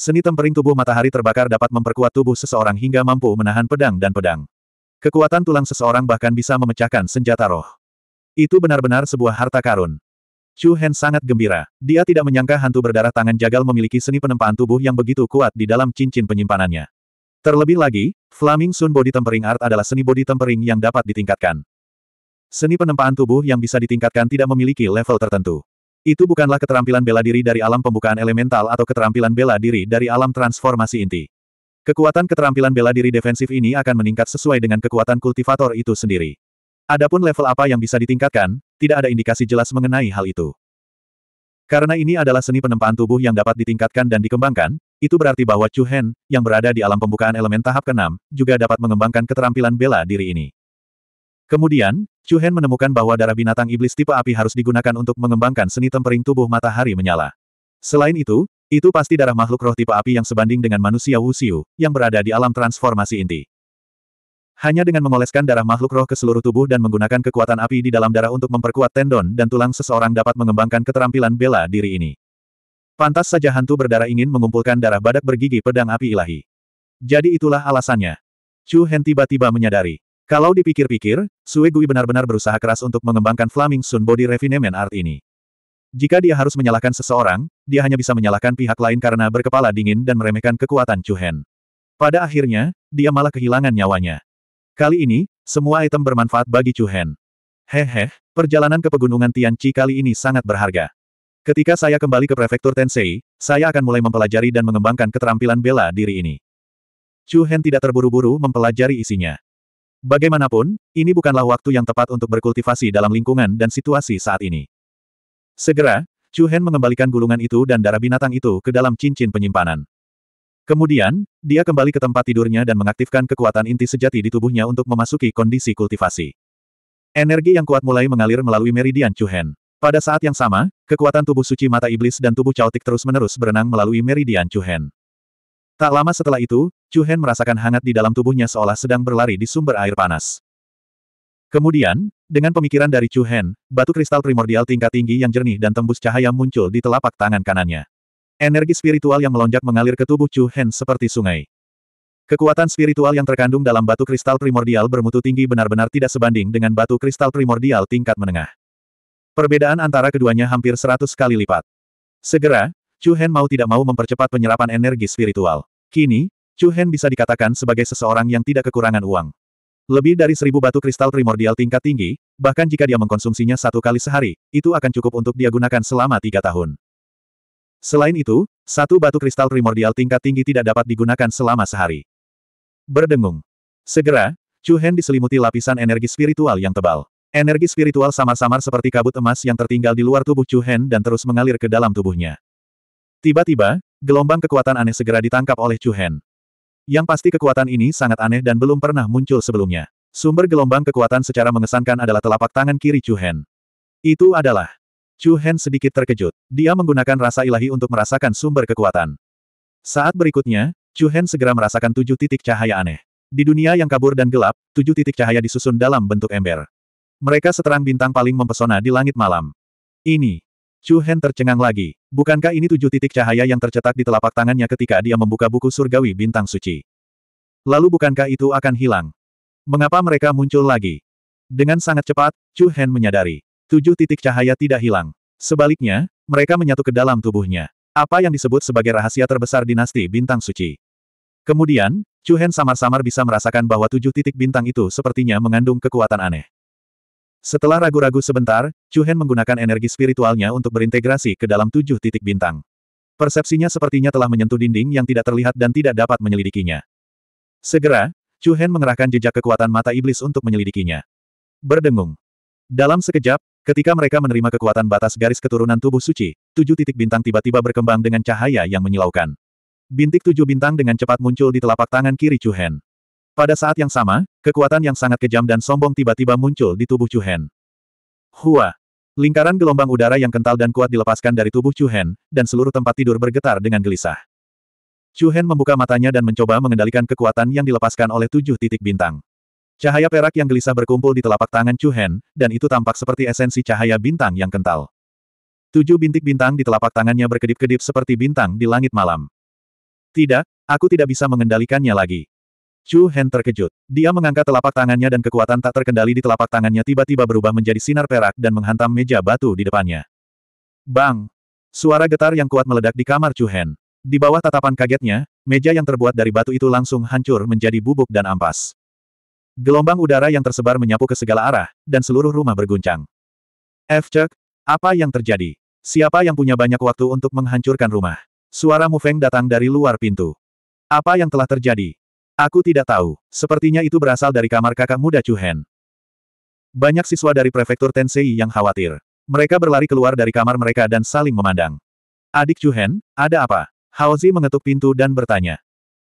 Seni tempering tubuh matahari terbakar dapat memperkuat tubuh seseorang hingga mampu menahan pedang dan pedang. Kekuatan tulang seseorang bahkan bisa memecahkan senjata roh. Itu benar-benar sebuah harta karun. Chu Hen sangat gembira. Dia tidak menyangka hantu berdarah tangan jagal memiliki seni penempaan tubuh yang begitu kuat di dalam cincin penyimpanannya. Terlebih lagi, Flaming Sun Body Tempering Art adalah seni body tempering yang dapat ditingkatkan. Seni penempaan tubuh yang bisa ditingkatkan tidak memiliki level tertentu. Itu bukanlah keterampilan bela diri dari alam pembukaan elemental atau keterampilan bela diri dari alam transformasi inti. Kekuatan keterampilan bela diri defensif ini akan meningkat sesuai dengan kekuatan kultivator itu sendiri. Adapun level apa yang bisa ditingkatkan, tidak ada indikasi jelas mengenai hal itu. Karena ini adalah seni penempaan tubuh yang dapat ditingkatkan dan dikembangkan, itu berarti bahwa Chu Hen, yang berada di alam pembukaan elemen tahap ke-6, juga dapat mengembangkan keterampilan bela diri ini. Kemudian, Chu Hen menemukan bahwa darah binatang iblis tipe api harus digunakan untuk mengembangkan seni tempering tubuh matahari menyala. Selain itu, itu pasti darah makhluk roh tipe api yang sebanding dengan manusia Wuxiu, yang berada di alam transformasi inti. Hanya dengan mengoleskan darah makhluk roh ke seluruh tubuh dan menggunakan kekuatan api di dalam darah untuk memperkuat tendon dan tulang seseorang dapat mengembangkan keterampilan bela diri ini. Pantas saja hantu berdarah ingin mengumpulkan darah badak bergigi pedang api ilahi. Jadi itulah alasannya. Chu Hen tiba-tiba menyadari. Kalau dipikir-pikir, Sue Gui benar-benar berusaha keras untuk mengembangkan Flaming Sun Body Refinement Art ini. Jika dia harus menyalahkan seseorang, dia hanya bisa menyalahkan pihak lain karena berkepala dingin dan meremehkan kekuatan Chu Hen. Pada akhirnya, dia malah kehilangan nyawanya. Kali ini, semua item bermanfaat bagi Chu Hen. Hehe, perjalanan ke pegunungan Tianqi kali ini sangat berharga. Ketika saya kembali ke prefektur Tensei, saya akan mulai mempelajari dan mengembangkan keterampilan bela diri ini. Chu Hen tidak terburu-buru mempelajari isinya. Bagaimanapun, ini bukanlah waktu yang tepat untuk berkultivasi dalam lingkungan dan situasi saat ini. Segera, Chu Hen mengembalikan gulungan itu dan darah binatang itu ke dalam cincin penyimpanan. Kemudian, dia kembali ke tempat tidurnya dan mengaktifkan kekuatan inti sejati di tubuhnya untuk memasuki kondisi kultivasi. Energi yang kuat mulai mengalir melalui meridian Chu Hen. Pada saat yang sama, kekuatan tubuh suci mata iblis dan tubuh caotik terus-menerus berenang melalui meridian Chu Hen. Tak lama setelah itu, Chu Hen merasakan hangat di dalam tubuhnya seolah sedang berlari di sumber air panas. Kemudian, dengan pemikiran dari Chu Hen, batu kristal primordial tingkat tinggi yang jernih dan tembus cahaya muncul di telapak tangan kanannya. Energi spiritual yang melonjak mengalir ke tubuh Chu Hen seperti sungai. Kekuatan spiritual yang terkandung dalam batu kristal primordial bermutu tinggi benar-benar tidak sebanding dengan batu kristal primordial tingkat menengah. Perbedaan antara keduanya hampir seratus kali lipat. Segera, Chu Hen mau tidak mau mempercepat penyerapan energi spiritual. Kini, Chu Hen bisa dikatakan sebagai seseorang yang tidak kekurangan uang. Lebih dari seribu batu kristal primordial tingkat tinggi, bahkan jika dia mengkonsumsinya satu kali sehari, itu akan cukup untuk dia gunakan selama tiga tahun. Selain itu, satu batu kristal primordial tingkat tinggi tidak dapat digunakan selama sehari. Berdengung. Segera, Chu Hen diselimuti lapisan energi spiritual yang tebal. Energi spiritual samar-samar seperti kabut emas yang tertinggal di luar tubuh Chu Hen dan terus mengalir ke dalam tubuhnya. Tiba-tiba, Gelombang kekuatan aneh segera ditangkap oleh Chu Hen. Yang pasti kekuatan ini sangat aneh dan belum pernah muncul sebelumnya. Sumber gelombang kekuatan secara mengesankan adalah telapak tangan kiri Chu Hen. Itu adalah. Chu Hen sedikit terkejut. Dia menggunakan rasa ilahi untuk merasakan sumber kekuatan. Saat berikutnya, Chu Hen segera merasakan tujuh titik cahaya aneh. Di dunia yang kabur dan gelap, tujuh titik cahaya disusun dalam bentuk ember. Mereka seterang bintang paling mempesona di langit malam. Ini Chu Hen tercengang lagi. Bukankah ini tujuh titik cahaya yang tercetak di telapak tangannya ketika dia membuka buku surgawi bintang suci? Lalu bukankah itu akan hilang? Mengapa mereka muncul lagi? Dengan sangat cepat, Chu Hen menyadari. Tujuh titik cahaya tidak hilang. Sebaliknya, mereka menyatu ke dalam tubuhnya. Apa yang disebut sebagai rahasia terbesar dinasti bintang suci. Kemudian, Chu Hen samar-samar bisa merasakan bahwa tujuh titik bintang itu sepertinya mengandung kekuatan aneh. Setelah ragu-ragu sebentar, Chu Hen menggunakan energi spiritualnya untuk berintegrasi ke dalam tujuh titik bintang. Persepsinya sepertinya telah menyentuh dinding yang tidak terlihat dan tidak dapat menyelidikinya. Segera, Chu Hen mengerahkan jejak kekuatan mata iblis untuk menyelidikinya. Berdengung. Dalam sekejap, ketika mereka menerima kekuatan batas garis keturunan tubuh suci, tujuh titik bintang tiba-tiba berkembang dengan cahaya yang menyilaukan. Bintik tujuh bintang dengan cepat muncul di telapak tangan kiri Chu Hen. Pada saat yang sama, kekuatan yang sangat kejam dan sombong tiba-tiba muncul di tubuh Chu Hen. Hua! Lingkaran gelombang udara yang kental dan kuat dilepaskan dari tubuh Chu Hen, dan seluruh tempat tidur bergetar dengan gelisah. Chu Hen membuka matanya dan mencoba mengendalikan kekuatan yang dilepaskan oleh tujuh titik bintang. Cahaya perak yang gelisah berkumpul di telapak tangan Chu Hen, dan itu tampak seperti esensi cahaya bintang yang kental. Tujuh bintik bintang di telapak tangannya berkedip-kedip seperti bintang di langit malam. Tidak, aku tidak bisa mengendalikannya lagi. Chu Hen terkejut. Dia mengangkat telapak tangannya dan kekuatan tak terkendali di telapak tangannya tiba-tiba berubah menjadi sinar perak dan menghantam meja batu di depannya. Bang! Suara getar yang kuat meledak di kamar Chu Hen. Di bawah tatapan kagetnya, meja yang terbuat dari batu itu langsung hancur menjadi bubuk dan ampas. Gelombang udara yang tersebar menyapu ke segala arah, dan seluruh rumah berguncang. F. Cek, apa yang terjadi? Siapa yang punya banyak waktu untuk menghancurkan rumah? Suara Mu Feng datang dari luar pintu. Apa yang telah terjadi? Aku tidak tahu. Sepertinya itu berasal dari kamar kakak muda Chu Hen. Banyak siswa dari prefektur Tensei yang khawatir. Mereka berlari keluar dari kamar mereka dan saling memandang. Adik Chu Hen, ada apa? Haozi mengetuk pintu dan bertanya.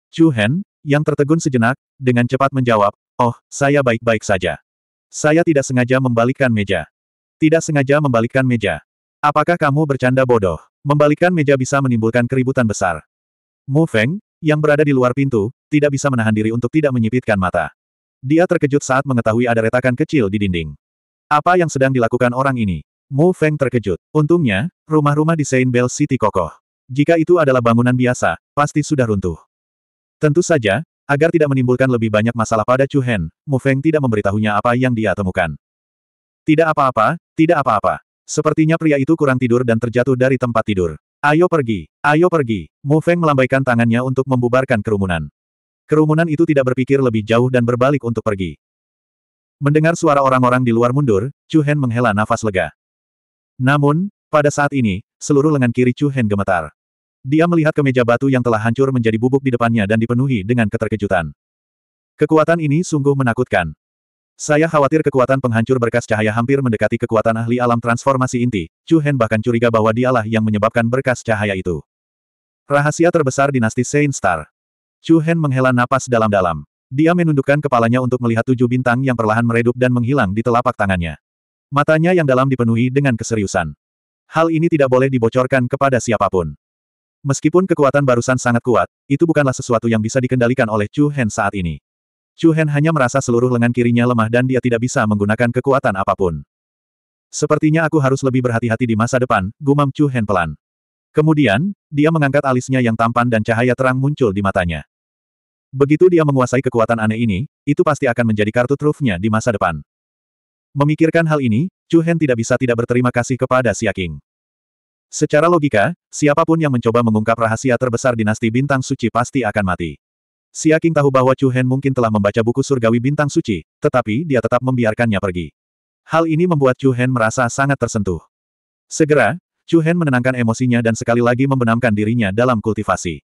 Chu Hen, yang tertegun sejenak, dengan cepat menjawab, Oh, saya baik-baik saja. Saya tidak sengaja membalikkan meja. Tidak sengaja membalikkan meja. Apakah kamu bercanda bodoh? Membalikkan meja bisa menimbulkan keributan besar. Mu Feng, yang berada di luar pintu, tidak bisa menahan diri untuk tidak menyipitkan mata. Dia terkejut saat mengetahui ada retakan kecil di dinding. Apa yang sedang dilakukan orang ini? Mu Feng terkejut. Untungnya, rumah-rumah di Saint Bell City kokoh. Jika itu adalah bangunan biasa, pasti sudah runtuh. Tentu saja, agar tidak menimbulkan lebih banyak masalah pada Chu Hen, Mu Feng tidak memberitahunya apa yang dia temukan. Tidak apa-apa, tidak apa-apa. Sepertinya pria itu kurang tidur dan terjatuh dari tempat tidur. Ayo pergi, ayo pergi. Mu Feng melambaikan tangannya untuk membubarkan kerumunan. Kerumunan itu tidak berpikir lebih jauh dan berbalik untuk pergi. Mendengar suara orang-orang di luar mundur, Chu Hen menghela nafas lega. Namun, pada saat ini, seluruh lengan kiri Chu Hen gemetar. Dia melihat kemeja batu yang telah hancur menjadi bubuk di depannya dan dipenuhi dengan keterkejutan. Kekuatan ini sungguh menakutkan. Saya khawatir kekuatan penghancur berkas cahaya hampir mendekati kekuatan ahli alam transformasi inti. Chu Hen bahkan curiga bahwa dialah yang menyebabkan berkas cahaya itu. Rahasia terbesar dinasti Saint Star. Chu Hen menghela napas dalam-dalam. Dia menundukkan kepalanya untuk melihat tujuh bintang yang perlahan meredup dan menghilang di telapak tangannya. Matanya yang dalam dipenuhi dengan keseriusan. Hal ini tidak boleh dibocorkan kepada siapapun. Meskipun kekuatan barusan sangat kuat, itu bukanlah sesuatu yang bisa dikendalikan oleh Chu Hen saat ini. Chu Hen hanya merasa seluruh lengan kirinya lemah dan dia tidak bisa menggunakan kekuatan apapun. Sepertinya aku harus lebih berhati-hati di masa depan, gumam Chu Hen pelan. Kemudian, dia mengangkat alisnya yang tampan dan cahaya terang muncul di matanya. Begitu dia menguasai kekuatan aneh ini, itu pasti akan menjadi kartu trufnya di masa depan. Memikirkan hal ini, Chu Hen tidak bisa tidak berterima kasih kepada Xia King. Secara logika, siapapun yang mencoba mengungkap rahasia terbesar dinasti bintang suci pasti akan mati. Siaking tahu bahwa Chu Hen mungkin telah membaca buku surgawi bintang suci, tetapi dia tetap membiarkannya pergi. Hal ini membuat Chu Hen merasa sangat tersentuh. Segera, Chu Hen menenangkan emosinya dan sekali lagi membenamkan dirinya dalam kultivasi.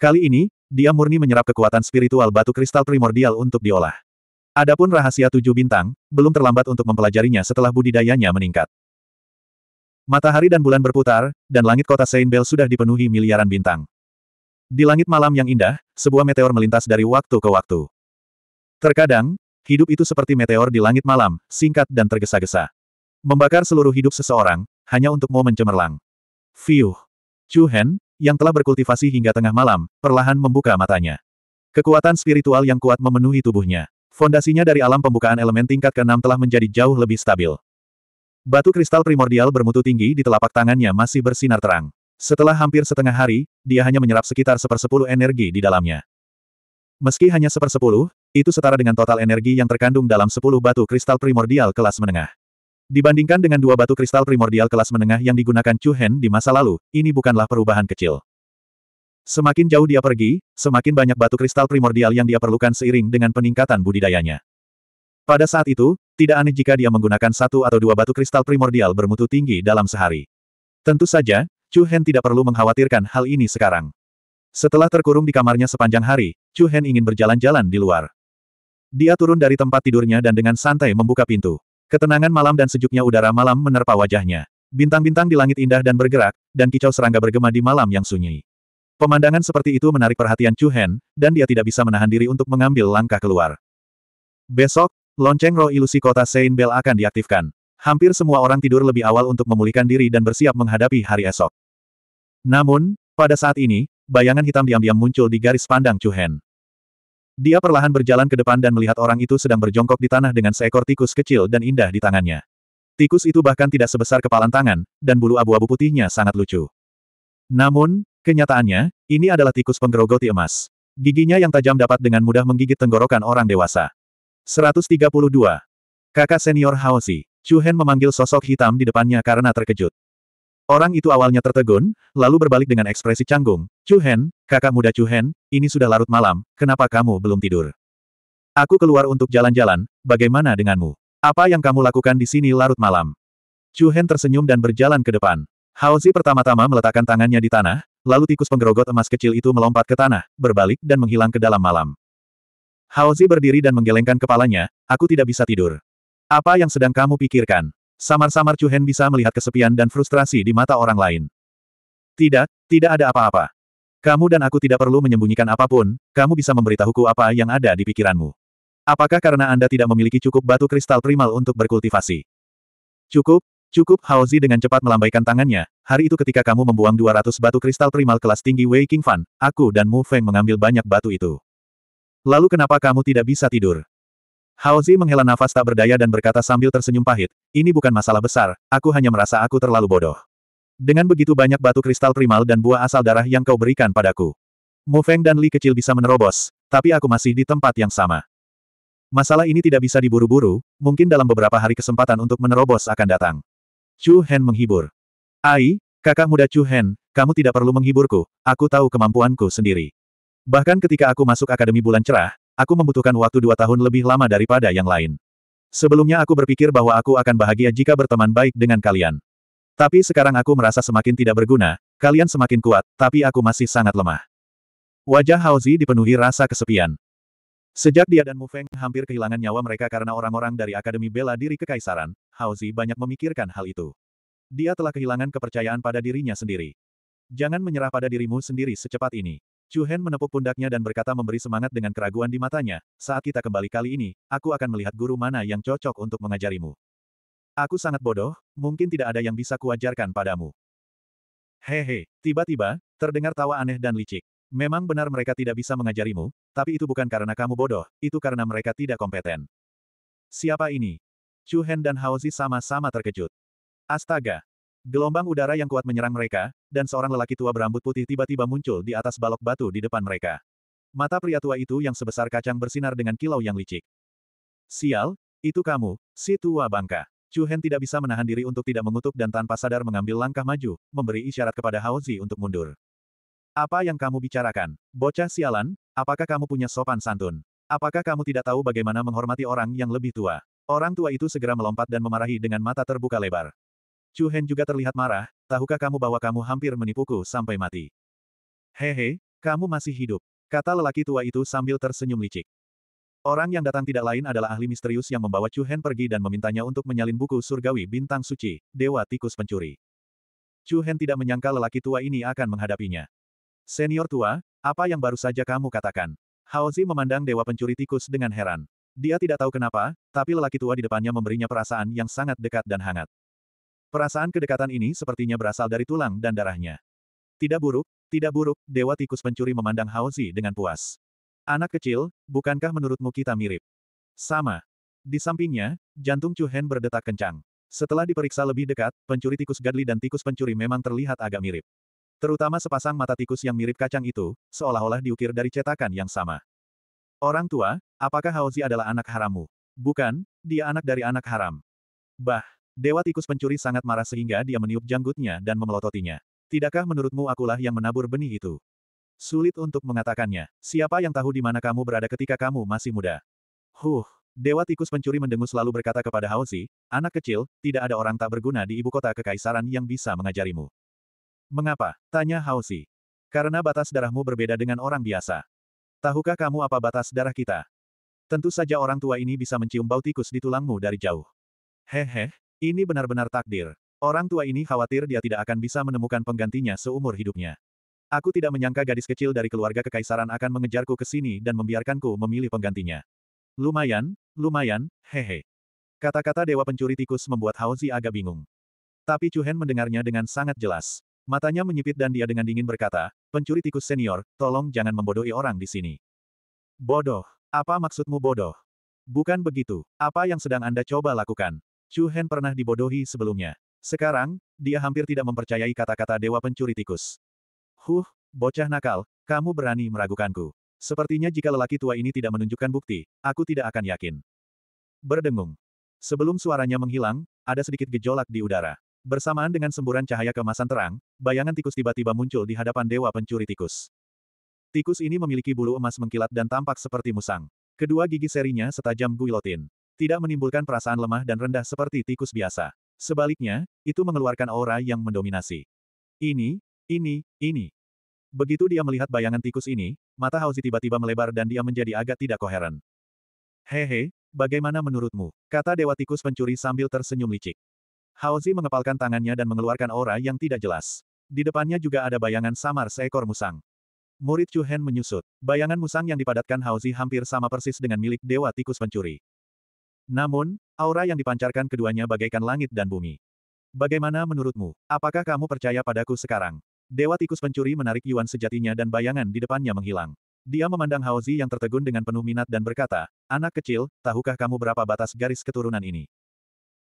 Kali ini, dia murni menyerap kekuatan spiritual batu kristal primordial untuk diolah. Adapun rahasia tujuh bintang, belum terlambat untuk mempelajarinya setelah budidayanya meningkat. Matahari dan bulan berputar, dan langit kota Saint Bell sudah dipenuhi miliaran bintang. Di langit malam yang indah, sebuah meteor melintas dari waktu ke waktu. Terkadang, hidup itu seperti meteor di langit malam, singkat dan tergesa-gesa. Membakar seluruh hidup seseorang, hanya untuk momen cemerlang. Fiuh! Chu Hen, yang telah berkultivasi hingga tengah malam, perlahan membuka matanya. Kekuatan spiritual yang kuat memenuhi tubuhnya. Fondasinya dari alam pembukaan elemen tingkat ke-6 telah menjadi jauh lebih stabil. Batu kristal primordial bermutu tinggi di telapak tangannya masih bersinar terang. Setelah hampir setengah hari, dia hanya menyerap sekitar sepersepuluh energi di dalamnya. Meski hanya sepersepuluh, itu setara dengan total energi yang terkandung dalam sepuluh batu kristal primordial kelas menengah. Dibandingkan dengan dua batu kristal primordial kelas menengah yang digunakan Chu Hen di masa lalu, ini bukanlah perubahan kecil. Semakin jauh dia pergi, semakin banyak batu kristal primordial yang dia perlukan seiring dengan peningkatan budidayanya. Pada saat itu, tidak aneh jika dia menggunakan satu atau dua batu kristal primordial bermutu tinggi dalam sehari. Tentu saja, Chu Hen tidak perlu mengkhawatirkan hal ini sekarang. Setelah terkurung di kamarnya sepanjang hari, Chu Hen ingin berjalan-jalan di luar. Dia turun dari tempat tidurnya dan dengan santai membuka pintu. Ketenangan malam dan sejuknya udara malam menerpa wajahnya. Bintang-bintang di langit indah dan bergerak, dan kicau serangga bergema di malam yang sunyi. Pemandangan seperti itu menarik perhatian Chu Hen, dan dia tidak bisa menahan diri untuk mengambil langkah keluar. Besok, lonceng roh ilusi kota Saint Bell akan diaktifkan. Hampir semua orang tidur lebih awal untuk memulihkan diri dan bersiap menghadapi hari esok. Namun, pada saat ini, bayangan hitam diam-diam muncul di garis pandang Chu Hen. Dia perlahan berjalan ke depan dan melihat orang itu sedang berjongkok di tanah dengan seekor tikus kecil dan indah di tangannya. Tikus itu bahkan tidak sebesar kepalan tangan, dan bulu abu-abu putihnya sangat lucu. Namun, kenyataannya, ini adalah tikus penggerogoti emas. Giginya yang tajam dapat dengan mudah menggigit tenggorokan orang dewasa. 132. Kakak senior Haozi, Chu Hen memanggil sosok hitam di depannya karena terkejut. Orang itu awalnya tertegun, lalu berbalik dengan ekspresi canggung. Chu Hen, kakak muda Chu Hen, ini sudah larut malam, kenapa kamu belum tidur? Aku keluar untuk jalan-jalan, bagaimana denganmu? Apa yang kamu lakukan di sini larut malam? Chu Hen tersenyum dan berjalan ke depan. Zi pertama-tama meletakkan tangannya di tanah, lalu tikus penggerogot emas kecil itu melompat ke tanah, berbalik dan menghilang ke dalam malam. Zi berdiri dan menggelengkan kepalanya, aku tidak bisa tidur. Apa yang sedang kamu pikirkan? Samar-samar Chu Hen bisa melihat kesepian dan frustrasi di mata orang lain. Tidak, tidak ada apa-apa. Kamu dan aku tidak perlu menyembunyikan apapun, kamu bisa memberitahuku apa yang ada di pikiranmu. Apakah karena Anda tidak memiliki cukup batu kristal primal untuk berkultivasi? Cukup, cukup Haozi dengan cepat melambaikan tangannya, hari itu ketika kamu membuang 200 batu kristal primal kelas tinggi Wei King Fan, aku dan Mu Feng mengambil banyak batu itu. Lalu kenapa kamu tidak bisa tidur? Haozi menghela nafas tak berdaya dan berkata sambil tersenyum pahit, ini bukan masalah besar, aku hanya merasa aku terlalu bodoh. Dengan begitu banyak batu kristal primal dan buah asal darah yang kau berikan padaku. Mu Feng dan Li kecil bisa menerobos, tapi aku masih di tempat yang sama. Masalah ini tidak bisa diburu-buru, mungkin dalam beberapa hari kesempatan untuk menerobos akan datang. Chu Hen menghibur. Ai, kakak muda Chu Hen, kamu tidak perlu menghiburku, aku tahu kemampuanku sendiri. Bahkan ketika aku masuk Akademi Bulan Cerah, Aku membutuhkan waktu dua tahun lebih lama daripada yang lain. Sebelumnya aku berpikir bahwa aku akan bahagia jika berteman baik dengan kalian. Tapi sekarang aku merasa semakin tidak berguna, kalian semakin kuat, tapi aku masih sangat lemah. Wajah Haozi dipenuhi rasa kesepian. Sejak dia dan Mu Feng hampir kehilangan nyawa mereka karena orang-orang dari Akademi Bela Diri Kekaisaran, Haozi banyak memikirkan hal itu. Dia telah kehilangan kepercayaan pada dirinya sendiri. Jangan menyerah pada dirimu sendiri secepat ini. Chu Hen menepuk pundaknya dan berkata memberi semangat dengan keraguan di matanya, saat kita kembali kali ini, aku akan melihat guru mana yang cocok untuk mengajarimu. Aku sangat bodoh, mungkin tidak ada yang bisa kuajarkan padamu. Hehe, tiba-tiba, terdengar tawa aneh dan licik. Memang benar mereka tidak bisa mengajarimu, tapi itu bukan karena kamu bodoh, itu karena mereka tidak kompeten. Siapa ini? Chu Hen dan Haozi sama-sama terkejut. Astaga, Gelombang udara yang kuat menyerang mereka, dan seorang lelaki tua berambut putih tiba-tiba muncul di atas balok batu di depan mereka. Mata pria tua itu yang sebesar kacang bersinar dengan kilau yang licik. Sial, itu kamu, si tua bangka. Chu Hen tidak bisa menahan diri untuk tidak mengutuk dan tanpa sadar mengambil langkah maju, memberi isyarat kepada Hao Zi untuk mundur. Apa yang kamu bicarakan? Bocah sialan, apakah kamu punya sopan santun? Apakah kamu tidak tahu bagaimana menghormati orang yang lebih tua? Orang tua itu segera melompat dan memarahi dengan mata terbuka lebar. Chu Hen juga terlihat marah, tahukah kamu bahwa kamu hampir menipuku sampai mati? Hehe, kamu masih hidup, kata lelaki tua itu sambil tersenyum licik. Orang yang datang tidak lain adalah ahli misterius yang membawa Chu Hen pergi dan memintanya untuk menyalin buku surgawi bintang suci, Dewa Tikus Pencuri. Chu Hen tidak menyangka lelaki tua ini akan menghadapinya. Senior tua, apa yang baru saja kamu katakan? Hao Zi memandang Dewa Pencuri Tikus dengan heran. Dia tidak tahu kenapa, tapi lelaki tua di depannya memberinya perasaan yang sangat dekat dan hangat. Perasaan kedekatan ini sepertinya berasal dari tulang dan darahnya. Tidak buruk, tidak buruk, Dewa Tikus Pencuri memandang Haozi dengan puas. Anak kecil, bukankah menurutmu kita mirip? Sama. Di sampingnya, jantung Chu Hen berdetak kencang. Setelah diperiksa lebih dekat, pencuri tikus gadli dan tikus pencuri memang terlihat agak mirip. Terutama sepasang mata tikus yang mirip kacang itu, seolah-olah diukir dari cetakan yang sama. Orang tua, apakah Haozi adalah anak harammu? Bukan, dia anak dari anak haram. Bah! Dewa tikus pencuri sangat marah sehingga dia meniup janggutnya dan memelototinya. Tidakkah menurutmu akulah yang menabur benih itu? Sulit untuk mengatakannya. Siapa yang tahu di mana kamu berada ketika kamu masih muda? Huh, Dewa tikus pencuri mendengus lalu berkata kepada Haozi, anak kecil, tidak ada orang tak berguna di ibu kota kekaisaran yang bisa mengajarimu. Mengapa? Tanya Haozi. Karena batas darahmu berbeda dengan orang biasa. Tahukah kamu apa batas darah kita? Tentu saja orang tua ini bisa mencium bau tikus di tulangmu dari jauh. Hehe, ini benar-benar takdir. Orang tua ini khawatir dia tidak akan bisa menemukan penggantinya seumur hidupnya. Aku tidak menyangka gadis kecil dari keluarga kekaisaran akan mengejarku ke sini dan membiarkanku memilih penggantinya. Lumayan, lumayan, hehe. Kata-kata Dewa Pencuri Tikus membuat Haozi agak bingung. Tapi Chuhen mendengarnya dengan sangat jelas. Matanya menyipit dan dia dengan dingin berkata, Pencuri Tikus senior, tolong jangan membodohi orang di sini. Bodoh. Apa maksudmu bodoh? Bukan begitu. Apa yang sedang Anda coba lakukan? Chu Hen pernah dibodohi sebelumnya. Sekarang, dia hampir tidak mempercayai kata-kata Dewa Pencuri Tikus. Huh, bocah nakal, kamu berani meragukanku. Sepertinya jika lelaki tua ini tidak menunjukkan bukti, aku tidak akan yakin. Berdengung. Sebelum suaranya menghilang, ada sedikit gejolak di udara. Bersamaan dengan semburan cahaya kemasan terang, bayangan tikus tiba-tiba muncul di hadapan Dewa Pencuri Tikus. Tikus ini memiliki bulu emas mengkilat dan tampak seperti musang. Kedua gigi serinya setajam guilotin. Tidak menimbulkan perasaan lemah dan rendah seperti tikus biasa. Sebaliknya, itu mengeluarkan aura yang mendominasi. Ini, ini, ini. Begitu dia melihat bayangan tikus ini, mata Hauzi tiba-tiba melebar dan dia menjadi agak tidak koheren. Hehe, bagaimana menurutmu? Kata Dewa Tikus Pencuri sambil tersenyum licik. Hauzi mengepalkan tangannya dan mengeluarkan aura yang tidak jelas. Di depannya juga ada bayangan samar seekor musang. Murid Chu Hen menyusut. Bayangan musang yang dipadatkan Hauzi hampir sama persis dengan milik Dewa Tikus Pencuri. Namun, aura yang dipancarkan keduanya bagaikan langit dan bumi. Bagaimana menurutmu? Apakah kamu percaya padaku sekarang? Dewa tikus pencuri menarik Yuan sejatinya dan bayangan di depannya menghilang. Dia memandang Haozi yang tertegun dengan penuh minat dan berkata, Anak kecil, tahukah kamu berapa batas garis keturunan ini?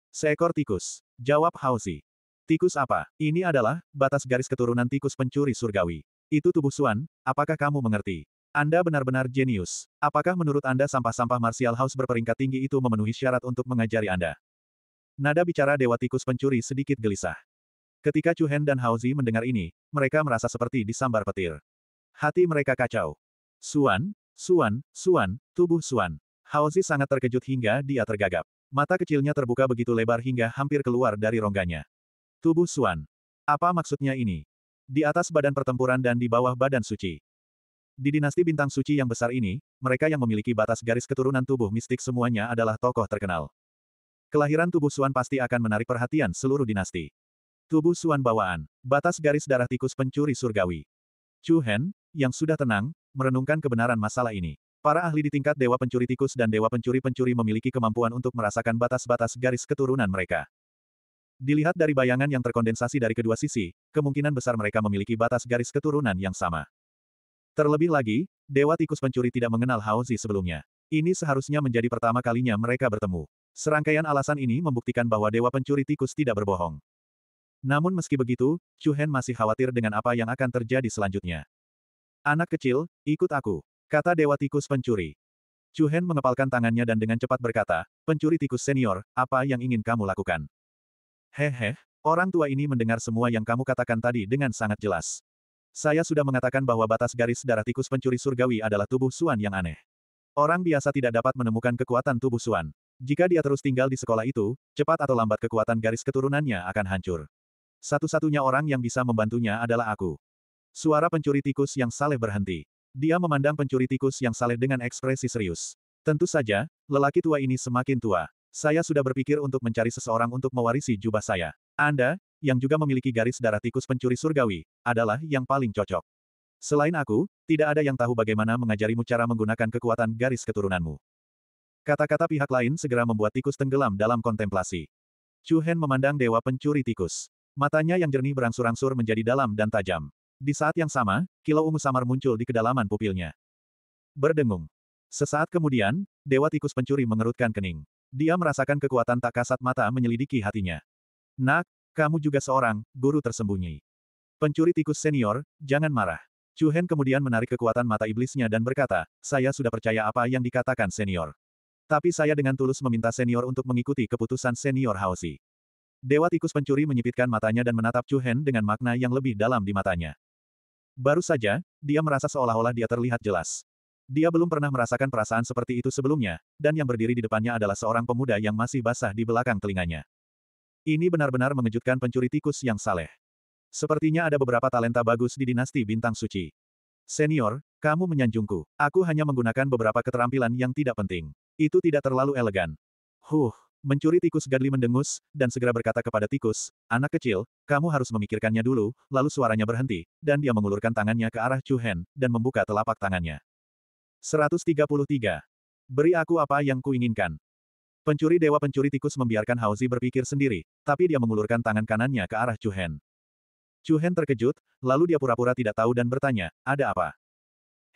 Seekor tikus. Jawab Haozi. Tikus apa? Ini adalah, batas garis keturunan tikus pencuri surgawi. Itu tubuh Suan, apakah kamu mengerti? Anda benar-benar jenius. Apakah menurut Anda sampah-sampah Martial House berperingkat tinggi itu memenuhi syarat untuk mengajari Anda? Nada bicara Dewa Tikus Pencuri sedikit gelisah. Ketika Chu Hen dan Hauzi mendengar ini, mereka merasa seperti disambar petir. Hati mereka kacau. Suan, Suan, Suan, tubuh Suan. Hauzi sangat terkejut hingga dia tergagap. Mata kecilnya terbuka begitu lebar hingga hampir keluar dari rongganya. Tubuh Suan. Apa maksudnya ini? Di atas badan pertempuran dan di bawah badan suci. Di dinasti bintang suci yang besar ini, mereka yang memiliki batas garis keturunan tubuh mistik semuanya adalah tokoh terkenal. Kelahiran tubuh Suan pasti akan menarik perhatian seluruh dinasti. Tubuh Suan bawaan, batas garis darah tikus pencuri surgawi. Chu Hen, yang sudah tenang, merenungkan kebenaran masalah ini. Para ahli di tingkat Dewa Pencuri Tikus dan Dewa Pencuri-Pencuri memiliki kemampuan untuk merasakan batas-batas garis keturunan mereka. Dilihat dari bayangan yang terkondensasi dari kedua sisi, kemungkinan besar mereka memiliki batas garis keturunan yang sama. Terlebih lagi, Dewa Tikus Pencuri tidak mengenal Haozi sebelumnya. Ini seharusnya menjadi pertama kalinya mereka bertemu. Serangkaian alasan ini membuktikan bahwa Dewa Pencuri Tikus tidak berbohong. Namun meski begitu, Chuhen masih khawatir dengan apa yang akan terjadi selanjutnya. Anak kecil, ikut aku, kata Dewa Tikus Pencuri. Chuhen mengepalkan tangannya dan dengan cepat berkata, pencuri tikus senior, apa yang ingin kamu lakukan? Hehe, orang tua ini mendengar semua yang kamu katakan tadi dengan sangat jelas. Saya sudah mengatakan bahwa batas garis darah tikus pencuri surgawi adalah tubuh Suan yang aneh. Orang biasa tidak dapat menemukan kekuatan tubuh Suan. Jika dia terus tinggal di sekolah itu, cepat atau lambat kekuatan garis keturunannya akan hancur. Satu-satunya orang yang bisa membantunya adalah aku. Suara pencuri tikus yang saleh berhenti. Dia memandang pencuri tikus yang saleh dengan ekspresi serius. Tentu saja, lelaki tua ini semakin tua. Saya sudah berpikir untuk mencari seseorang untuk mewarisi jubah saya. Anda, yang juga memiliki garis darah tikus pencuri surgawi, adalah yang paling cocok. Selain aku, tidak ada yang tahu bagaimana mengajarimu cara menggunakan kekuatan garis keturunanmu. Kata-kata pihak lain segera membuat tikus tenggelam dalam kontemplasi. Chu Hen memandang dewa pencuri tikus. Matanya yang jernih berangsur-angsur menjadi dalam dan tajam. Di saat yang sama, kilau ungu samar muncul di kedalaman pupilnya. Berdengung. Sesaat kemudian, Dewa Tikus Pencuri mengerutkan kening. Dia merasakan kekuatan tak kasat mata menyelidiki hatinya. Nak, kamu juga seorang guru tersembunyi. Pencuri tikus senior, jangan marah. Chu Hen kemudian menarik kekuatan mata iblisnya dan berkata, saya sudah percaya apa yang dikatakan senior. Tapi saya dengan tulus meminta senior untuk mengikuti keputusan senior Haosi. Dewa tikus pencuri menyipitkan matanya dan menatap Chu Hen dengan makna yang lebih dalam di matanya. Baru saja, dia merasa seolah-olah dia terlihat jelas. Dia belum pernah merasakan perasaan seperti itu sebelumnya, dan yang berdiri di depannya adalah seorang pemuda yang masih basah di belakang telinganya. Ini benar-benar mengejutkan pencuri tikus yang saleh. Sepertinya ada beberapa talenta bagus di dinasti bintang suci. Senior, kamu menyanjungku. Aku hanya menggunakan beberapa keterampilan yang tidak penting. Itu tidak terlalu elegan. Huh, mencuri tikus Gadli mendengus, dan segera berkata kepada tikus, anak kecil, kamu harus memikirkannya dulu, lalu suaranya berhenti, dan dia mengulurkan tangannya ke arah Chu Hen, dan membuka telapak tangannya. 133. Beri aku apa yang kuinginkan. Pencuri Dewa Pencuri Tikus membiarkan Hauzi berpikir sendiri, tapi dia mengulurkan tangan kanannya ke arah Chuhen. Hen terkejut, lalu dia pura-pura tidak tahu dan bertanya, ada apa?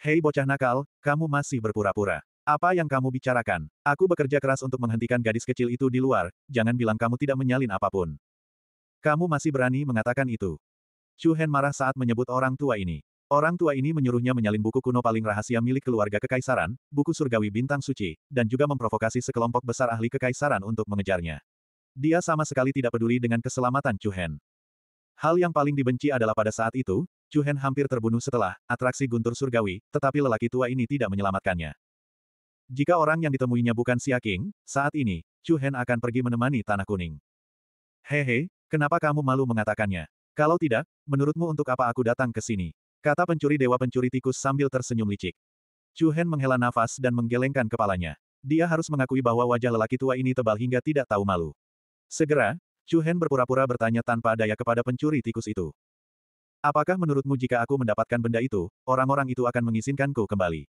Hei bocah nakal, kamu masih berpura-pura. Apa yang kamu bicarakan? Aku bekerja keras untuk menghentikan gadis kecil itu di luar, jangan bilang kamu tidak menyalin apapun. Kamu masih berani mengatakan itu. Hen marah saat menyebut orang tua ini. Orang tua ini menyuruhnya menyalin buku kuno paling rahasia milik keluarga kekaisaran, buku surgawi bintang suci, dan juga memprovokasi sekelompok besar ahli kekaisaran untuk mengejarnya. Dia sama sekali tidak peduli dengan keselamatan Chu Hen. Hal yang paling dibenci adalah pada saat itu, Chu Hen hampir terbunuh setelah atraksi guntur surgawi, tetapi lelaki tua ini tidak menyelamatkannya. Jika orang yang ditemuinya bukan Xia King, saat ini, Chu Hen akan pergi menemani Tanah Kuning. Hehe, kenapa kamu malu mengatakannya? Kalau tidak, menurutmu untuk apa aku datang ke sini? Kata pencuri dewa pencuri tikus sambil tersenyum licik. Chu Hen menghela nafas dan menggelengkan kepalanya. Dia harus mengakui bahwa wajah lelaki tua ini tebal hingga tidak tahu malu. Segera, Chu Hen berpura-pura bertanya tanpa daya kepada pencuri tikus itu. Apakah menurutmu jika aku mendapatkan benda itu, orang-orang itu akan mengizinkanku kembali?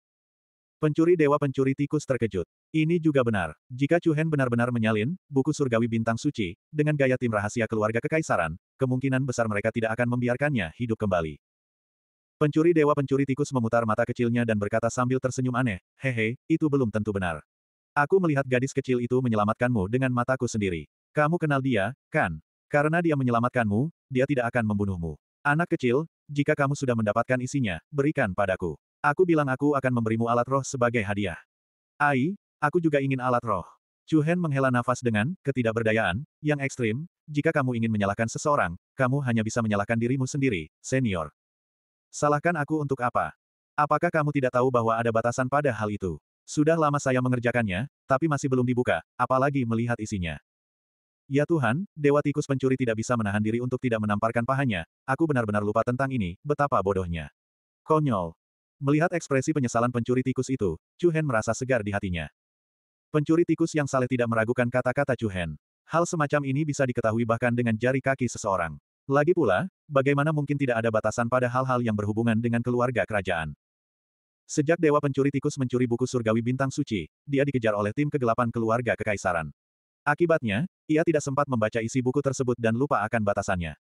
Pencuri dewa pencuri tikus terkejut. Ini juga benar. Jika Chu Hen benar-benar menyalin, buku surgawi bintang suci, dengan gaya tim rahasia keluarga kekaisaran, kemungkinan besar mereka tidak akan membiarkannya hidup kembali. Pencuri dewa pencuri tikus memutar mata kecilnya dan berkata sambil tersenyum aneh, hehe, itu belum tentu benar. Aku melihat gadis kecil itu menyelamatkanmu dengan mataku sendiri. Kamu kenal dia, kan? Karena dia menyelamatkanmu, dia tidak akan membunuhmu. Anak kecil, jika kamu sudah mendapatkan isinya, berikan padaku. Aku bilang aku akan memberimu alat roh sebagai hadiah. Ai, aku juga ingin alat roh. Chuhen menghela nafas dengan ketidakberdayaan yang ekstrim. Jika kamu ingin menyalahkan seseorang, kamu hanya bisa menyalahkan dirimu sendiri, senior. Salahkan aku untuk apa? Apakah kamu tidak tahu bahwa ada batasan pada hal itu? Sudah lama saya mengerjakannya, tapi masih belum dibuka, apalagi melihat isinya. Ya Tuhan, Dewa Tikus Pencuri tidak bisa menahan diri untuk tidak menamparkan pahanya, aku benar-benar lupa tentang ini, betapa bodohnya. Konyol. Melihat ekspresi penyesalan pencuri tikus itu, Chuhen merasa segar di hatinya. Pencuri tikus yang saleh tidak meragukan kata-kata Chuhen. Hal semacam ini bisa diketahui bahkan dengan jari kaki seseorang. Lagi pula, bagaimana mungkin tidak ada batasan pada hal-hal yang berhubungan dengan keluarga kerajaan. Sejak Dewa Pencuri Tikus mencuri buku surgawi bintang suci, dia dikejar oleh tim kegelapan keluarga kekaisaran. Akibatnya, ia tidak sempat membaca isi buku tersebut dan lupa akan batasannya.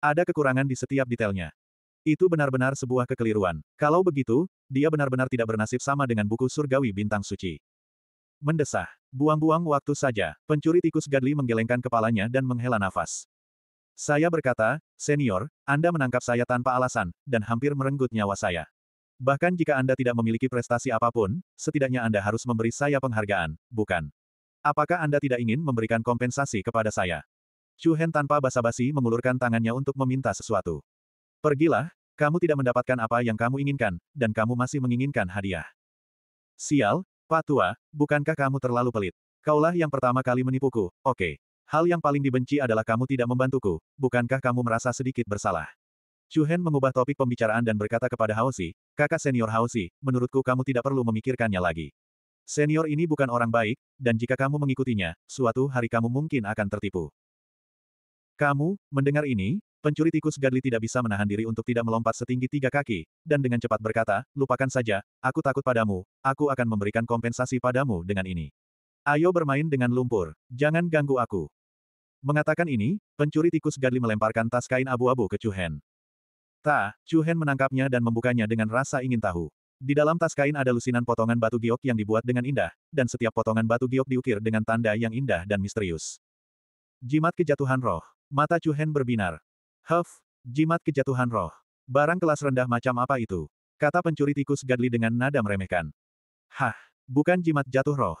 Ada kekurangan di setiap detailnya. Itu benar-benar sebuah kekeliruan. Kalau begitu, dia benar-benar tidak bernasib sama dengan buku surgawi bintang suci. Mendesah. Buang-buang waktu saja, pencuri tikus Gadli menggelengkan kepalanya dan menghela nafas. Saya berkata, senior, Anda menangkap saya tanpa alasan, dan hampir merenggut nyawa saya. Bahkan jika Anda tidak memiliki prestasi apapun, setidaknya Anda harus memberi saya penghargaan, bukan? Apakah Anda tidak ingin memberikan kompensasi kepada saya? Chu Hen tanpa basa-basi mengulurkan tangannya untuk meminta sesuatu. Pergilah, kamu tidak mendapatkan apa yang kamu inginkan, dan kamu masih menginginkan hadiah. Sial, Pak Tua, bukankah kamu terlalu pelit? Kaulah yang pertama kali menipuku, oke. Okay. Hal yang paling dibenci adalah kamu tidak membantuku, bukankah kamu merasa sedikit bersalah? Chu Hen mengubah topik pembicaraan dan berkata kepada Haosi, kakak senior Haosi, menurutku kamu tidak perlu memikirkannya lagi. Senior ini bukan orang baik, dan jika kamu mengikutinya, suatu hari kamu mungkin akan tertipu. Kamu, mendengar ini, pencuri tikus Gadli tidak bisa menahan diri untuk tidak melompat setinggi tiga kaki, dan dengan cepat berkata, lupakan saja, aku takut padamu, aku akan memberikan kompensasi padamu dengan ini. Ayo bermain dengan lumpur, jangan ganggu aku. Mengatakan ini, pencuri tikus Gadli melemparkan tas kain abu-abu ke Chuhen. Ta, Chuhen menangkapnya dan membukanya dengan rasa ingin tahu. Di dalam tas kain ada lusinan potongan batu giok yang dibuat dengan indah, dan setiap potongan batu giok diukir dengan tanda yang indah dan misterius. Jimat kejatuhan roh. Mata Chuhen berbinar. Huff, jimat kejatuhan roh. Barang kelas rendah macam apa itu? Kata pencuri tikus Gadli dengan nada meremehkan. Hah, bukan jimat jatuh roh.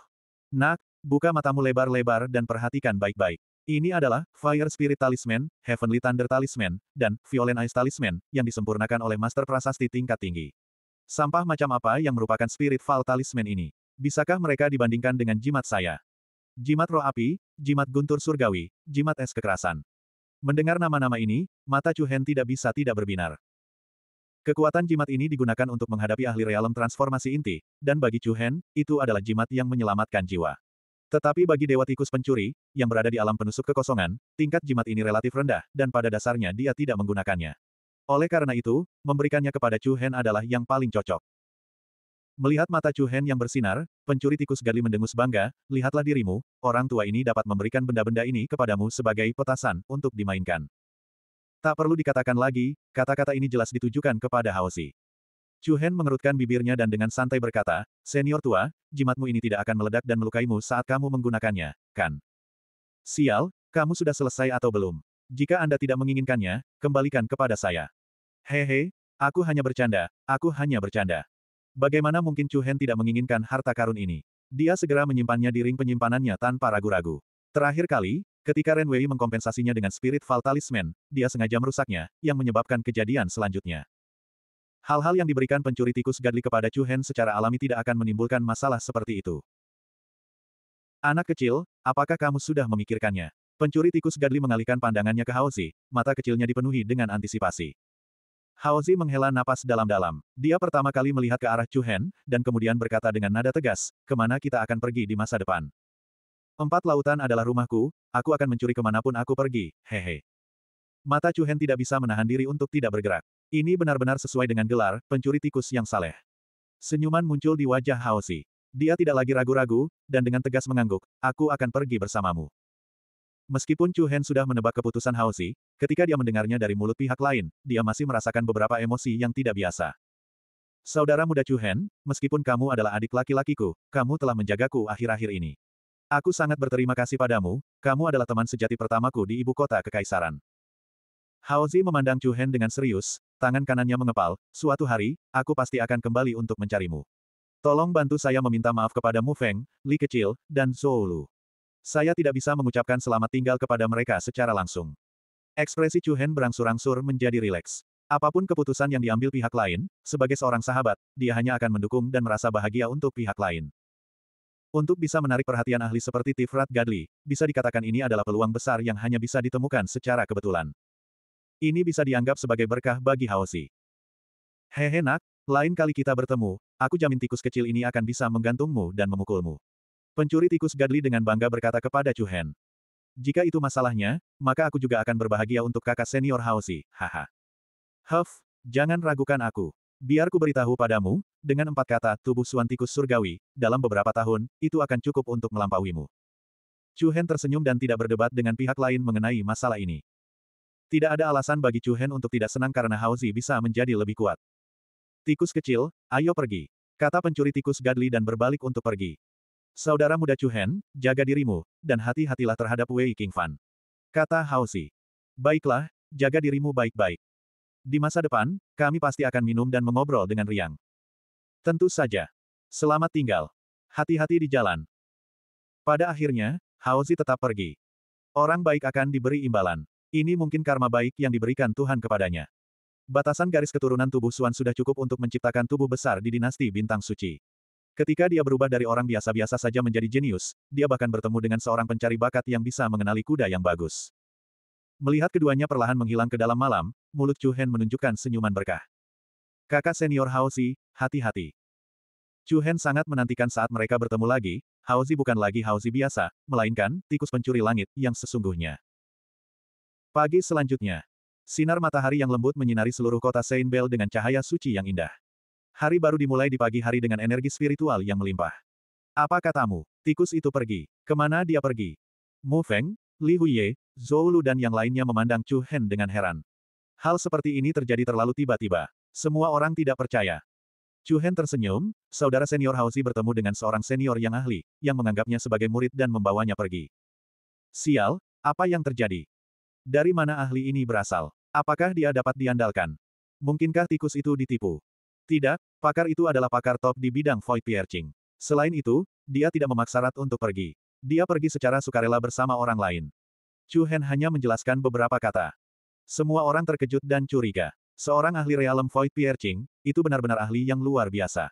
Nak, buka matamu lebar-lebar dan perhatikan baik-baik. Ini adalah Fire Spirit Talisman, Heavenly Thunder Talisman, dan Violent Ice Talisman, yang disempurnakan oleh Master Prasasti tingkat tinggi. Sampah macam apa yang merupakan Spirit Fall Talisman ini? Bisakah mereka dibandingkan dengan jimat saya? Jimat roh api, jimat guntur surgawi, jimat es kekerasan. Mendengar nama-nama ini, mata Chu Hen tidak bisa tidak berbinar. Kekuatan jimat ini digunakan untuk menghadapi ahli realem transformasi inti, dan bagi Chu Hen, itu adalah jimat yang menyelamatkan jiwa. Tetapi bagi Dewa Tikus Pencuri, yang berada di alam penusuk kekosongan, tingkat jimat ini relatif rendah, dan pada dasarnya dia tidak menggunakannya. Oleh karena itu, memberikannya kepada Chu Hen adalah yang paling cocok. Melihat mata Chu Hen yang bersinar, pencuri tikus gadli mendengus bangga, lihatlah dirimu, orang tua ini dapat memberikan benda-benda ini kepadamu sebagai petasan, untuk dimainkan. Tak perlu dikatakan lagi, kata-kata ini jelas ditujukan kepada Haosi. Chu Hen mengerutkan bibirnya dan dengan santai berkata, Senior tua, jimatmu ini tidak akan meledak dan melukaimu saat kamu menggunakannya, kan? Sial, kamu sudah selesai atau belum? Jika Anda tidak menginginkannya, kembalikan kepada saya. Hehe, aku hanya bercanda, aku hanya bercanda. Bagaimana mungkin Chu Hen tidak menginginkan harta karun ini? Dia segera menyimpannya di ring penyimpanannya tanpa ragu-ragu. Terakhir kali, Ketika Ren Wei mengkompensasinya dengan spirit Valtalisman, dia sengaja merusaknya, yang menyebabkan kejadian selanjutnya. Hal-hal yang diberikan pencuri tikus gadli kepada Chu Hen secara alami tidak akan menimbulkan masalah seperti itu. Anak kecil, apakah kamu sudah memikirkannya? Pencuri tikus gadli mengalihkan pandangannya ke Haozi, mata kecilnya dipenuhi dengan antisipasi. Haozi menghela napas dalam-dalam. Dia pertama kali melihat ke arah Chu Hen, dan kemudian berkata dengan nada tegas, kemana kita akan pergi di masa depan. Empat lautan adalah rumahku, aku akan mencuri kemanapun aku pergi, hehe. Mata Chu Hen tidak bisa menahan diri untuk tidak bergerak. Ini benar-benar sesuai dengan gelar, pencuri tikus yang saleh. Senyuman muncul di wajah Hao Si. Dia tidak lagi ragu-ragu, dan dengan tegas mengangguk, aku akan pergi bersamamu. Meskipun Chu Hen sudah menebak keputusan Hao Si, ketika dia mendengarnya dari mulut pihak lain, dia masih merasakan beberapa emosi yang tidak biasa. Saudara muda Chu Hen, meskipun kamu adalah adik laki-lakiku, kamu telah menjagaku akhir-akhir ini. Aku sangat berterima kasih padamu, kamu adalah teman sejati pertamaku di ibu kota kekaisaran. Haozi memandang Chu Hen dengan serius, tangan kanannya mengepal, suatu hari, aku pasti akan kembali untuk mencarimu. Tolong bantu saya meminta maaf kepada Mu Feng, Li Kecil, dan Zhou Lu. Saya tidak bisa mengucapkan selamat tinggal kepada mereka secara langsung. Ekspresi Chu Hen berangsur-angsur menjadi rileks. Apapun keputusan yang diambil pihak lain, sebagai seorang sahabat, dia hanya akan mendukung dan merasa bahagia untuk pihak lain. Untuk bisa menarik perhatian ahli seperti Tifrat Gadli, bisa dikatakan ini adalah peluang besar yang hanya bisa ditemukan secara kebetulan. Ini bisa dianggap sebagai berkah bagi Haosi. Hehe nak, lain kali kita bertemu, aku jamin tikus kecil ini akan bisa menggantungmu dan memukulmu. Pencuri tikus gadli dengan bangga berkata kepada Chu Hen. Jika itu masalahnya, maka aku juga akan berbahagia untuk kakak senior Haosi, haha. Huff, jangan ragukan aku. Biarku beritahu padamu, dengan empat kata tubuh suan tikus surgawi, dalam beberapa tahun, itu akan cukup untuk melampauimu. Chu Hen tersenyum dan tidak berdebat dengan pihak lain mengenai masalah ini. Tidak ada alasan bagi Chu Hen untuk tidak senang karena Hao Zi bisa menjadi lebih kuat. Tikus kecil, ayo pergi. Kata pencuri tikus Gadli dan berbalik untuk pergi. Saudara muda Chu Hen, jaga dirimu, dan hati-hatilah terhadap Wei King Fan, Kata Hao Zi. Baiklah, jaga dirimu baik-baik. Di masa depan, kami pasti akan minum dan mengobrol dengan riang. Tentu saja. Selamat tinggal. Hati-hati di jalan. Pada akhirnya, Hao Zi tetap pergi. Orang baik akan diberi imbalan. Ini mungkin karma baik yang diberikan Tuhan kepadanya. Batasan garis keturunan tubuh Suan sudah cukup untuk menciptakan tubuh besar di dinasti bintang suci. Ketika dia berubah dari orang biasa-biasa saja menjadi jenius, dia bahkan bertemu dengan seorang pencari bakat yang bisa mengenali kuda yang bagus. Melihat keduanya perlahan menghilang ke dalam malam, mulut Chu Hen menunjukkan senyuman berkah. Kakak senior Hao Haozi, hati-hati. Chu Hen sangat menantikan saat mereka bertemu lagi, Hao Haozi bukan lagi Hao Haozi biasa, melainkan tikus pencuri langit yang sesungguhnya. Pagi selanjutnya. Sinar matahari yang lembut menyinari seluruh kota Saint Bell dengan cahaya suci yang indah. Hari baru dimulai di pagi hari dengan energi spiritual yang melimpah. Apa katamu? Tikus itu pergi. Kemana dia pergi? Mu Feng, Li Huye, Zhou Lu dan yang lainnya memandang Chu Hen dengan heran. Hal seperti ini terjadi terlalu tiba-tiba. Semua orang tidak percaya. Chu Hen tersenyum, saudara senior Hauzi bertemu dengan seorang senior yang ahli, yang menganggapnya sebagai murid dan membawanya pergi. Sial, apa yang terjadi? Dari mana ahli ini berasal? Apakah dia dapat diandalkan? Mungkinkah tikus itu ditipu? Tidak, pakar itu adalah pakar top di bidang void piercing. Selain itu, dia tidak memaksa Rat untuk pergi. Dia pergi secara sukarela bersama orang lain. Chu Hen hanya menjelaskan beberapa kata. Semua orang terkejut dan curiga. Seorang ahli realem void piercing, itu benar-benar ahli yang luar biasa.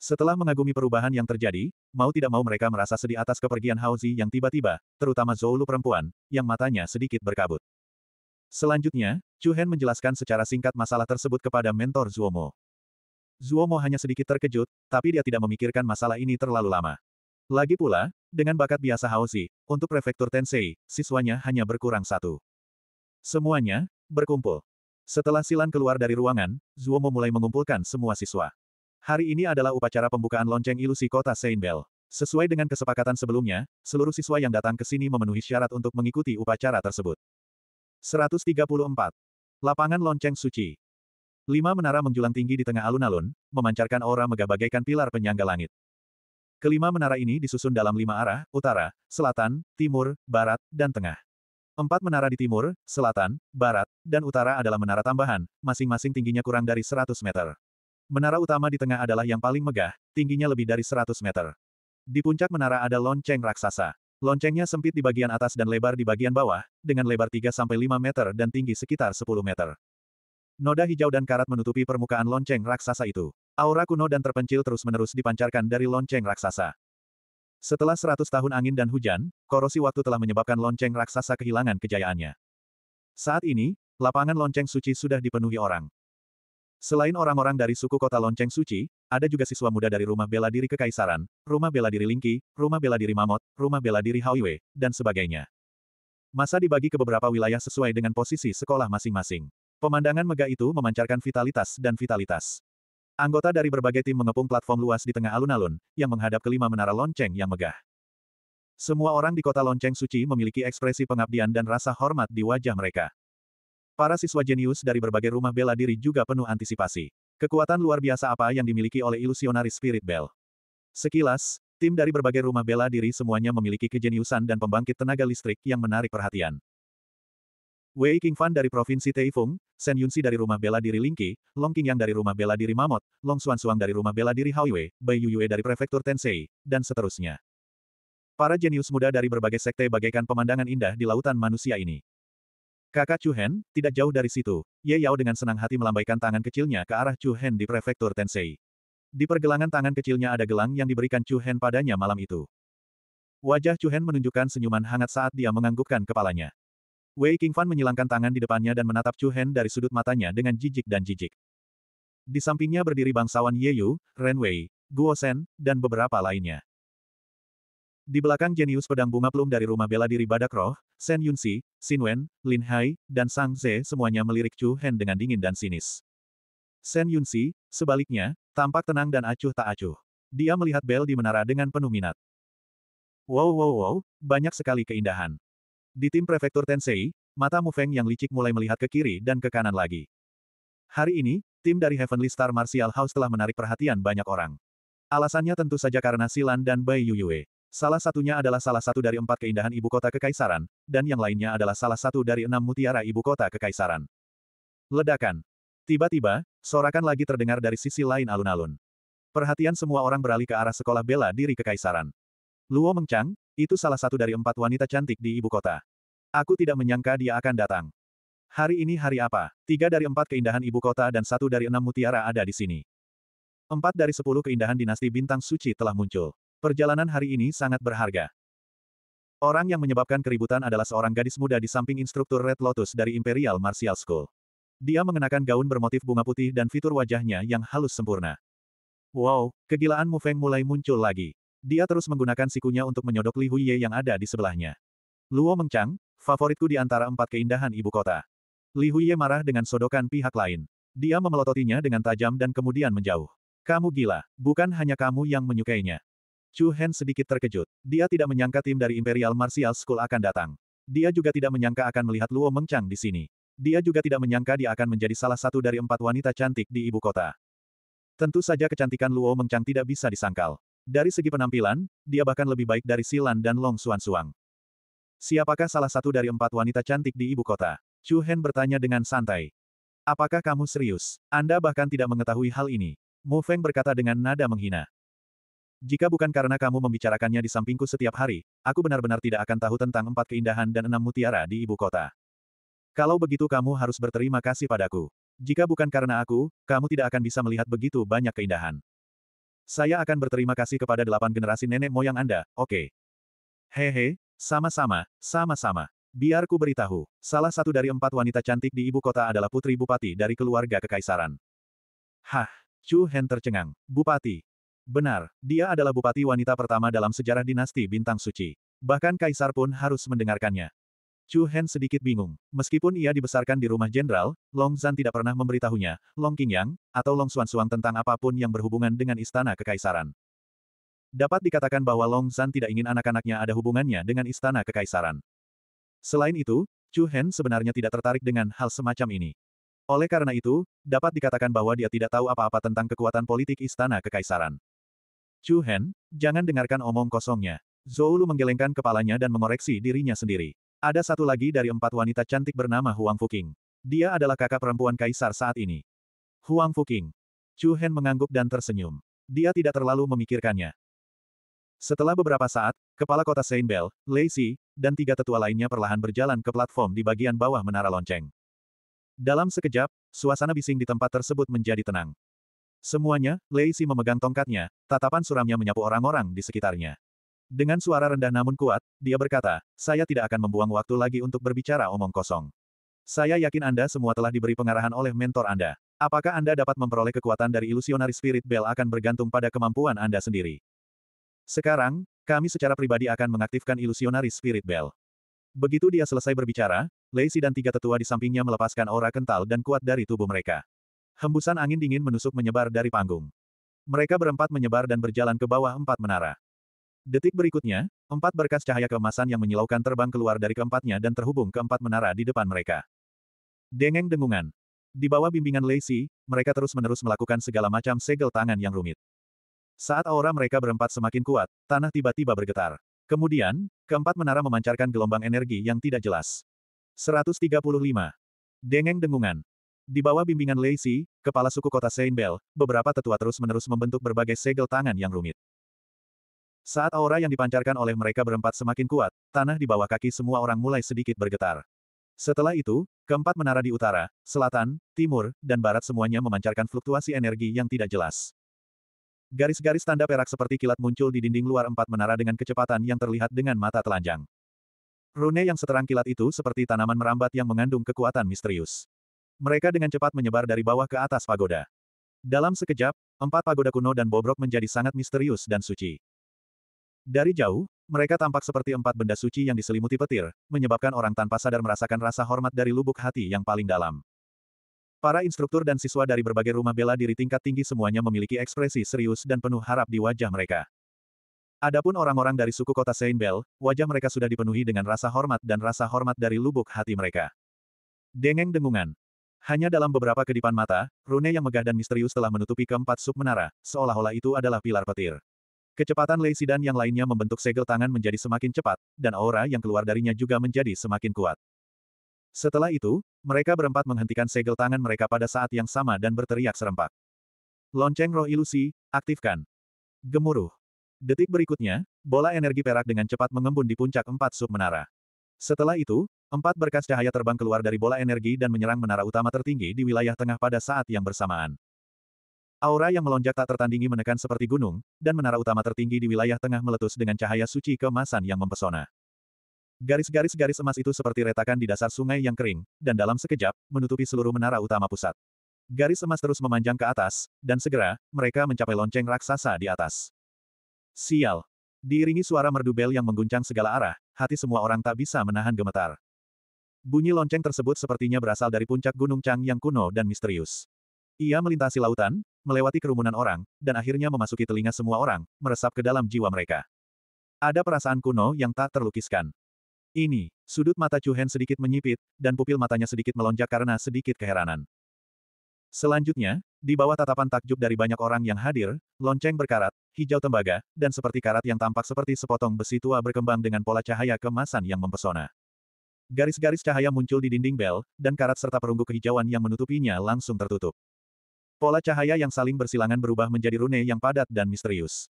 Setelah mengagumi perubahan yang terjadi, mau tidak mau mereka merasa sedih atas kepergian Hauzi yang tiba-tiba, terutama Zoulu perempuan, yang matanya sedikit berkabut. Selanjutnya, Chu Hen menjelaskan secara singkat masalah tersebut kepada mentor Mo. Zuomo. Mo hanya sedikit terkejut, tapi dia tidak memikirkan masalah ini terlalu lama. Lagi pula, dengan bakat biasa Hauzi, untuk prefektur Tensei, siswanya hanya berkurang satu. Semuanya, berkumpul. Setelah Silan keluar dari ruangan, Mo mulai mengumpulkan semua siswa. Hari ini adalah upacara pembukaan lonceng ilusi kota Saint Bell. Sesuai dengan kesepakatan sebelumnya, seluruh siswa yang datang ke sini memenuhi syarat untuk mengikuti upacara tersebut. 134. Lapangan lonceng suci. Lima menara menjulang tinggi di tengah alun-alun, memancarkan aura megah bagaikan pilar penyangga langit. Kelima menara ini disusun dalam lima arah, utara, selatan, timur, barat, dan tengah. Empat menara di timur, selatan, barat, dan utara adalah menara tambahan, masing-masing tingginya kurang dari 100 meter. Menara utama di tengah adalah yang paling megah, tingginya lebih dari 100 meter. Di puncak menara ada lonceng raksasa. Loncengnya sempit di bagian atas dan lebar di bagian bawah, dengan lebar 3-5 meter dan tinggi sekitar 10 meter. Noda hijau dan karat menutupi permukaan lonceng raksasa itu. Aura kuno dan terpencil terus-menerus dipancarkan dari lonceng raksasa. Setelah 100 tahun angin dan hujan, korosi waktu telah menyebabkan lonceng raksasa kehilangan kejayaannya. Saat ini, lapangan lonceng suci sudah dipenuhi orang. Selain orang-orang dari suku kota Lonceng Suci, ada juga siswa muda dari Rumah Bela Diri Kekaisaran, Rumah Bela Diri Lingki, Rumah Bela Diri Mamot, Rumah Bela Diri Hauiwe, dan sebagainya. Masa dibagi ke beberapa wilayah sesuai dengan posisi sekolah masing-masing. Pemandangan megah itu memancarkan vitalitas dan vitalitas. Anggota dari berbagai tim mengepung platform luas di tengah alun-alun, yang menghadap kelima menara lonceng yang megah. Semua orang di kota lonceng suci memiliki ekspresi pengabdian dan rasa hormat di wajah mereka. Para siswa jenius dari berbagai rumah bela diri juga penuh antisipasi. Kekuatan luar biasa apa yang dimiliki oleh ilusionaris Spirit Bell? Sekilas, tim dari berbagai rumah bela diri semuanya memiliki kejeniusan dan pembangkit tenaga listrik yang menarik perhatian. Wei Qingfan dari Provinsi Taifung, Shen Yunsi dari Rumah Bela Diri Lingqi, Long Qingyang dari Rumah Bela Diri Mamot, Long Xuanzuang dari Rumah Bela Diri Haoyue, Bai Yuyue dari Prefektur Tensei, dan seterusnya. Para jenius muda dari berbagai sekte bagaikan pemandangan indah di lautan manusia ini. Kakak Chu Hen, tidak jauh dari situ, Ye Yao dengan senang hati melambaikan tangan kecilnya ke arah Chu Hen di prefektur Tensei. Di pergelangan tangan kecilnya ada gelang yang diberikan Chu Hen padanya malam itu. Wajah Chu Hen menunjukkan senyuman hangat saat dia menganggukkan kepalanya. Wei King Fan menyilangkan tangan di depannya dan menatap Chu Hen dari sudut matanya dengan jijik dan jijik. Di sampingnya berdiri bangsawan Ye Yu, Ren Wei, Guo Sen, dan beberapa lainnya. Di belakang jenius pedang bunga plum dari rumah bela diri badak roh, Shen Yunxi, Xin Wen, Lin Hai, dan Sang Ze semuanya melirik Chu Hen dengan dingin dan sinis. Shen Yunxi, sebaliknya, tampak tenang dan acuh tak acuh. Dia melihat bel di menara dengan penuh minat. Wow wow wow, banyak sekali keindahan. Di tim prefektur Tensei, mata Mu Feng yang licik mulai melihat ke kiri dan ke kanan lagi. Hari ini, tim dari Heavenly Star Martial House telah menarik perhatian banyak orang. Alasannya tentu saja karena Silan dan Bai Yuyue. Salah satunya adalah salah satu dari empat keindahan ibu kota kekaisaran, dan yang lainnya adalah salah satu dari enam mutiara ibu kota kekaisaran. Ledakan. Tiba-tiba, sorakan lagi terdengar dari sisi lain alun-alun. Perhatian semua orang beralih ke arah sekolah bela diri kekaisaran. Luo Mengchang, itu salah satu dari empat wanita cantik di ibu kota. Aku tidak menyangka dia akan datang. Hari ini hari apa? Tiga dari empat keindahan ibu kota dan satu dari enam mutiara ada di sini. Empat dari sepuluh keindahan dinasti bintang suci telah muncul. Perjalanan hari ini sangat berharga. Orang yang menyebabkan keributan adalah seorang gadis muda di samping instruktur Red Lotus dari Imperial Martial School. Dia mengenakan gaun bermotif bunga putih dan fitur wajahnya yang halus sempurna. Wow, kegilaan Mu Feng mulai muncul lagi. Dia terus menggunakan sikunya untuk menyodok Li Huiye yang ada di sebelahnya. Luo Mengchang, favoritku di antara empat keindahan ibu kota. Li Huiye marah dengan sodokan pihak lain. Dia memelototinya dengan tajam dan kemudian menjauh. Kamu gila, bukan hanya kamu yang menyukainya. Chu Hen sedikit terkejut. Dia tidak menyangka tim dari Imperial Martial School akan datang. Dia juga tidak menyangka akan melihat Luo Mengchang di sini. Dia juga tidak menyangka dia akan menjadi salah satu dari empat wanita cantik di ibu kota. Tentu saja kecantikan Luo Mengchang tidak bisa disangkal. Dari segi penampilan, dia bahkan lebih baik dari Silan dan Long Suan Suang. Siapakah salah satu dari empat wanita cantik di ibu kota? Chu Hen bertanya dengan santai. Apakah kamu serius? Anda bahkan tidak mengetahui hal ini. Mu Feng berkata dengan nada menghina. Jika bukan karena kamu membicarakannya di sampingku setiap hari, aku benar-benar tidak akan tahu tentang empat keindahan dan enam mutiara di ibu kota. Kalau begitu kamu harus berterima kasih padaku. Jika bukan karena aku, kamu tidak akan bisa melihat begitu banyak keindahan. Saya akan berterima kasih kepada delapan generasi nenek moyang Anda, oke. Okay. Hehe, sama-sama, sama-sama. Biarku beritahu, salah satu dari empat wanita cantik di ibu kota adalah putri bupati dari keluarga kekaisaran. Hah, Chu Hen tercengang. Bupati, Benar, dia adalah bupati wanita pertama dalam sejarah dinasti Bintang Suci. Bahkan kaisar pun harus mendengarkannya. Chu Hen sedikit bingung. Meskipun ia dibesarkan di rumah jenderal, Long Zan tidak pernah memberitahunya, Long Qingyang, atau Long Suang tentang apapun yang berhubungan dengan istana kekaisaran. Dapat dikatakan bahwa Long Zan tidak ingin anak-anaknya ada hubungannya dengan istana kekaisaran. Selain itu, Chu Hen sebenarnya tidak tertarik dengan hal semacam ini. Oleh karena itu, dapat dikatakan bahwa dia tidak tahu apa-apa tentang kekuatan politik istana kekaisaran. Chu Hen, jangan dengarkan omong kosongnya. Zhou Lu menggelengkan kepalanya dan mengoreksi dirinya sendiri. Ada satu lagi dari empat wanita cantik bernama Huang Fuqing. Dia adalah kakak perempuan kaisar saat ini. Huang Fuqing. Chu Hen mengangguk dan tersenyum. Dia tidak terlalu memikirkannya. Setelah beberapa saat, kepala kota Saint Lei Xi, dan tiga tetua lainnya perlahan berjalan ke platform di bagian bawah menara lonceng. Dalam sekejap, suasana bising di tempat tersebut menjadi tenang. Semuanya, Lei Si memegang tongkatnya, tatapan suramnya menyapu orang-orang di sekitarnya. Dengan suara rendah namun kuat, dia berkata, saya tidak akan membuang waktu lagi untuk berbicara omong kosong. Saya yakin Anda semua telah diberi pengarahan oleh mentor Anda. Apakah Anda dapat memperoleh kekuatan dari ilusionari spirit bell akan bergantung pada kemampuan Anda sendiri. Sekarang, kami secara pribadi akan mengaktifkan ilusionari spirit bell. Begitu dia selesai berbicara, Lacey dan tiga tetua di sampingnya melepaskan aura kental dan kuat dari tubuh mereka. Hembusan angin dingin menusuk menyebar dari panggung. Mereka berempat menyebar dan berjalan ke bawah empat menara. Detik berikutnya, empat berkas cahaya keemasan yang menyilaukan terbang keluar dari keempatnya dan terhubung ke empat menara di depan mereka. Dengeng dengungan. Di bawah bimbingan Lacey, mereka terus-menerus melakukan segala macam segel tangan yang rumit. Saat aura mereka berempat semakin kuat, tanah tiba-tiba bergetar. Kemudian, keempat menara memancarkan gelombang energi yang tidak jelas. 135. Dengeng dengungan. Di bawah bimbingan Lacey, kepala suku kota Seinbel, beberapa tetua terus-menerus membentuk berbagai segel tangan yang rumit. Saat aura yang dipancarkan oleh mereka berempat semakin kuat, tanah di bawah kaki semua orang mulai sedikit bergetar. Setelah itu, keempat menara di utara, selatan, timur, dan barat semuanya memancarkan fluktuasi energi yang tidak jelas. Garis-garis tanda perak seperti kilat muncul di dinding luar empat menara dengan kecepatan yang terlihat dengan mata telanjang. Rune yang seterang kilat itu seperti tanaman merambat yang mengandung kekuatan misterius. Mereka dengan cepat menyebar dari bawah ke atas pagoda. Dalam sekejap, empat pagoda kuno dan bobrok menjadi sangat misterius dan suci. Dari jauh, mereka tampak seperti empat benda suci yang diselimuti petir, menyebabkan orang tanpa sadar merasakan rasa hormat dari lubuk hati yang paling dalam. Para instruktur dan siswa dari berbagai rumah bela diri tingkat tinggi semuanya memiliki ekspresi serius dan penuh harap di wajah mereka. Adapun orang-orang dari suku kota Saint Bell, wajah mereka sudah dipenuhi dengan rasa hormat dan rasa hormat dari lubuk hati mereka. Dengeng dengungan, hanya dalam beberapa kedipan mata, rune yang megah dan misterius telah menutupi keempat sub menara, seolah-olah itu adalah pilar petir. Kecepatan Lei Sidan yang lainnya membentuk segel tangan menjadi semakin cepat, dan aura yang keluar darinya juga menjadi semakin kuat. Setelah itu, mereka berempat menghentikan segel tangan mereka pada saat yang sama dan berteriak serempak. Lonceng roh ilusi, aktifkan. Gemuruh. Detik berikutnya, bola energi perak dengan cepat mengembun di puncak empat sub menara. Setelah itu, empat berkas cahaya terbang keluar dari bola energi dan menyerang menara utama tertinggi di wilayah tengah pada saat yang bersamaan. Aura yang melonjak tak tertandingi menekan seperti gunung, dan menara utama tertinggi di wilayah tengah meletus dengan cahaya suci kemasan yang mempesona. Garis-garis garis emas itu seperti retakan di dasar sungai yang kering, dan dalam sekejap, menutupi seluruh menara utama pusat. Garis emas terus memanjang ke atas, dan segera, mereka mencapai lonceng raksasa di atas. Sial, Diiringi suara merdu bel yang mengguncang segala arah, hati semua orang tak bisa menahan gemetar. Bunyi lonceng tersebut sepertinya berasal dari puncak Gunung Chang yang kuno dan misterius. Ia melintasi lautan, melewati kerumunan orang, dan akhirnya memasuki telinga semua orang, meresap ke dalam jiwa mereka. Ada perasaan kuno yang tak terlukiskan. Ini, sudut mata Chu Hen sedikit menyipit, dan pupil matanya sedikit melonjak karena sedikit keheranan. Selanjutnya, di bawah tatapan takjub dari banyak orang yang hadir, lonceng berkarat, hijau tembaga, dan seperti karat yang tampak seperti sepotong besi tua berkembang dengan pola cahaya kemasan yang mempesona. Garis-garis cahaya muncul di dinding bel, dan karat serta perunggu kehijauan yang menutupinya langsung tertutup. Pola cahaya yang saling bersilangan berubah menjadi rune yang padat dan misterius.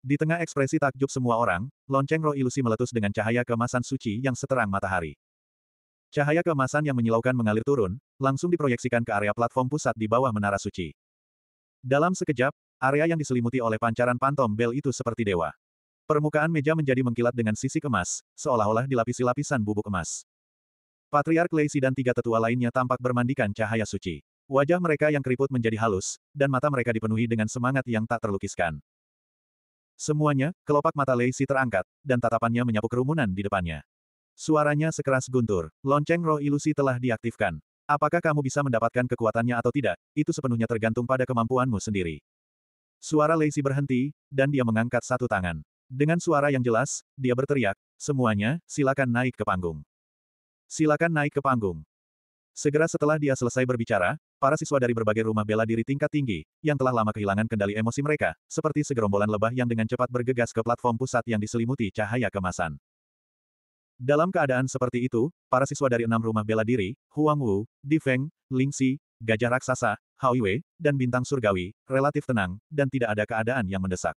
Di tengah ekspresi takjub semua orang, lonceng roh ilusi meletus dengan cahaya kemasan suci yang seterang matahari. Cahaya keemasan yang menyilaukan mengalir turun, langsung diproyeksikan ke area platform pusat di bawah menara suci. Dalam sekejap, area yang diselimuti oleh pancaran pantom bel itu seperti dewa. Permukaan meja menjadi mengkilat dengan sisi kemas, seolah-olah dilapisi lapisan bubuk emas. Patriark Leisi dan tiga tetua lainnya tampak bermandikan cahaya suci. Wajah mereka yang keriput menjadi halus, dan mata mereka dipenuhi dengan semangat yang tak terlukiskan. Semuanya, kelopak mata Leisi terangkat, dan tatapannya menyapu kerumunan di depannya. Suaranya sekeras guntur. Lonceng roh ilusi telah diaktifkan. Apakah kamu bisa mendapatkan kekuatannya atau tidak, itu sepenuhnya tergantung pada kemampuanmu sendiri. Suara Lacey berhenti, dan dia mengangkat satu tangan. Dengan suara yang jelas, dia berteriak, semuanya, silakan naik ke panggung. Silakan naik ke panggung. Segera setelah dia selesai berbicara, para siswa dari berbagai rumah bela diri tingkat tinggi, yang telah lama kehilangan kendali emosi mereka, seperti segerombolan lebah yang dengan cepat bergegas ke platform pusat yang diselimuti cahaya kemasan. Dalam keadaan seperti itu, para siswa dari enam rumah bela diri, Huang Wu, Di Feng, Ling Xi, Gajah Raksasa, Hao Yue, dan Bintang Surgawi, relatif tenang, dan tidak ada keadaan yang mendesak.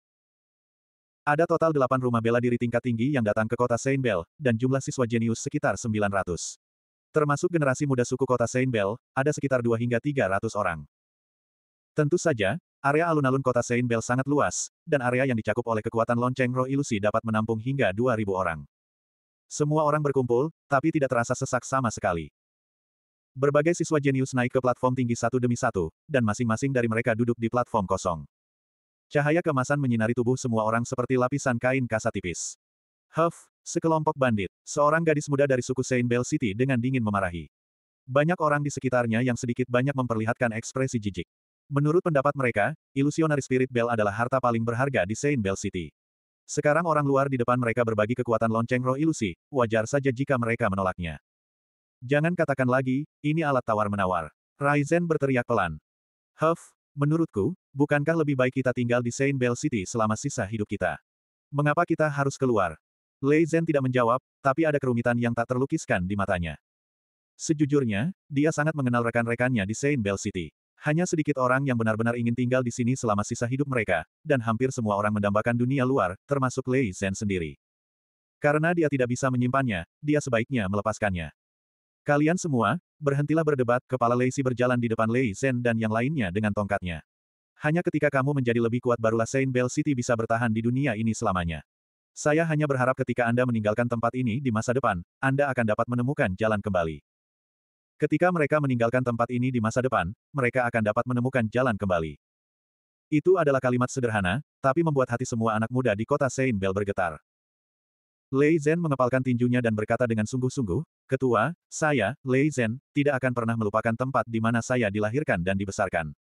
Ada total delapan rumah bela diri tingkat tinggi yang datang ke kota Saint Bell, dan jumlah siswa jenius sekitar 900. Termasuk generasi muda suku kota Saint Bell, ada sekitar dua hingga tiga ratus orang. Tentu saja, area alun-alun kota Saint Bell sangat luas, dan area yang dicakup oleh kekuatan lonceng roh ilusi dapat menampung hingga dua ribu orang. Semua orang berkumpul, tapi tidak terasa sesak sama sekali. Berbagai siswa jenius naik ke platform tinggi satu demi satu, dan masing-masing dari mereka duduk di platform kosong. Cahaya kemasan menyinari tubuh semua orang seperti lapisan kain kasa tipis. Huff, sekelompok bandit, seorang gadis muda dari suku Saint Bell City dengan dingin memarahi. Banyak orang di sekitarnya yang sedikit banyak memperlihatkan ekspresi jijik. Menurut pendapat mereka, ilusionari spirit bell adalah harta paling berharga di Saint Bell City. Sekarang orang luar di depan mereka berbagi kekuatan lonceng roh ilusi, wajar saja jika mereka menolaknya. Jangan katakan lagi, ini alat tawar-menawar. Raizen berteriak pelan. Huff, menurutku, bukankah lebih baik kita tinggal di Saint Bell City selama sisa hidup kita? Mengapa kita harus keluar? Lei Zhen tidak menjawab, tapi ada kerumitan yang tak terlukiskan di matanya. Sejujurnya, dia sangat mengenal rekan-rekannya di Saint Bell City. Hanya sedikit orang yang benar-benar ingin tinggal di sini selama sisa hidup mereka, dan hampir semua orang mendambakan dunia luar, termasuk Lei Zhen sendiri. Karena dia tidak bisa menyimpannya, dia sebaiknya melepaskannya. Kalian semua, berhentilah berdebat, kepala Lei Si berjalan di depan Lei Zhen dan yang lainnya dengan tongkatnya. Hanya ketika kamu menjadi lebih kuat barulah Saint Bell City bisa bertahan di dunia ini selamanya. Saya hanya berharap ketika Anda meninggalkan tempat ini di masa depan, Anda akan dapat menemukan jalan kembali. Ketika mereka meninggalkan tempat ini di masa depan, mereka akan dapat menemukan jalan kembali. Itu adalah kalimat sederhana, tapi membuat hati semua anak muda di kota Saint Bell bergetar. Lei Zhen mengepalkan tinjunya dan berkata dengan sungguh-sungguh, Ketua, saya, Lei Zhen, tidak akan pernah melupakan tempat di mana saya dilahirkan dan dibesarkan.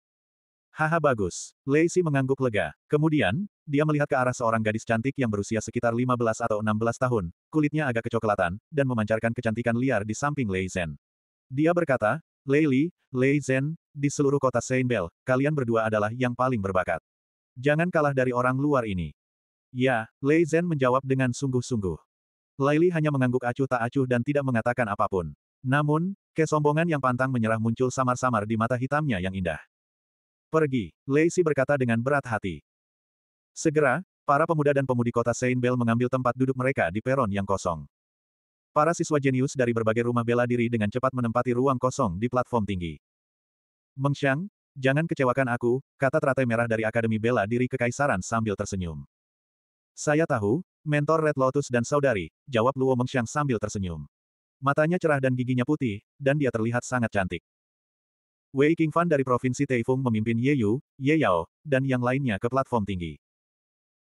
Haha bagus. Lei Si mengangguk lega. Kemudian, dia melihat ke arah seorang gadis cantik yang berusia sekitar 15 atau 16 tahun, kulitnya agak kecoklatan, dan memancarkan kecantikan liar di samping Lei Zhen. Dia berkata, Lei Li, Lei Zhen, di seluruh kota Seinbel, kalian berdua adalah yang paling berbakat. Jangan kalah dari orang luar ini. Ya, Lei Zhen menjawab dengan sungguh-sungguh. Li hanya mengangguk acuh tak acuh dan tidak mengatakan apapun. Namun, kesombongan yang pantang menyerah muncul samar-samar di mata hitamnya yang indah. Pergi, Lei Si berkata dengan berat hati. Segera, para pemuda dan pemudi kota Seinbel mengambil tempat duduk mereka di peron yang kosong. Para siswa jenius dari berbagai rumah bela diri dengan cepat menempati ruang kosong di platform tinggi. Mengsyang, jangan kecewakan aku, kata teratai merah dari Akademi Bela Diri Kekaisaran sambil tersenyum. Saya tahu, mentor Red Lotus dan saudari, jawab Luo Mengsyang sambil tersenyum. Matanya cerah dan giginya putih, dan dia terlihat sangat cantik. Wei Qingfan dari Provinsi Taifung memimpin Ye Yu, Ye Yao, dan yang lainnya ke platform tinggi.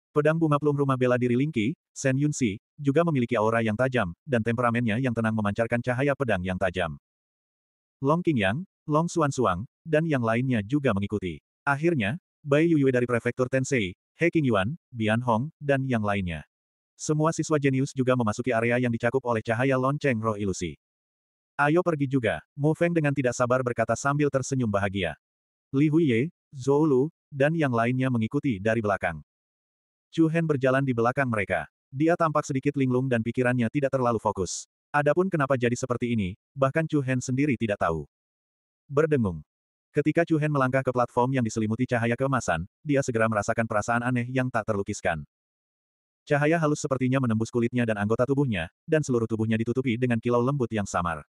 Pedang bunga plum rumah bela diri Lingqi, Shen Yunxi, juga memiliki aura yang tajam, dan temperamennya yang tenang memancarkan cahaya pedang yang tajam. Long Qingyang, Long Suang, dan yang lainnya juga mengikuti. Akhirnya, Bai Yuyue dari Prefektur Tensei, He Qingyuan, Bian Hong, dan yang lainnya. Semua siswa jenius juga memasuki area yang dicakup oleh cahaya lonceng roh ilusi. Ayo pergi juga, Mu Feng dengan tidak sabar berkata sambil tersenyum bahagia. Li Huiye, Zhou Lu, dan yang lainnya mengikuti dari belakang. Chu Hen berjalan di belakang mereka. Dia tampak sedikit linglung dan pikirannya tidak terlalu fokus. Adapun kenapa jadi seperti ini, bahkan Chu Hen sendiri tidak tahu. Berdengung. Ketika Chu Hen melangkah ke platform yang diselimuti cahaya kemasan, dia segera merasakan perasaan aneh yang tak terlukiskan. Cahaya halus sepertinya menembus kulitnya dan anggota tubuhnya, dan seluruh tubuhnya ditutupi dengan kilau lembut yang samar.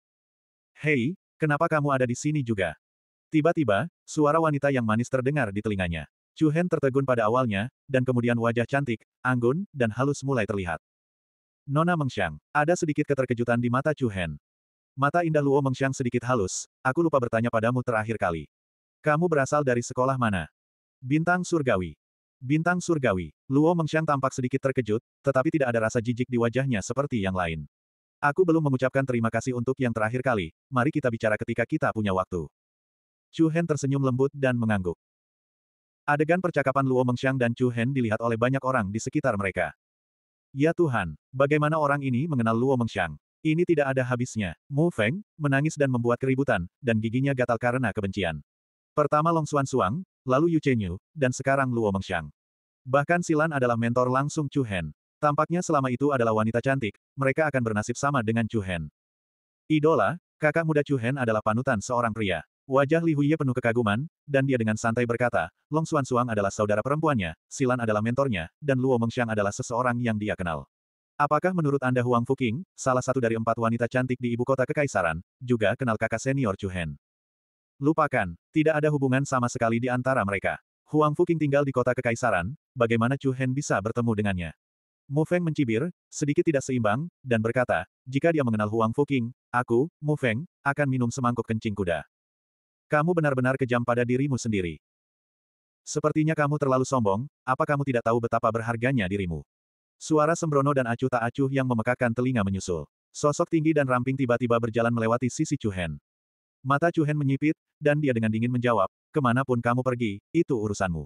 Hei, kenapa kamu ada di sini juga? Tiba-tiba, suara wanita yang manis terdengar di telinganya. Chu Hen tertegun pada awalnya, dan kemudian wajah cantik, anggun, dan halus mulai terlihat. Nona Mengxiang, ada sedikit keterkejutan di mata Chu Hen. Mata indah Luo Mengxiang sedikit halus, aku lupa bertanya padamu terakhir kali. Kamu berasal dari sekolah mana? Bintang Surgawi. Bintang Surgawi, Luo Mengxiang tampak sedikit terkejut, tetapi tidak ada rasa jijik di wajahnya seperti yang lain. Aku belum mengucapkan terima kasih untuk yang terakhir kali, mari kita bicara ketika kita punya waktu. Chu Hen tersenyum lembut dan mengangguk. Adegan percakapan Luo Mengxiang dan Chu Hen dilihat oleh banyak orang di sekitar mereka. Ya Tuhan, bagaimana orang ini mengenal Luo Mengxiang? Ini tidak ada habisnya. Mu Feng menangis dan membuat keributan, dan giginya gatal karena kebencian. Pertama Long Xuan Suang, lalu Yu Chenyu, dan sekarang Luo Mengxiang. Bahkan Silan adalah mentor langsung Chu Hen. Tampaknya selama itu adalah wanita cantik, mereka akan bernasib sama dengan Chu Hen. Idola, kakak muda Chu Hen adalah panutan seorang pria. Wajah Li Huiye penuh kekaguman, dan dia dengan santai berkata, Long Xuan Suang adalah saudara perempuannya, Silan adalah mentornya, dan Luo Mengxiang adalah seseorang yang dia kenal. Apakah menurut Anda Huang Fuqing, salah satu dari empat wanita cantik di ibu kota kekaisaran, juga kenal kakak senior Chu Hen? Lupakan, tidak ada hubungan sama sekali di antara mereka. Huang Fuqing tinggal di kota kekaisaran, bagaimana Chu Hen bisa bertemu dengannya? Mu Feng mencibir, sedikit tidak seimbang, dan berkata, jika dia mengenal Huang Fuqing, aku, Mu Feng, akan minum semangkuk kencing kuda. Kamu benar-benar kejam pada dirimu sendiri. Sepertinya kamu terlalu sombong, apa kamu tidak tahu betapa berharganya dirimu? Suara sembrono dan acuh tak acuh yang memekakan telinga menyusul. Sosok tinggi dan ramping tiba-tiba berjalan melewati sisi Hen. Mata Hen menyipit, dan dia dengan dingin menjawab, kemanapun kamu pergi, itu urusanmu.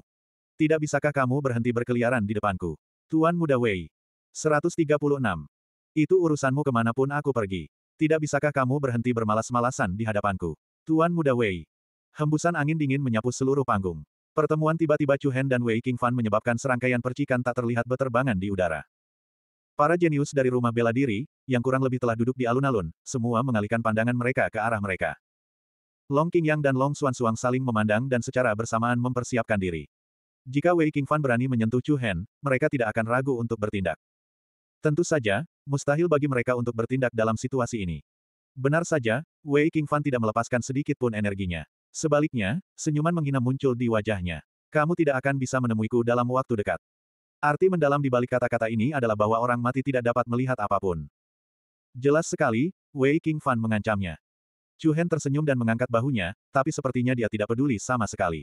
Tidak bisakah kamu berhenti berkeliaran di depanku? Tuan Muda Wei. 136. Itu urusanmu kemanapun aku pergi. Tidak bisakah kamu berhenti bermalas-malasan di hadapanku? Tuan Muda Wei. Hembusan angin dingin menyapu seluruh panggung. Pertemuan tiba-tiba Chu Hen dan Wei King Fan menyebabkan serangkaian percikan tak terlihat beterbangan di udara. Para jenius dari rumah bela diri, yang kurang lebih telah duduk di alun-alun, semua mengalihkan pandangan mereka ke arah mereka. Long King Yang dan Long Xuan Xuan saling memandang dan secara bersamaan mempersiapkan diri. Jika Wei King Fan berani menyentuh Chu Hen, mereka tidak akan ragu untuk bertindak. Tentu saja, mustahil bagi mereka untuk bertindak dalam situasi ini. Benar saja, Wei King Fan tidak melepaskan sedikit pun energinya. Sebaliknya, senyuman menghina muncul di wajahnya. Kamu tidak akan bisa menemuiku dalam waktu dekat. Arti mendalam di balik kata-kata ini adalah bahwa orang mati tidak dapat melihat apapun. Jelas sekali, Wei King Fan mengancamnya. Chu Hen tersenyum dan mengangkat bahunya, tapi sepertinya dia tidak peduli sama sekali.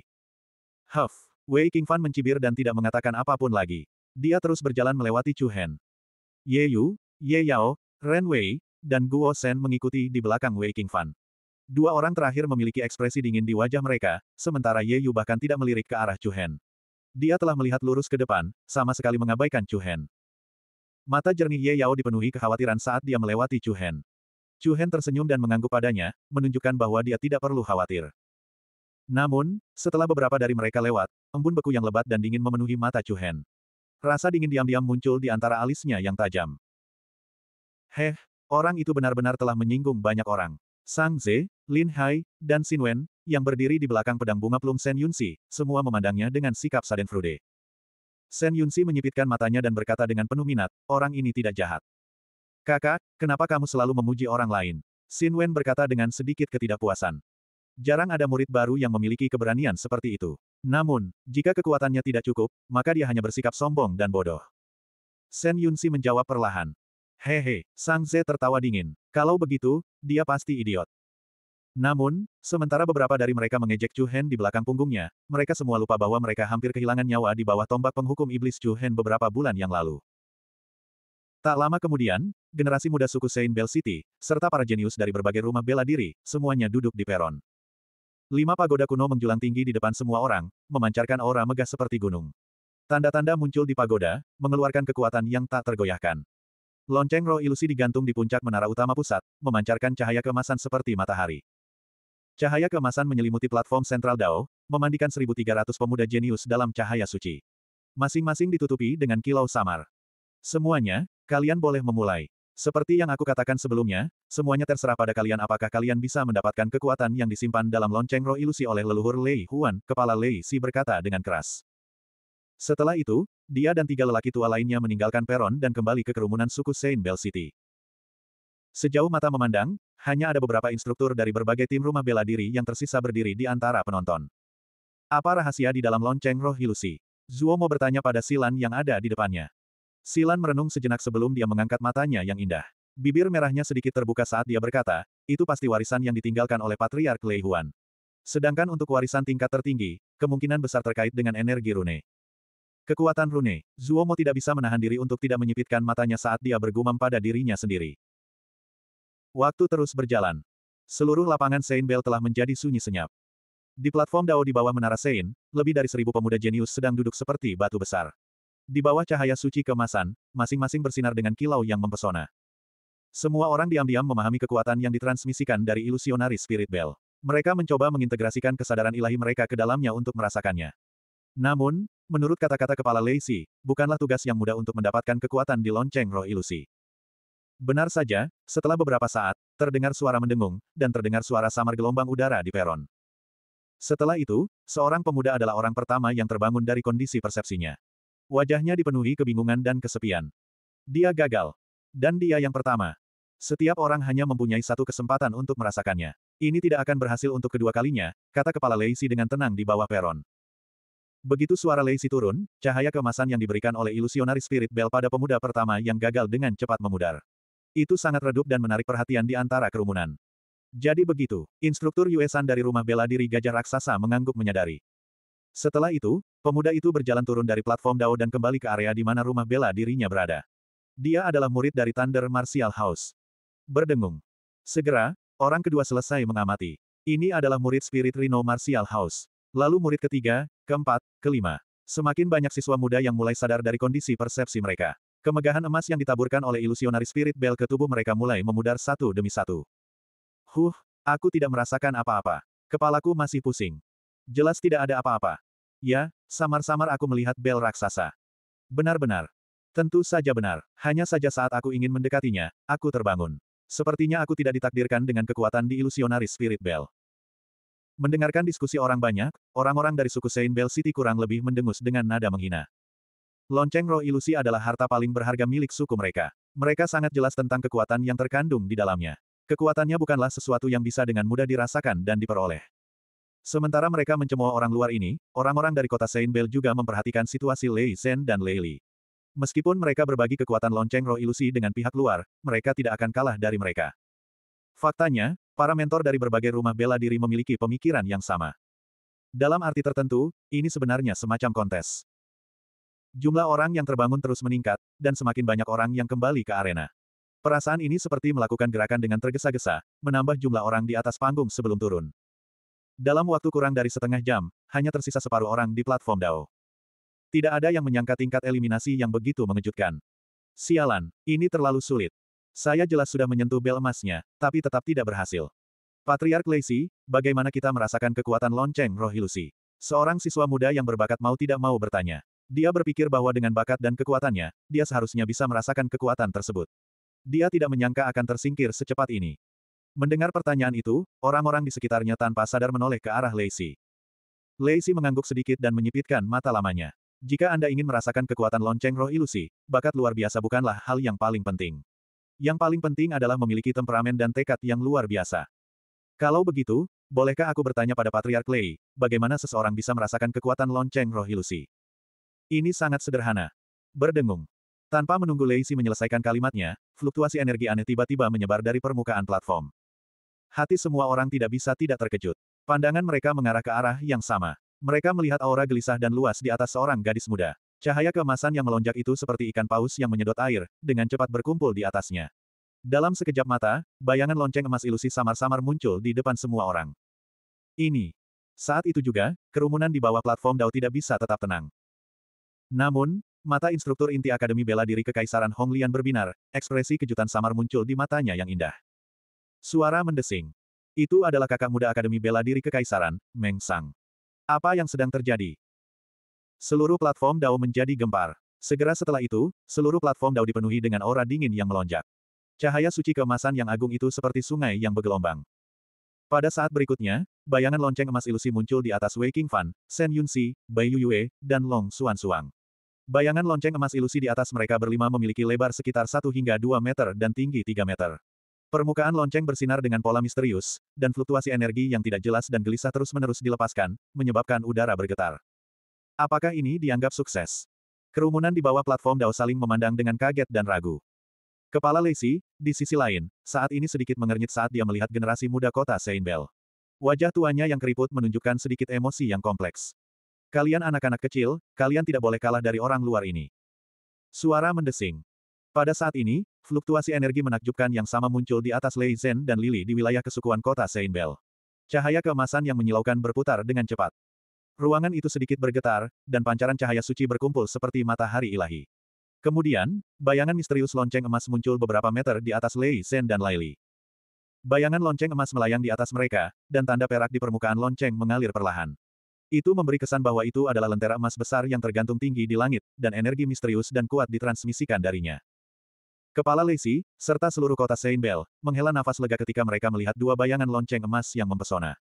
Huff, Wei King Fan mencibir dan tidak mengatakan apapun lagi. Dia terus berjalan melewati Chu Hen. Ye Yu, Ye Yao, Ren Wei, dan Guo Shen mengikuti di belakang Wei King Fan. Dua orang terakhir memiliki ekspresi dingin di wajah mereka, sementara Ye Yu bahkan tidak melirik ke arah Chu Hen. Dia telah melihat lurus ke depan, sama sekali mengabaikan Chu Hen. Mata jernih Ye Yao dipenuhi kekhawatiran saat dia melewati Chu Hen. Chu Hen tersenyum dan mengangguk padanya, menunjukkan bahwa dia tidak perlu khawatir. Namun, setelah beberapa dari mereka lewat, embun beku yang lebat dan dingin memenuhi mata Chu Hen. Rasa dingin diam-diam muncul di antara alisnya yang tajam. Heh, orang itu benar-benar telah menyinggung banyak orang. Sang Ze, Lin Hai, dan Xin Wen, yang berdiri di belakang pedang bunga Plum Sen Yunsi, semua memandangnya dengan sikap frude. Sen Yunsi menyipitkan matanya dan berkata dengan penuh minat, orang ini tidak jahat. Kakak, kenapa kamu selalu memuji orang lain? Xin Wen berkata dengan sedikit ketidakpuasan. Jarang ada murid baru yang memiliki keberanian seperti itu. Namun, jika kekuatannya tidak cukup, maka dia hanya bersikap sombong dan bodoh. Sen Yunsi menjawab perlahan. Hehe, Sang Ze tertawa dingin. Kalau begitu, dia pasti idiot. Namun, sementara beberapa dari mereka mengejek Chu Hen di belakang punggungnya, mereka semua lupa bahwa mereka hampir kehilangan nyawa di bawah tombak penghukum iblis Chu Hen beberapa bulan yang lalu. Tak lama kemudian, generasi muda suku Saint Bell City, serta para jenius dari berbagai rumah bela diri, semuanya duduk di peron. Lima pagoda kuno menjulang tinggi di depan semua orang, memancarkan aura megah seperti gunung. Tanda-tanda muncul di pagoda, mengeluarkan kekuatan yang tak tergoyahkan. Lonceng roh ilusi digantung di puncak menara utama pusat, memancarkan cahaya kemasan seperti matahari. Cahaya kemasan menyelimuti platform sentral Dao, memandikan 1.300 pemuda jenius dalam cahaya suci. Masing-masing ditutupi dengan kilau samar. Semuanya, kalian boleh memulai. Seperti yang aku katakan sebelumnya, semuanya terserah pada kalian apakah kalian bisa mendapatkan kekuatan yang disimpan dalam lonceng roh ilusi oleh leluhur Lei Huan, kepala Lei Si berkata dengan keras. Setelah itu, dia dan tiga lelaki tua lainnya meninggalkan peron dan kembali ke kerumunan suku Saint Bell City. Sejauh mata memandang, hanya ada beberapa instruktur dari berbagai tim rumah bela diri yang tersisa berdiri di antara penonton. Apa rahasia di dalam lonceng roh ilusi? Zuomo bertanya pada Silan yang ada di depannya. Silan merenung sejenak sebelum dia mengangkat matanya yang indah. Bibir merahnya sedikit terbuka saat dia berkata, itu pasti warisan yang ditinggalkan oleh Patriark Lei Huan. Sedangkan untuk warisan tingkat tertinggi, kemungkinan besar terkait dengan energi rune. Kekuatan rune, Zuomo tidak bisa menahan diri untuk tidak menyipitkan matanya saat dia bergumam pada dirinya sendiri. Waktu terus berjalan. Seluruh lapangan Saint Bell telah menjadi sunyi senyap. Di platform Dao di bawah menara Sein, lebih dari seribu pemuda jenius sedang duduk seperti batu besar. Di bawah cahaya suci kemasan, masing-masing bersinar dengan kilau yang mempesona. Semua orang diam-diam memahami kekuatan yang ditransmisikan dari ilusionari Spirit Bell. Mereka mencoba mengintegrasikan kesadaran ilahi mereka ke dalamnya untuk merasakannya. Namun, menurut kata-kata kepala Lacey, bukanlah tugas yang mudah untuk mendapatkan kekuatan di lonceng roh ilusi. Benar saja, setelah beberapa saat, terdengar suara mendengung, dan terdengar suara samar gelombang udara di peron. Setelah itu, seorang pemuda adalah orang pertama yang terbangun dari kondisi persepsinya. Wajahnya dipenuhi kebingungan dan kesepian. Dia gagal. Dan dia yang pertama. Setiap orang hanya mempunyai satu kesempatan untuk merasakannya. Ini tidak akan berhasil untuk kedua kalinya, kata kepala Lacey dengan tenang di bawah peron. Begitu suara Lei Si turun, cahaya kemasan yang diberikan oleh ilusionari spirit bell pada pemuda pertama yang gagal dengan cepat memudar. Itu sangat redup dan menarik perhatian di antara kerumunan. Jadi begitu, instruktur Yuesan dari rumah bela diri gajah raksasa mengangguk menyadari. Setelah itu, pemuda itu berjalan turun dari platform Dao dan kembali ke area di mana rumah bela dirinya berada. Dia adalah murid dari Thunder Martial House. Berdengung. Segera, orang kedua selesai mengamati. Ini adalah murid spirit Rino Martial House. Lalu murid ketiga, keempat, kelima. Semakin banyak siswa muda yang mulai sadar dari kondisi persepsi mereka. Kemegahan emas yang ditaburkan oleh ilusionari spirit bell ke tubuh mereka mulai memudar satu demi satu. Huh, aku tidak merasakan apa-apa. Kepalaku masih pusing. Jelas tidak ada apa-apa. Ya, samar-samar aku melihat bel raksasa. Benar-benar. Tentu saja benar. Hanya saja saat aku ingin mendekatinya, aku terbangun. Sepertinya aku tidak ditakdirkan dengan kekuatan di ilusionari spirit bell. Mendengarkan diskusi orang banyak, orang-orang dari suku Saint Bell City kurang lebih mendengus dengan nada menghina. Lonceng roh ilusi adalah harta paling berharga milik suku mereka. Mereka sangat jelas tentang kekuatan yang terkandung di dalamnya. Kekuatannya bukanlah sesuatu yang bisa dengan mudah dirasakan dan diperoleh. Sementara mereka mencemooh orang luar ini, orang-orang dari kota Saint Bell juga memperhatikan situasi Lei Zhen dan Lei Li. Meskipun mereka berbagi kekuatan lonceng roh ilusi dengan pihak luar, mereka tidak akan kalah dari mereka. Faktanya, Para mentor dari berbagai rumah bela diri memiliki pemikiran yang sama. Dalam arti tertentu, ini sebenarnya semacam kontes. Jumlah orang yang terbangun terus meningkat, dan semakin banyak orang yang kembali ke arena. Perasaan ini seperti melakukan gerakan dengan tergesa-gesa, menambah jumlah orang di atas panggung sebelum turun. Dalam waktu kurang dari setengah jam, hanya tersisa separuh orang di platform Dao. Tidak ada yang menyangka tingkat eliminasi yang begitu mengejutkan. Sialan, ini terlalu sulit. Saya jelas sudah menyentuh bel emasnya, tapi tetap tidak berhasil. Patriark Lacey, bagaimana kita merasakan kekuatan lonceng roh ilusi? Seorang siswa muda yang berbakat mau tidak mau bertanya. Dia berpikir bahwa dengan bakat dan kekuatannya, dia seharusnya bisa merasakan kekuatan tersebut. Dia tidak menyangka akan tersingkir secepat ini. Mendengar pertanyaan itu, orang-orang di sekitarnya tanpa sadar menoleh ke arah Lacey. Lacey mengangguk sedikit dan menyipitkan mata lamanya. Jika Anda ingin merasakan kekuatan lonceng roh ilusi, bakat luar biasa bukanlah hal yang paling penting. Yang paling penting adalah memiliki temperamen dan tekad yang luar biasa. Kalau begitu, bolehkah aku bertanya pada Patriark Lei, bagaimana seseorang bisa merasakan kekuatan lonceng roh ilusi? Ini sangat sederhana. Berdengung. Tanpa menunggu Lei sih menyelesaikan kalimatnya, fluktuasi energi aneh tiba-tiba menyebar dari permukaan platform. Hati semua orang tidak bisa tidak terkejut. Pandangan mereka mengarah ke arah yang sama. Mereka melihat aura gelisah dan luas di atas seorang gadis muda. Cahaya keemasan yang melonjak itu seperti ikan paus yang menyedot air, dengan cepat berkumpul di atasnya. Dalam sekejap mata, bayangan lonceng emas ilusi samar-samar muncul di depan semua orang. Ini. Saat itu juga, kerumunan di bawah platform Dao tidak bisa tetap tenang. Namun, mata instruktur inti Akademi Bela Diri Kekaisaran Honglian berbinar, ekspresi kejutan samar muncul di matanya yang indah. Suara mendesing. Itu adalah kakak muda Akademi Bela Diri Kekaisaran, Meng Sang. Apa yang sedang terjadi? Seluruh platform Dao menjadi gempar. Segera setelah itu, seluruh platform Dao dipenuhi dengan aura dingin yang melonjak. Cahaya suci keemasan yang agung itu seperti sungai yang bergelombang. Pada saat berikutnya, bayangan lonceng emas ilusi muncul di atas Wei Qingfan, Shen Yunxi, Bai Yuyue, dan Long Xuan Suang. Bayangan lonceng emas ilusi di atas mereka berlima memiliki lebar sekitar 1 hingga 2 meter dan tinggi 3 meter. Permukaan lonceng bersinar dengan pola misterius, dan fluktuasi energi yang tidak jelas dan gelisah terus-menerus dilepaskan, menyebabkan udara bergetar. Apakah ini dianggap sukses? Kerumunan di bawah platform Dao saling memandang dengan kaget dan ragu. Kepala Lacey, di sisi lain, saat ini sedikit mengernyit saat dia melihat generasi muda kota Seinbel. Wajah tuanya yang keriput menunjukkan sedikit emosi yang kompleks. Kalian anak-anak kecil, kalian tidak boleh kalah dari orang luar ini. Suara mendesing. Pada saat ini, fluktuasi energi menakjubkan yang sama muncul di atas Lei Zhen dan Lily di wilayah kesukuan kota Seinbel. Cahaya keemasan yang menyilaukan berputar dengan cepat. Ruangan itu sedikit bergetar, dan pancaran cahaya suci berkumpul seperti matahari ilahi. Kemudian, bayangan misterius lonceng emas muncul beberapa meter di atas Lei Sen dan Laili. Bayangan lonceng emas melayang di atas mereka, dan tanda perak di permukaan lonceng mengalir perlahan. Itu memberi kesan bahwa itu adalah lentera emas besar yang tergantung tinggi di langit, dan energi misterius dan kuat ditransmisikan darinya. Kepala Lacey, serta seluruh kota Saint Bell, menghela nafas lega ketika mereka melihat dua bayangan lonceng emas yang mempesona.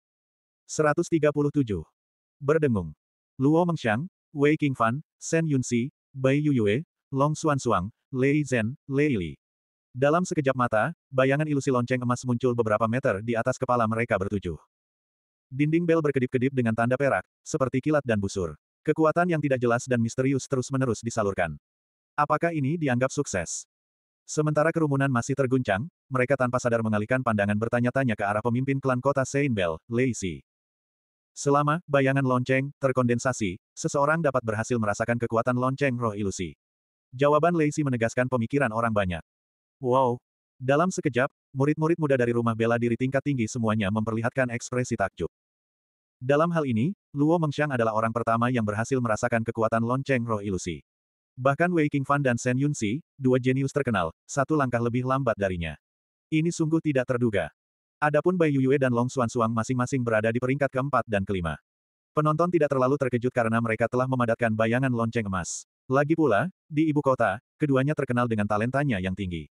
137 berdengung. Luo Mengxiang, Wei Qingfan, Shen Yunxi, Bai Yuyue, Long Xuanzuang, Lei Zhen, Lei Li. Dalam sekejap mata, bayangan ilusi lonceng emas muncul beberapa meter di atas kepala mereka bertujuh. Dinding bel berkedip-kedip dengan tanda perak, seperti kilat dan busur. Kekuatan yang tidak jelas dan misterius terus-menerus disalurkan. Apakah ini dianggap sukses? Sementara kerumunan masih terguncang, mereka tanpa sadar mengalihkan pandangan bertanya-tanya ke arah pemimpin klan kota Seinbel, Bell, Lei Si. Selama bayangan lonceng terkondensasi, seseorang dapat berhasil merasakan kekuatan lonceng roh ilusi. Jawaban Leisi menegaskan pemikiran orang banyak. Wow. Dalam sekejap, murid-murid muda dari rumah bela diri tingkat tinggi semuanya memperlihatkan ekspresi takjub. Dalam hal ini, Luo Mengxiang adalah orang pertama yang berhasil merasakan kekuatan lonceng roh ilusi. Bahkan Wei Fan dan Shen Yunxi, dua jenius terkenal, satu langkah lebih lambat darinya. Ini sungguh tidak terduga. Adapun Bai Yuyue dan Long Xuan Xuang masing-masing berada di peringkat keempat dan kelima. Penonton tidak terlalu terkejut karena mereka telah memadatkan bayangan lonceng emas. Lagi pula, di ibu kota, keduanya terkenal dengan talentanya yang tinggi.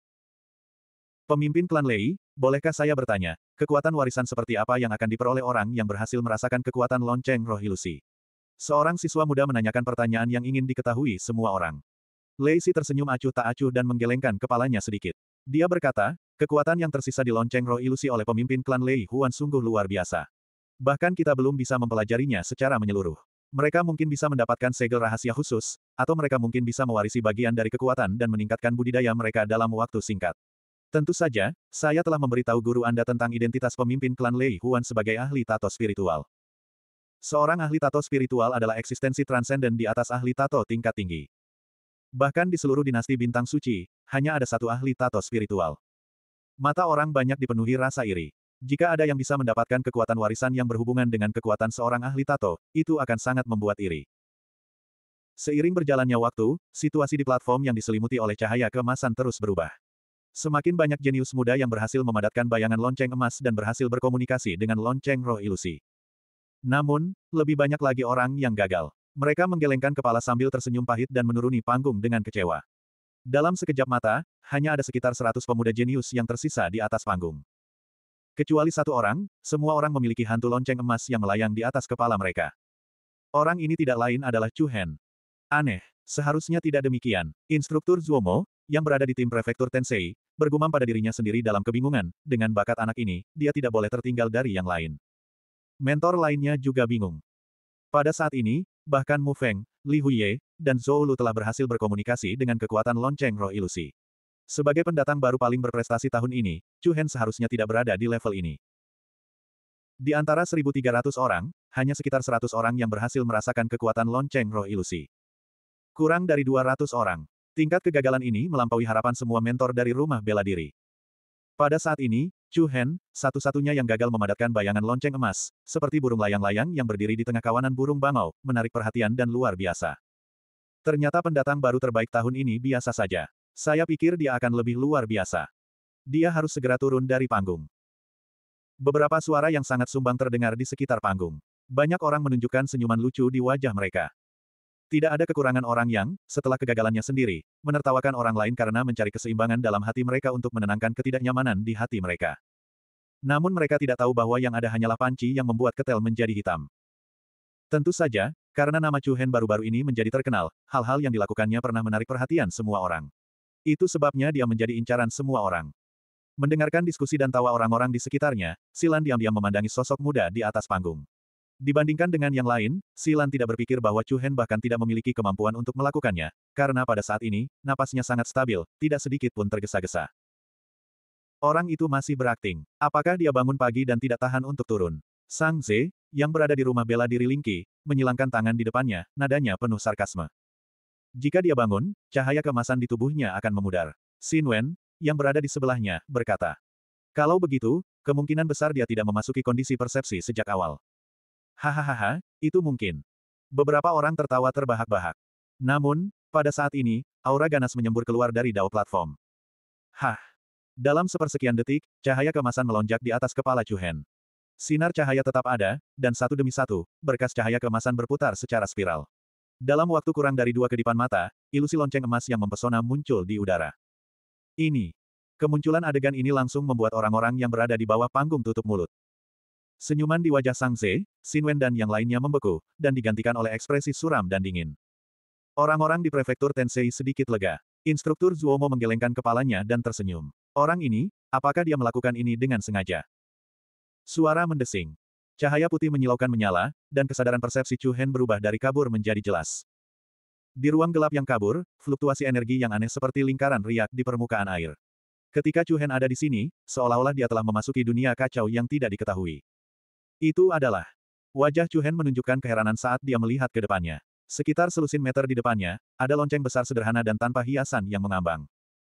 Pemimpin klan Lei, bolehkah saya bertanya, kekuatan warisan seperti apa yang akan diperoleh orang yang berhasil merasakan kekuatan lonceng roh ilusi? Seorang siswa muda menanyakan pertanyaan yang ingin diketahui semua orang. Lei Si tersenyum acuh tak acuh dan menggelengkan kepalanya sedikit. Dia berkata, kekuatan yang tersisa di lonceng roh ilusi oleh pemimpin klan Lei Huan sungguh luar biasa. Bahkan kita belum bisa mempelajarinya secara menyeluruh. Mereka mungkin bisa mendapatkan segel rahasia khusus, atau mereka mungkin bisa mewarisi bagian dari kekuatan dan meningkatkan budidaya mereka dalam waktu singkat. Tentu saja, saya telah memberitahu guru Anda tentang identitas pemimpin klan Lei Huan sebagai ahli tato spiritual. Seorang ahli tato spiritual adalah eksistensi transenden di atas ahli tato tingkat tinggi. Bahkan di seluruh dinasti bintang suci, hanya ada satu ahli tato spiritual. Mata orang banyak dipenuhi rasa iri. Jika ada yang bisa mendapatkan kekuatan warisan yang berhubungan dengan kekuatan seorang ahli tato, itu akan sangat membuat iri. Seiring berjalannya waktu, situasi di platform yang diselimuti oleh cahaya kemasan terus berubah. Semakin banyak jenius muda yang berhasil memadatkan bayangan lonceng emas dan berhasil berkomunikasi dengan lonceng roh ilusi. Namun, lebih banyak lagi orang yang gagal. Mereka menggelengkan kepala sambil tersenyum pahit dan menuruni panggung dengan kecewa. Dalam sekejap mata, hanya ada sekitar seratus pemuda jenius yang tersisa di atas panggung. Kecuali satu orang, semua orang memiliki hantu lonceng emas yang melayang di atas kepala mereka. Orang ini tidak lain adalah Chu Hen. Aneh, seharusnya tidak demikian. Instruktur Zuomo, yang berada di tim prefektur Tensei, bergumam pada dirinya sendiri dalam kebingungan, dengan bakat anak ini, dia tidak boleh tertinggal dari yang lain. Mentor lainnya juga bingung. Pada saat ini, Bahkan Mu Feng, Li Huiye, dan Zhou Lu telah berhasil berkomunikasi dengan kekuatan lonceng roh ilusi. Sebagai pendatang baru paling berprestasi tahun ini, Chu Hen seharusnya tidak berada di level ini. Di antara 1.300 orang, hanya sekitar 100 orang yang berhasil merasakan kekuatan lonceng roh ilusi. Kurang dari 200 orang. Tingkat kegagalan ini melampaui harapan semua mentor dari rumah bela diri. Pada saat ini, Chu Hen, satu-satunya yang gagal memadatkan bayangan lonceng emas, seperti burung layang-layang yang berdiri di tengah kawanan burung bangau, menarik perhatian dan luar biasa. Ternyata pendatang baru terbaik tahun ini biasa saja. Saya pikir dia akan lebih luar biasa. Dia harus segera turun dari panggung. Beberapa suara yang sangat sumbang terdengar di sekitar panggung. Banyak orang menunjukkan senyuman lucu di wajah mereka. Tidak ada kekurangan orang yang, setelah kegagalannya sendiri, menertawakan orang lain karena mencari keseimbangan dalam hati mereka untuk menenangkan ketidaknyamanan di hati mereka. Namun mereka tidak tahu bahwa yang ada hanyalah panci yang membuat ketel menjadi hitam. Tentu saja, karena nama Chu Hen baru-baru ini menjadi terkenal, hal-hal yang dilakukannya pernah menarik perhatian semua orang. Itu sebabnya dia menjadi incaran semua orang. Mendengarkan diskusi dan tawa orang-orang di sekitarnya, Silan diam-diam memandangi sosok muda di atas panggung. Dibandingkan dengan yang lain, Silan tidak berpikir bahwa Chu Hen bahkan tidak memiliki kemampuan untuk melakukannya, karena pada saat ini, napasnya sangat stabil, tidak sedikit pun tergesa-gesa. Orang itu masih berakting. Apakah dia bangun pagi dan tidak tahan untuk turun? Sang Ze, yang berada di rumah bela diri Lingqi, menyilangkan tangan di depannya, nadanya penuh sarkasme. Jika dia bangun, cahaya kemasan di tubuhnya akan memudar. Xin Wen, yang berada di sebelahnya, berkata. Kalau begitu, kemungkinan besar dia tidak memasuki kondisi persepsi sejak awal. Hahaha, itu mungkin. Beberapa orang tertawa terbahak-bahak. Namun, pada saat ini, aura ganas menyembur keluar dari dao platform. Hah! Dalam sepersekian detik, cahaya kemasan melonjak di atas kepala Chuhen. Sinar cahaya tetap ada, dan satu demi satu, berkas cahaya kemasan berputar secara spiral. Dalam waktu kurang dari dua kedipan mata, ilusi lonceng emas yang mempesona muncul di udara. Ini. Kemunculan adegan ini langsung membuat orang-orang yang berada di bawah panggung tutup mulut. Senyuman di wajah Sang Ze, Sinwen dan yang lainnya membeku, dan digantikan oleh ekspresi suram dan dingin. Orang-orang di prefektur Tensei sedikit lega. Instruktur Zuomo menggelengkan kepalanya dan tersenyum. Orang ini, apakah dia melakukan ini dengan sengaja? Suara mendesing. Cahaya putih menyilaukan menyala, dan kesadaran persepsi Chu Hen berubah dari kabur menjadi jelas. Di ruang gelap yang kabur, fluktuasi energi yang aneh seperti lingkaran riak di permukaan air. Ketika Chu Hen ada di sini, seolah-olah dia telah memasuki dunia kacau yang tidak diketahui. Itu adalah. Wajah Chu Hen menunjukkan keheranan saat dia melihat ke depannya. Sekitar selusin meter di depannya, ada lonceng besar sederhana dan tanpa hiasan yang mengambang.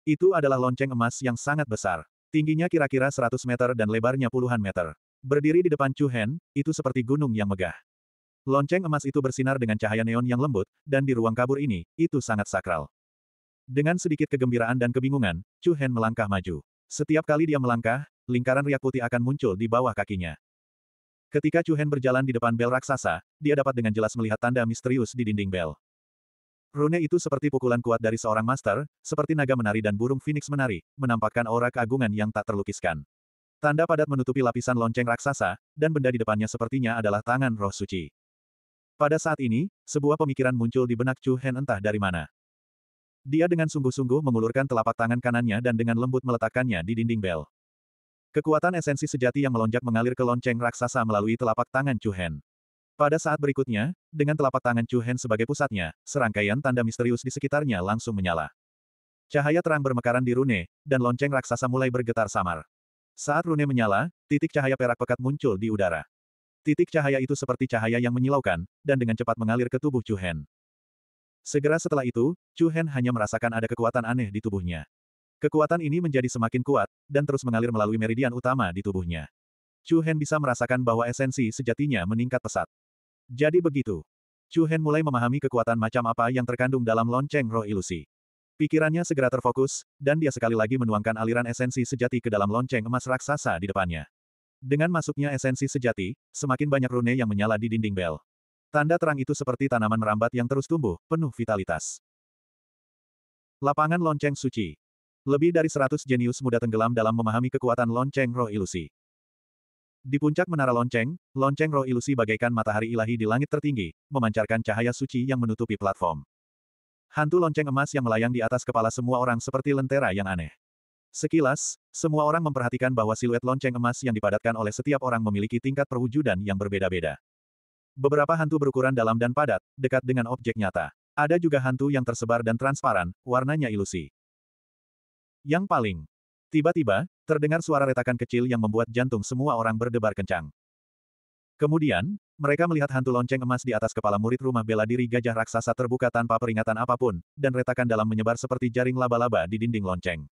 Itu adalah lonceng emas yang sangat besar. Tingginya kira-kira 100 meter dan lebarnya puluhan meter. Berdiri di depan Chu Hen, itu seperti gunung yang megah. Lonceng emas itu bersinar dengan cahaya neon yang lembut, dan di ruang kabur ini, itu sangat sakral. Dengan sedikit kegembiraan dan kebingungan, Chu Hen melangkah maju. Setiap kali dia melangkah, lingkaran riak putih akan muncul di bawah kakinya. Ketika Chu Hen berjalan di depan bel raksasa, dia dapat dengan jelas melihat tanda misterius di dinding bel. Rune itu seperti pukulan kuat dari seorang master, seperti naga menari dan burung phoenix menari, menampakkan aura keagungan yang tak terlukiskan. Tanda padat menutupi lapisan lonceng raksasa, dan benda di depannya sepertinya adalah tangan roh suci. Pada saat ini, sebuah pemikiran muncul di benak Chu Hen entah dari mana. Dia dengan sungguh-sungguh mengulurkan telapak tangan kanannya dan dengan lembut meletakkannya di dinding bel. Kekuatan esensi sejati yang melonjak mengalir ke lonceng raksasa melalui telapak tangan Chu Hen. Pada saat berikutnya, dengan telapak tangan Chu Hen sebagai pusatnya, serangkaian tanda misterius di sekitarnya langsung menyala. Cahaya terang bermekaran di rune, dan lonceng raksasa mulai bergetar samar. Saat rune menyala, titik cahaya perak pekat muncul di udara. Titik cahaya itu seperti cahaya yang menyilaukan, dan dengan cepat mengalir ke tubuh Chu Hen. Segera setelah itu, Chu Hen hanya merasakan ada kekuatan aneh di tubuhnya. Kekuatan ini menjadi semakin kuat, dan terus mengalir melalui meridian utama di tubuhnya. Chu Hen bisa merasakan bahwa esensi sejatinya meningkat pesat. Jadi begitu. Chu Hen mulai memahami kekuatan macam apa yang terkandung dalam lonceng roh ilusi. Pikirannya segera terfokus, dan dia sekali lagi menuangkan aliran esensi sejati ke dalam lonceng emas raksasa di depannya. Dengan masuknya esensi sejati, semakin banyak rune yang menyala di dinding bel. Tanda terang itu seperti tanaman merambat yang terus tumbuh, penuh vitalitas. Lapangan lonceng suci. Lebih dari seratus jenius muda tenggelam dalam memahami kekuatan lonceng roh ilusi. Di puncak menara lonceng, lonceng roh ilusi bagaikan matahari ilahi di langit tertinggi, memancarkan cahaya suci yang menutupi platform. Hantu lonceng emas yang melayang di atas kepala semua orang seperti lentera yang aneh. Sekilas, semua orang memperhatikan bahwa siluet lonceng emas yang dipadatkan oleh setiap orang memiliki tingkat perwujudan yang berbeda-beda. Beberapa hantu berukuran dalam dan padat, dekat dengan objek nyata. Ada juga hantu yang tersebar dan transparan, warnanya ilusi. Yang paling. Tiba-tiba, terdengar suara retakan kecil yang membuat jantung semua orang berdebar kencang. Kemudian, mereka melihat hantu lonceng emas di atas kepala murid rumah bela diri gajah raksasa terbuka tanpa peringatan apapun, dan retakan dalam menyebar seperti jaring laba-laba di dinding lonceng.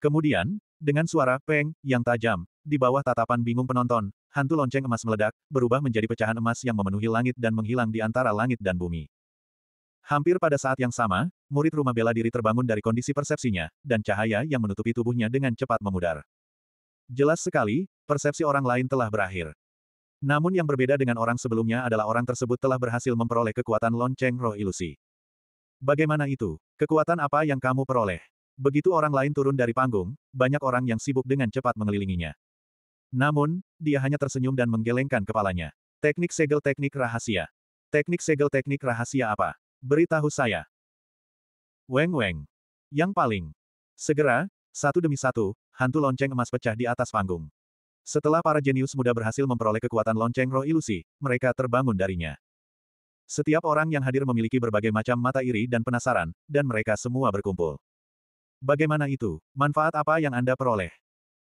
Kemudian, dengan suara peng yang tajam, di bawah tatapan bingung penonton, hantu lonceng emas meledak, berubah menjadi pecahan emas yang memenuhi langit dan menghilang di antara langit dan bumi. Hampir pada saat yang sama, murid rumah bela diri terbangun dari kondisi persepsinya, dan cahaya yang menutupi tubuhnya dengan cepat memudar. Jelas sekali, persepsi orang lain telah berakhir. Namun yang berbeda dengan orang sebelumnya adalah orang tersebut telah berhasil memperoleh kekuatan lonceng roh ilusi. Bagaimana itu? Kekuatan apa yang kamu peroleh? Begitu orang lain turun dari panggung, banyak orang yang sibuk dengan cepat mengelilinginya. Namun, dia hanya tersenyum dan menggelengkan kepalanya. Teknik segel teknik rahasia. Teknik segel teknik rahasia apa? Beritahu saya. Weng Weng. Yang paling. Segera, satu demi satu, hantu lonceng emas pecah di atas panggung. Setelah para jenius muda berhasil memperoleh kekuatan lonceng roh ilusi, mereka terbangun darinya. Setiap orang yang hadir memiliki berbagai macam mata iri dan penasaran, dan mereka semua berkumpul. Bagaimana itu? Manfaat apa yang Anda peroleh?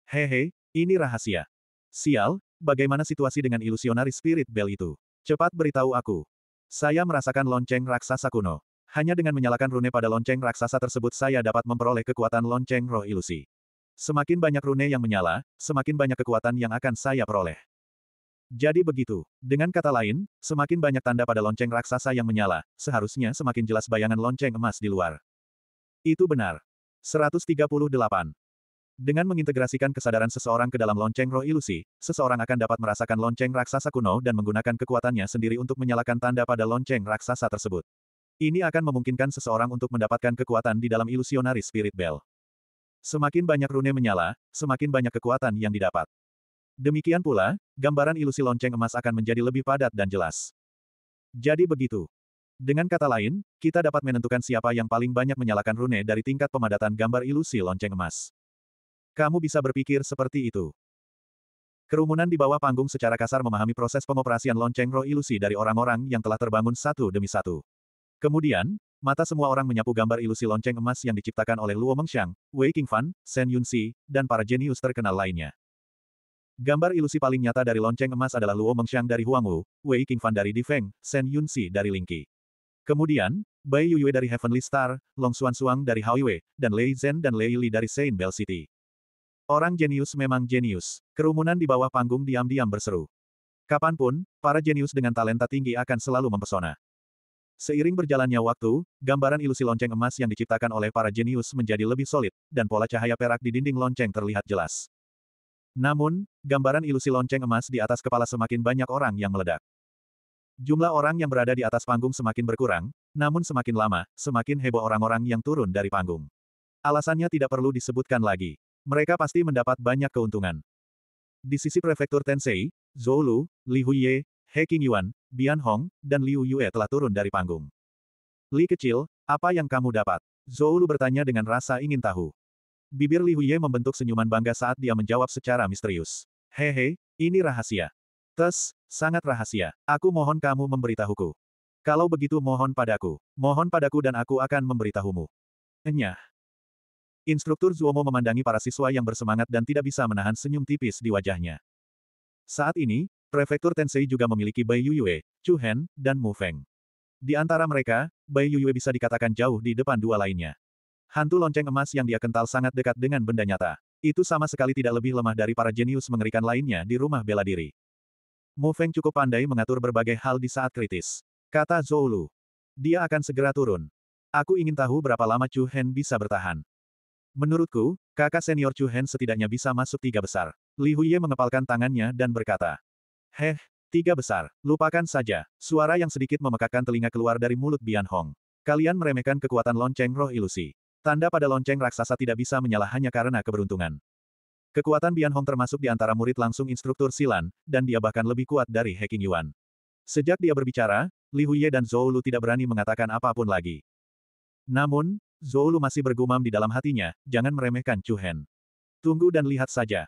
Hehe, ini rahasia. Sial, bagaimana situasi dengan ilusionari spirit bell itu? Cepat beritahu aku. Saya merasakan lonceng raksasa kuno. Hanya dengan menyalakan rune pada lonceng raksasa tersebut saya dapat memperoleh kekuatan lonceng roh ilusi. Semakin banyak rune yang menyala, semakin banyak kekuatan yang akan saya peroleh. Jadi begitu. Dengan kata lain, semakin banyak tanda pada lonceng raksasa yang menyala, seharusnya semakin jelas bayangan lonceng emas di luar. Itu benar. 138. Dengan mengintegrasikan kesadaran seseorang ke dalam lonceng roh ilusi, seseorang akan dapat merasakan lonceng raksasa kuno dan menggunakan kekuatannya sendiri untuk menyalakan tanda pada lonceng raksasa tersebut. Ini akan memungkinkan seseorang untuk mendapatkan kekuatan di dalam ilusionari spirit bell. Semakin banyak rune menyala, semakin banyak kekuatan yang didapat. Demikian pula, gambaran ilusi lonceng emas akan menjadi lebih padat dan jelas. Jadi begitu. Dengan kata lain, kita dapat menentukan siapa yang paling banyak menyalakan rune dari tingkat pemadatan gambar ilusi lonceng emas. Kamu bisa berpikir seperti itu. Kerumunan di bawah panggung secara kasar memahami proses pengoperasian lonceng roh ilusi dari orang-orang yang telah terbangun satu demi satu. Kemudian, mata semua orang menyapu gambar ilusi lonceng emas yang diciptakan oleh Luo Mengxiang, Wei Qingfan, Shen Yunxi, dan para jenius terkenal lainnya. Gambar ilusi paling nyata dari lonceng emas adalah Luo Mengxiang dari Huangwu, Wei Qingfan dari Di Feng, Shen Yunxi dari Lingqi. Kemudian, Bai Yuyue dari Heavenly Star, Long Xuan Suang dari Haoyue, dan Lei Zhen dan Lei Li dari Saint Bell City. Orang jenius memang jenius. Kerumunan di bawah panggung diam-diam berseru. Kapanpun, para jenius dengan talenta tinggi akan selalu mempesona. Seiring berjalannya waktu, gambaran ilusi lonceng emas yang diciptakan oleh para jenius menjadi lebih solid, dan pola cahaya perak di dinding lonceng terlihat jelas. Namun, gambaran ilusi lonceng emas di atas kepala semakin banyak orang yang meledak. Jumlah orang yang berada di atas panggung semakin berkurang, namun semakin lama, semakin heboh orang-orang yang turun dari panggung. Alasannya tidak perlu disebutkan lagi. Mereka pasti mendapat banyak keuntungan. Di sisi prefektur Tensei, Zhou Lu, Li Huiye, He Qingyuan, Bian Hong, dan Liu Yue telah turun dari panggung. Li kecil, apa yang kamu dapat? Zhou Lu bertanya dengan rasa ingin tahu. Bibir Li Huiye membentuk senyuman bangga saat dia menjawab secara misterius. Hehe, ini rahasia. Tes, sangat rahasia. Aku mohon kamu memberitahuku. Kalau begitu mohon padaku. Mohon padaku dan aku akan memberitahumu. Enyah. Instruktur Zuomo memandangi para siswa yang bersemangat dan tidak bisa menahan senyum tipis di wajahnya. Saat ini, Prefektur Tensei juga memiliki Bai Yuyue, Chu Hen, dan Mu Feng. Di antara mereka, Bai Yuyue bisa dikatakan jauh di depan dua lainnya. Hantu lonceng emas yang dia kental sangat dekat dengan benda nyata. Itu sama sekali tidak lebih lemah dari para jenius mengerikan lainnya di rumah bela diri. Mu Feng cukup pandai mengatur berbagai hal di saat kritis. Kata Zhou Lu. Dia akan segera turun. Aku ingin tahu berapa lama Chu Hen bisa bertahan. Menurutku, kakak senior Chu Hen setidaknya bisa masuk tiga besar. Li Huye mengepalkan tangannya dan berkata. Heh, tiga besar, lupakan saja. Suara yang sedikit memekakkan telinga keluar dari mulut Bian Hong. Kalian meremehkan kekuatan lonceng roh ilusi. Tanda pada lonceng raksasa tidak bisa menyala hanya karena keberuntungan. Kekuatan Bian Hong termasuk di antara murid langsung instruktur silan, dan dia bahkan lebih kuat dari Heking Yuan. Sejak dia berbicara, Li Huye dan Zhou Lu tidak berani mengatakan apapun lagi. Namun, Zoulu masih bergumam di dalam hatinya, jangan meremehkan Chu Hen. Tunggu dan lihat saja.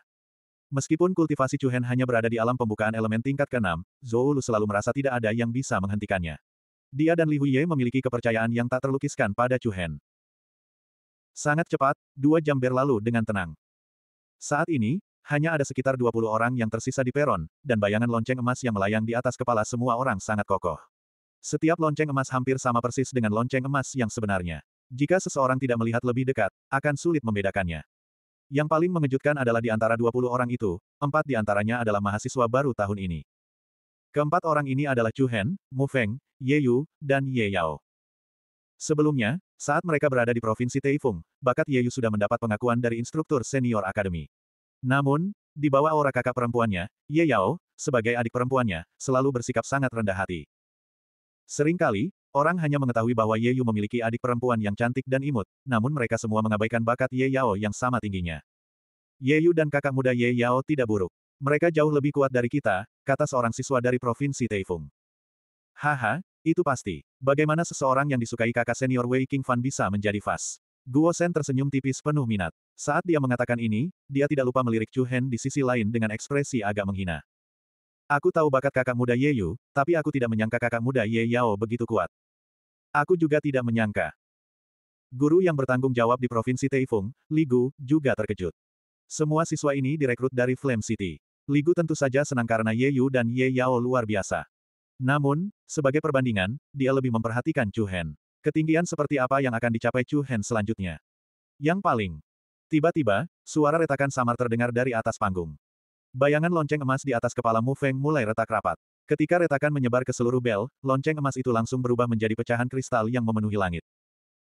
Meskipun kultivasi Chu Hen hanya berada di alam pembukaan elemen tingkat ke-6, selalu merasa tidak ada yang bisa menghentikannya. Dia dan Li Huye memiliki kepercayaan yang tak terlukiskan pada Chu Hen. Sangat cepat, dua jam berlalu dengan tenang. Saat ini, hanya ada sekitar 20 orang yang tersisa di peron, dan bayangan lonceng emas yang melayang di atas kepala semua orang sangat kokoh. Setiap lonceng emas hampir sama persis dengan lonceng emas yang sebenarnya. Jika seseorang tidak melihat lebih dekat, akan sulit membedakannya. Yang paling mengejutkan adalah di antara 20 orang itu, empat di antaranya adalah mahasiswa baru tahun ini. Keempat orang ini adalah Chu Hen, Mu Feng, Ye Yu, dan Ye Yao. Sebelumnya, saat mereka berada di Provinsi Taifung, bakat Ye Yu sudah mendapat pengakuan dari instruktur senior akademi. Namun, di bawah aura kakak perempuannya, Ye Yao, sebagai adik perempuannya, selalu bersikap sangat rendah hati. Seringkali, Orang hanya mengetahui bahwa Ye Yu memiliki adik perempuan yang cantik dan imut, namun mereka semua mengabaikan bakat Ye Yao yang sama tingginya. Ye Yu dan kakak muda Ye Yao tidak buruk. Mereka jauh lebih kuat dari kita, kata seorang siswa dari Provinsi Taifung. Haha, itu pasti. Bagaimana seseorang yang disukai kakak senior Wei King Fan bisa menjadi fas? Guo Sen tersenyum tipis penuh minat. Saat dia mengatakan ini, dia tidak lupa melirik Chu Hen di sisi lain dengan ekspresi agak menghina. Aku tahu bakat kakak muda Ye Yu, tapi aku tidak menyangka kakak muda Ye Yao begitu kuat. Aku juga tidak menyangka. Guru yang bertanggung jawab di Provinsi Taifung, Ligu, juga terkejut. Semua siswa ini direkrut dari Flame City. Ligu tentu saja senang karena Ye Yu dan Ye Yao luar biasa. Namun, sebagai perbandingan, dia lebih memperhatikan Chu Hen. Ketinggian seperti apa yang akan dicapai Chu Hen selanjutnya. Yang paling. Tiba-tiba, suara retakan samar terdengar dari atas panggung. Bayangan lonceng emas di atas kepala Mu Feng mulai retak rapat. Ketika retakan menyebar ke seluruh bel, lonceng emas itu langsung berubah menjadi pecahan kristal yang memenuhi langit.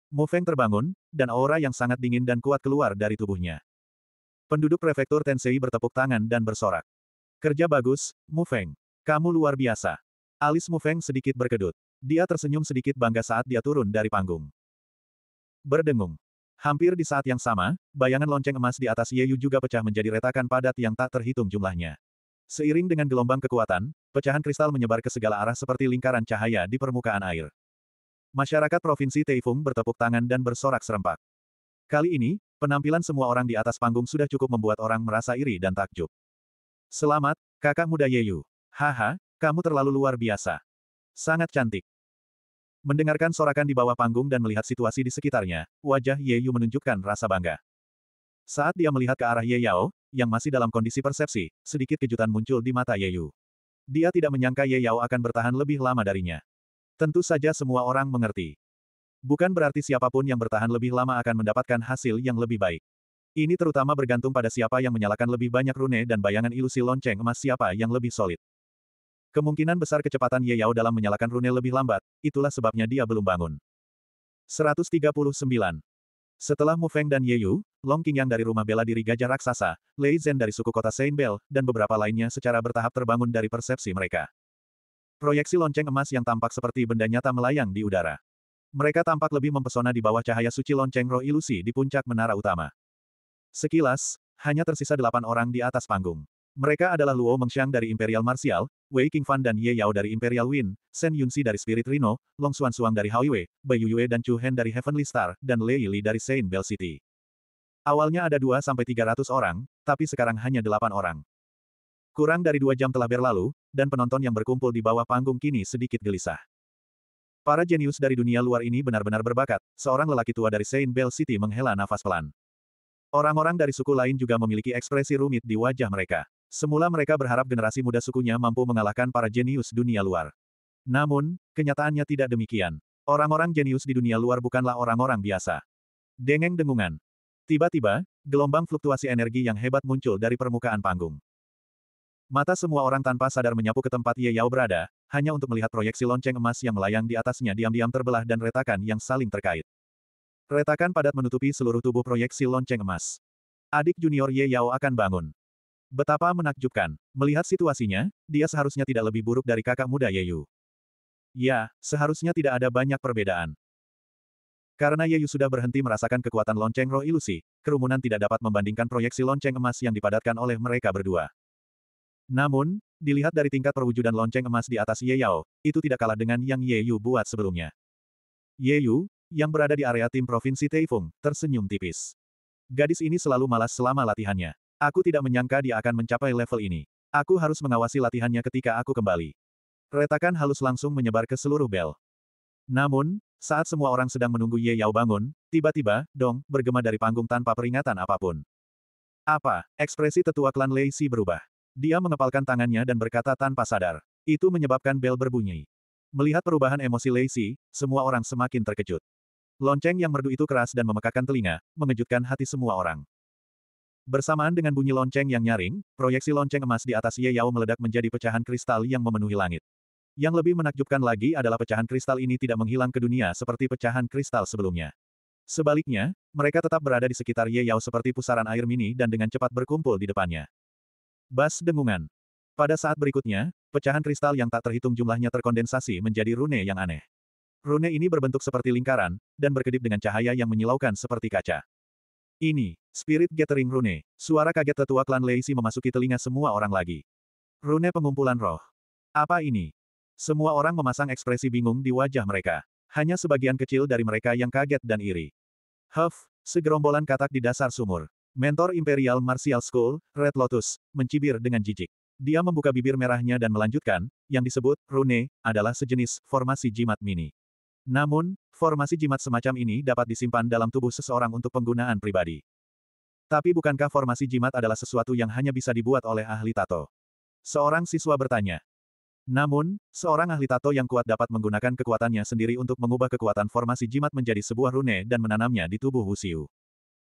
Mu Feng terbangun, dan aura yang sangat dingin dan kuat keluar dari tubuhnya. Penduduk prefektur Tensei bertepuk tangan dan bersorak. Kerja bagus, Mu Feng. Kamu luar biasa. Alis Mu Feng sedikit berkedut. Dia tersenyum sedikit bangga saat dia turun dari panggung. Berdengung. Hampir di saat yang sama, bayangan lonceng emas di atas Yeyu juga pecah menjadi retakan padat yang tak terhitung jumlahnya. Seiring dengan gelombang kekuatan, pecahan kristal menyebar ke segala arah seperti lingkaran cahaya di permukaan air. Masyarakat Provinsi Teifung bertepuk tangan dan bersorak serempak. Kali ini, penampilan semua orang di atas panggung sudah cukup membuat orang merasa iri dan takjub. Selamat, kakak muda Yeyu. Haha, kamu terlalu luar biasa. Sangat cantik. Mendengarkan sorakan di bawah panggung dan melihat situasi di sekitarnya, wajah Yeyu menunjukkan rasa bangga. Saat dia melihat ke arah Ye Yao, yang masih dalam kondisi persepsi, sedikit kejutan muncul di mata Ye Yu. Dia tidak menyangka Ye Yao akan bertahan lebih lama darinya. Tentu saja semua orang mengerti. Bukan berarti siapapun yang bertahan lebih lama akan mendapatkan hasil yang lebih baik. Ini terutama bergantung pada siapa yang menyalakan lebih banyak rune dan bayangan ilusi lonceng emas siapa yang lebih solid. Kemungkinan besar kecepatan Ye Yao dalam menyalakan rune lebih lambat, itulah sebabnya dia belum bangun. 139. Setelah Mu Feng dan Ye Yu, Long Qingyang dari rumah bela diri gajah raksasa, Lei Zhen dari suku kota Saint Bell, dan beberapa lainnya secara bertahap terbangun dari persepsi mereka. Proyeksi lonceng emas yang tampak seperti benda nyata melayang di udara. Mereka tampak lebih mempesona di bawah cahaya suci lonceng roh ilusi di puncak menara utama. Sekilas, hanya tersisa delapan orang di atas panggung. Mereka adalah Luo Mengxiang dari Imperial Martial, Wei Qingfan dan Ye Yao dari Imperial Wind, Shen Yunxi dari Spirit Rino, Long Xuan Suang dari Haoyue, Bai Yuyue dan Chu Hen dari Heavenly Star, dan Lei Li dari Saint Bell City. Awalnya ada 2-300 orang, tapi sekarang hanya 8 orang. Kurang dari dua jam telah berlalu, dan penonton yang berkumpul di bawah panggung kini sedikit gelisah. Para jenius dari dunia luar ini benar-benar berbakat, seorang lelaki tua dari Saint Bell City menghela nafas pelan. Orang-orang dari suku lain juga memiliki ekspresi rumit di wajah mereka. Semula mereka berharap generasi muda sukunya mampu mengalahkan para jenius dunia luar. Namun, kenyataannya tidak demikian. Orang-orang jenius di dunia luar bukanlah orang-orang biasa. Dengeng dengungan. Tiba-tiba, gelombang fluktuasi energi yang hebat muncul dari permukaan panggung. Mata semua orang tanpa sadar menyapu ke tempat Ye Yao berada, hanya untuk melihat proyeksi lonceng emas yang melayang di atasnya diam-diam terbelah dan retakan yang saling terkait. Retakan padat menutupi seluruh tubuh proyeksi lonceng emas. Adik junior Ye Yao akan bangun. Betapa menakjubkan. Melihat situasinya, dia seharusnya tidak lebih buruk dari kakak muda Ye Yu. Ya, seharusnya tidak ada banyak perbedaan. Karena Ye Yu sudah berhenti merasakan kekuatan lonceng roh ilusi, kerumunan tidak dapat membandingkan proyeksi lonceng emas yang dipadatkan oleh mereka berdua. Namun, dilihat dari tingkat perwujudan lonceng emas di atas Ye Yao, itu tidak kalah dengan yang Ye Yu buat sebelumnya. Ye Yu, yang berada di area tim Provinsi Taifung, tersenyum tipis. Gadis ini selalu malas selama latihannya. Aku tidak menyangka dia akan mencapai level ini. Aku harus mengawasi latihannya ketika aku kembali. Retakan halus langsung menyebar ke seluruh bel. Namun, saat semua orang sedang menunggu Ye Yao bangun, tiba-tiba, dong, bergema dari panggung tanpa peringatan apapun. Apa? Ekspresi tetua klan Lei Si berubah. Dia mengepalkan tangannya dan berkata tanpa sadar. Itu menyebabkan bel berbunyi. Melihat perubahan emosi Lei Si, semua orang semakin terkejut. Lonceng yang merdu itu keras dan memekakan telinga, mengejutkan hati semua orang. Bersamaan dengan bunyi lonceng yang nyaring, proyeksi lonceng emas di atas Ye Yao meledak menjadi pecahan kristal yang memenuhi langit. Yang lebih menakjubkan lagi adalah pecahan kristal ini tidak menghilang ke dunia seperti pecahan kristal sebelumnya. Sebaliknya, mereka tetap berada di sekitar Ye Yao seperti pusaran air mini dan dengan cepat berkumpul di depannya. Bas dengungan. Pada saat berikutnya, pecahan kristal yang tak terhitung jumlahnya terkondensasi menjadi rune yang aneh. Rune ini berbentuk seperti lingkaran, dan berkedip dengan cahaya yang menyilaukan seperti kaca. Ini, Spirit Gathering Rune. Suara kaget tetua klan Leisi memasuki telinga semua orang lagi. Rune pengumpulan roh. Apa ini? Semua orang memasang ekspresi bingung di wajah mereka. Hanya sebagian kecil dari mereka yang kaget dan iri. Huff, segerombolan katak di dasar sumur. Mentor Imperial Martial School, Red Lotus, mencibir dengan jijik. Dia membuka bibir merahnya dan melanjutkan, yang disebut rune adalah sejenis formasi jimat mini. Namun, formasi jimat semacam ini dapat disimpan dalam tubuh seseorang untuk penggunaan pribadi. Tapi bukankah formasi jimat adalah sesuatu yang hanya bisa dibuat oleh ahli tato? Seorang siswa bertanya. Namun, seorang ahli tato yang kuat dapat menggunakan kekuatannya sendiri untuk mengubah kekuatan formasi jimat menjadi sebuah rune dan menanamnya di tubuh Wuxiu.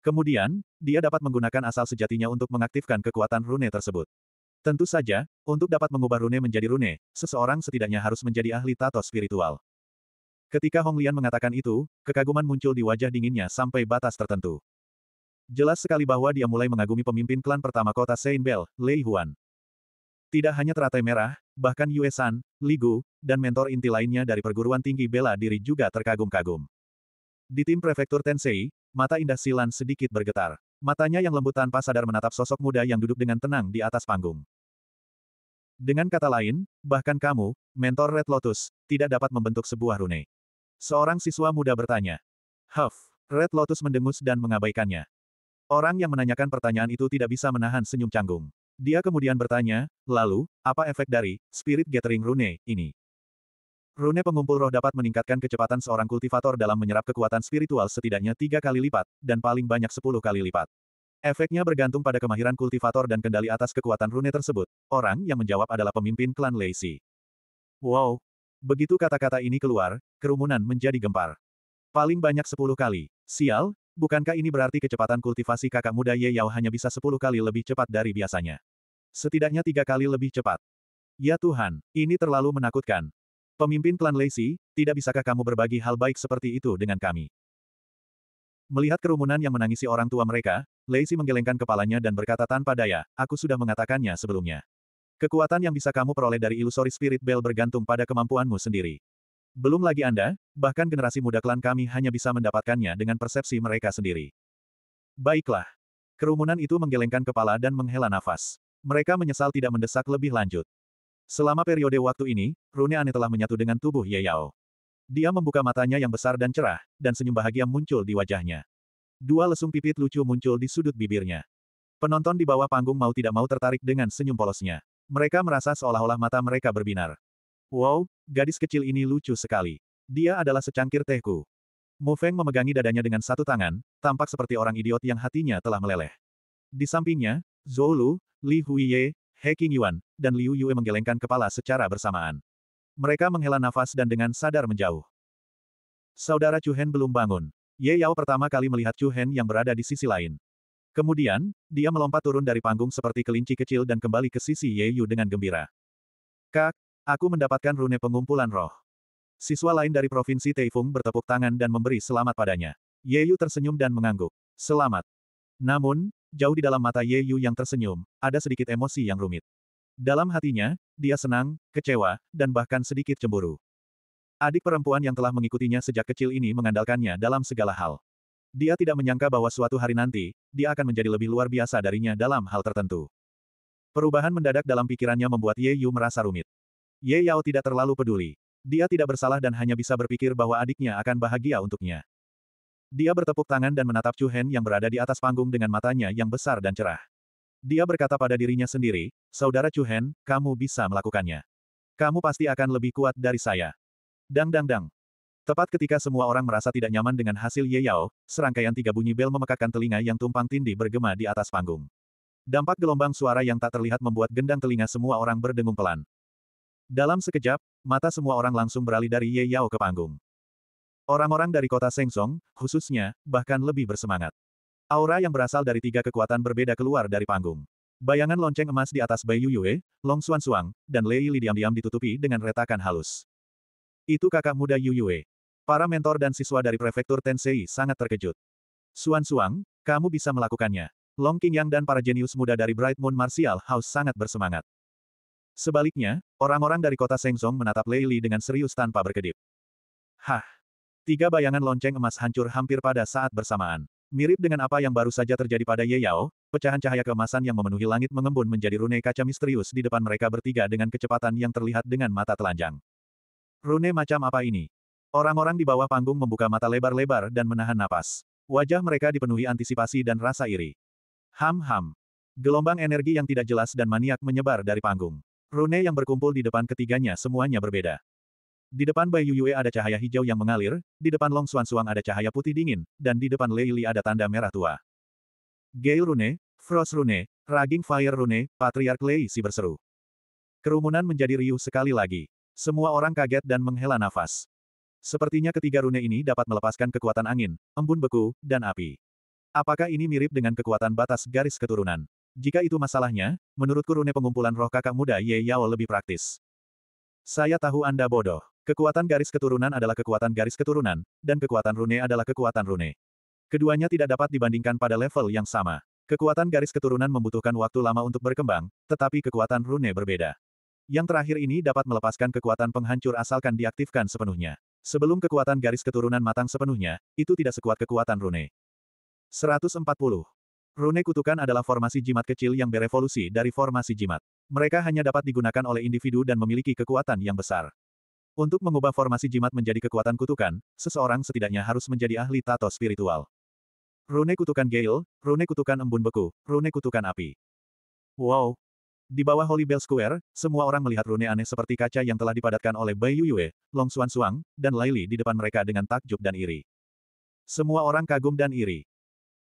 Kemudian, dia dapat menggunakan asal sejatinya untuk mengaktifkan kekuatan rune tersebut. Tentu saja, untuk dapat mengubah rune menjadi rune, seseorang setidaknya harus menjadi ahli tato spiritual. Ketika Hong Lian mengatakan itu, kekaguman muncul di wajah dinginnya sampai batas tertentu. Jelas sekali bahwa dia mulai mengagumi pemimpin klan pertama kota Saint Bell, Lei Huan. Tidak hanya teratai merah, bahkan Yue San, Ligu, dan mentor inti lainnya dari perguruan tinggi bela diri juga terkagum-kagum. Di tim prefektur Tensei, mata indah Silan sedikit bergetar. Matanya yang lembut tanpa sadar menatap sosok muda yang duduk dengan tenang di atas panggung. Dengan kata lain, bahkan kamu, mentor Red Lotus, tidak dapat membentuk sebuah rune. Seorang siswa muda bertanya. Huff, Red Lotus mendengus dan mengabaikannya. Orang yang menanyakan pertanyaan itu tidak bisa menahan senyum canggung. Dia kemudian bertanya, lalu, apa efek dari Spirit Gathering Rune ini? Rune pengumpul roh dapat meningkatkan kecepatan seorang kultivator dalam menyerap kekuatan spiritual setidaknya tiga kali lipat, dan paling banyak sepuluh kali lipat. Efeknya bergantung pada kemahiran kultivator dan kendali atas kekuatan rune tersebut. Orang yang menjawab adalah pemimpin klan Lacey. Wow! Begitu kata-kata ini keluar, kerumunan menjadi gempar. Paling banyak sepuluh kali. Sial, Bukankah ini berarti kecepatan kultivasi kakak muda Ye Yao hanya bisa sepuluh kali lebih cepat dari biasanya? Setidaknya tiga kali lebih cepat. Ya Tuhan, ini terlalu menakutkan. Pemimpin klan Lacey, tidak bisakah kamu berbagi hal baik seperti itu dengan kami? Melihat kerumunan yang menangisi orang tua mereka, Lacey menggelengkan kepalanya dan berkata tanpa daya, aku sudah mengatakannya sebelumnya. Kekuatan yang bisa kamu peroleh dari ilusori spirit bell bergantung pada kemampuanmu sendiri. Belum lagi Anda, bahkan generasi muda klan kami hanya bisa mendapatkannya dengan persepsi mereka sendiri. Baiklah. Kerumunan itu menggelengkan kepala dan menghela nafas. Mereka menyesal tidak mendesak lebih lanjut. Selama periode waktu ini, Rune Ane telah menyatu dengan tubuh Ye Yao. Dia membuka matanya yang besar dan cerah, dan senyum bahagia muncul di wajahnya. Dua lesung pipit lucu muncul di sudut bibirnya. Penonton di bawah panggung mau tidak mau tertarik dengan senyum polosnya. Mereka merasa seolah-olah mata mereka berbinar. Wow, gadis kecil ini lucu sekali. Dia adalah secangkir tehku. Mu Feng memegangi dadanya dengan satu tangan, tampak seperti orang idiot yang hatinya telah meleleh. Di sampingnya, Zhou Lu, Li Huiye, He Yuan, dan Liu Yue menggelengkan kepala secara bersamaan. Mereka menghela nafas dan dengan sadar menjauh. Saudara Chu Hen belum bangun. Ye Yao pertama kali melihat Chu Hen yang berada di sisi lain. Kemudian, dia melompat turun dari panggung seperti kelinci kecil dan kembali ke sisi Ye Yu dengan gembira. Kak, Aku mendapatkan rune pengumpulan roh. Siswa lain dari Provinsi Taifung bertepuk tangan dan memberi selamat padanya. Ye Yu tersenyum dan mengangguk. Selamat. Namun, jauh di dalam mata Ye Yu yang tersenyum, ada sedikit emosi yang rumit. Dalam hatinya, dia senang, kecewa, dan bahkan sedikit cemburu. Adik perempuan yang telah mengikutinya sejak kecil ini mengandalkannya dalam segala hal. Dia tidak menyangka bahwa suatu hari nanti, dia akan menjadi lebih luar biasa darinya dalam hal tertentu. Perubahan mendadak dalam pikirannya membuat Ye Yu merasa rumit. Ye Yao tidak terlalu peduli. Dia tidak bersalah dan hanya bisa berpikir bahwa adiknya akan bahagia untuknya. Dia bertepuk tangan dan menatap Chu Hen yang berada di atas panggung dengan matanya yang besar dan cerah. Dia berkata pada dirinya sendiri, Saudara Chu Hen, kamu bisa melakukannya. Kamu pasti akan lebih kuat dari saya. Dang dang dang. Tepat ketika semua orang merasa tidak nyaman dengan hasil Ye Yao, serangkaian tiga bunyi bel memekakkan telinga yang tumpang tindih bergema di atas panggung. Dampak gelombang suara yang tak terlihat membuat gendang telinga semua orang berdengung pelan. Dalam sekejap, mata semua orang langsung beralih dari Ye Yao ke panggung. Orang-orang dari kota Sengsong, khususnya, bahkan lebih bersemangat. Aura yang berasal dari tiga kekuatan berbeda keluar dari panggung. Bayangan lonceng emas di atas Bai Yuyue, Long Xuan Suang, dan Lei Li diam-diam ditutupi dengan retakan halus. Itu kakak muda Yuyue. Para mentor dan siswa dari prefektur Tensei sangat terkejut. Xuan Suang, kamu bisa melakukannya. Long Qingyang dan para jenius muda dari Bright Moon Martial House sangat bersemangat. Sebaliknya, orang-orang dari kota Sengzong menatap Lei Li dengan serius tanpa berkedip. Hah! Tiga bayangan lonceng emas hancur hampir pada saat bersamaan. Mirip dengan apa yang baru saja terjadi pada Ye Yao, pecahan cahaya keemasan yang memenuhi langit mengembun menjadi rune kaca misterius di depan mereka bertiga dengan kecepatan yang terlihat dengan mata telanjang. Rune macam apa ini? Orang-orang di bawah panggung membuka mata lebar-lebar dan menahan napas. Wajah mereka dipenuhi antisipasi dan rasa iri. Ham-ham. Gelombang energi yang tidak jelas dan maniak menyebar dari panggung. Rune yang berkumpul di depan ketiganya semuanya berbeda. Di depan Bai Yuyue ada cahaya hijau yang mengalir, di depan Long Suan Suang ada cahaya putih dingin, dan di depan Lei Li ada tanda merah tua. Gale Rune, Frost Rune, Raging Fire Rune, Patriark Lei si berseru. Kerumunan menjadi riuh sekali lagi. Semua orang kaget dan menghela nafas. Sepertinya ketiga rune ini dapat melepaskan kekuatan angin, embun beku, dan api. Apakah ini mirip dengan kekuatan batas garis keturunan? Jika itu masalahnya, menurut rune pengumpulan roh kakak muda Ye Yao lebih praktis. Saya tahu Anda bodoh. Kekuatan garis keturunan adalah kekuatan garis keturunan, dan kekuatan rune adalah kekuatan rune. Keduanya tidak dapat dibandingkan pada level yang sama. Kekuatan garis keturunan membutuhkan waktu lama untuk berkembang, tetapi kekuatan rune berbeda. Yang terakhir ini dapat melepaskan kekuatan penghancur asalkan diaktifkan sepenuhnya. Sebelum kekuatan garis keturunan matang sepenuhnya, itu tidak sekuat kekuatan rune. 140. Rune kutukan adalah formasi jimat kecil yang berevolusi dari formasi jimat. Mereka hanya dapat digunakan oleh individu dan memiliki kekuatan yang besar. Untuk mengubah formasi jimat menjadi kekuatan kutukan, seseorang setidaknya harus menjadi ahli tato spiritual. Rune kutukan Gail, rune kutukan embun beku, rune kutukan api. Wow! Di bawah Holy Bell Square, semua orang melihat rune aneh seperti kaca yang telah dipadatkan oleh Bai Yuyue, Long Suan Suang, dan Laili di depan mereka dengan takjub dan iri. Semua orang kagum dan iri.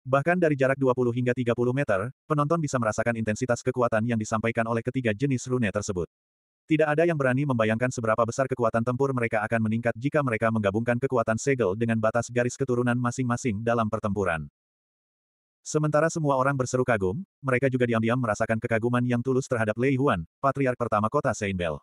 Bahkan dari jarak 20 hingga 30 meter, penonton bisa merasakan intensitas kekuatan yang disampaikan oleh ketiga jenis rune tersebut. Tidak ada yang berani membayangkan seberapa besar kekuatan tempur mereka akan meningkat jika mereka menggabungkan kekuatan segel dengan batas garis keturunan masing-masing dalam pertempuran. Sementara semua orang berseru kagum, mereka juga diam-diam merasakan kekaguman yang tulus terhadap Lei Huan, patriark pertama kota Seinbel.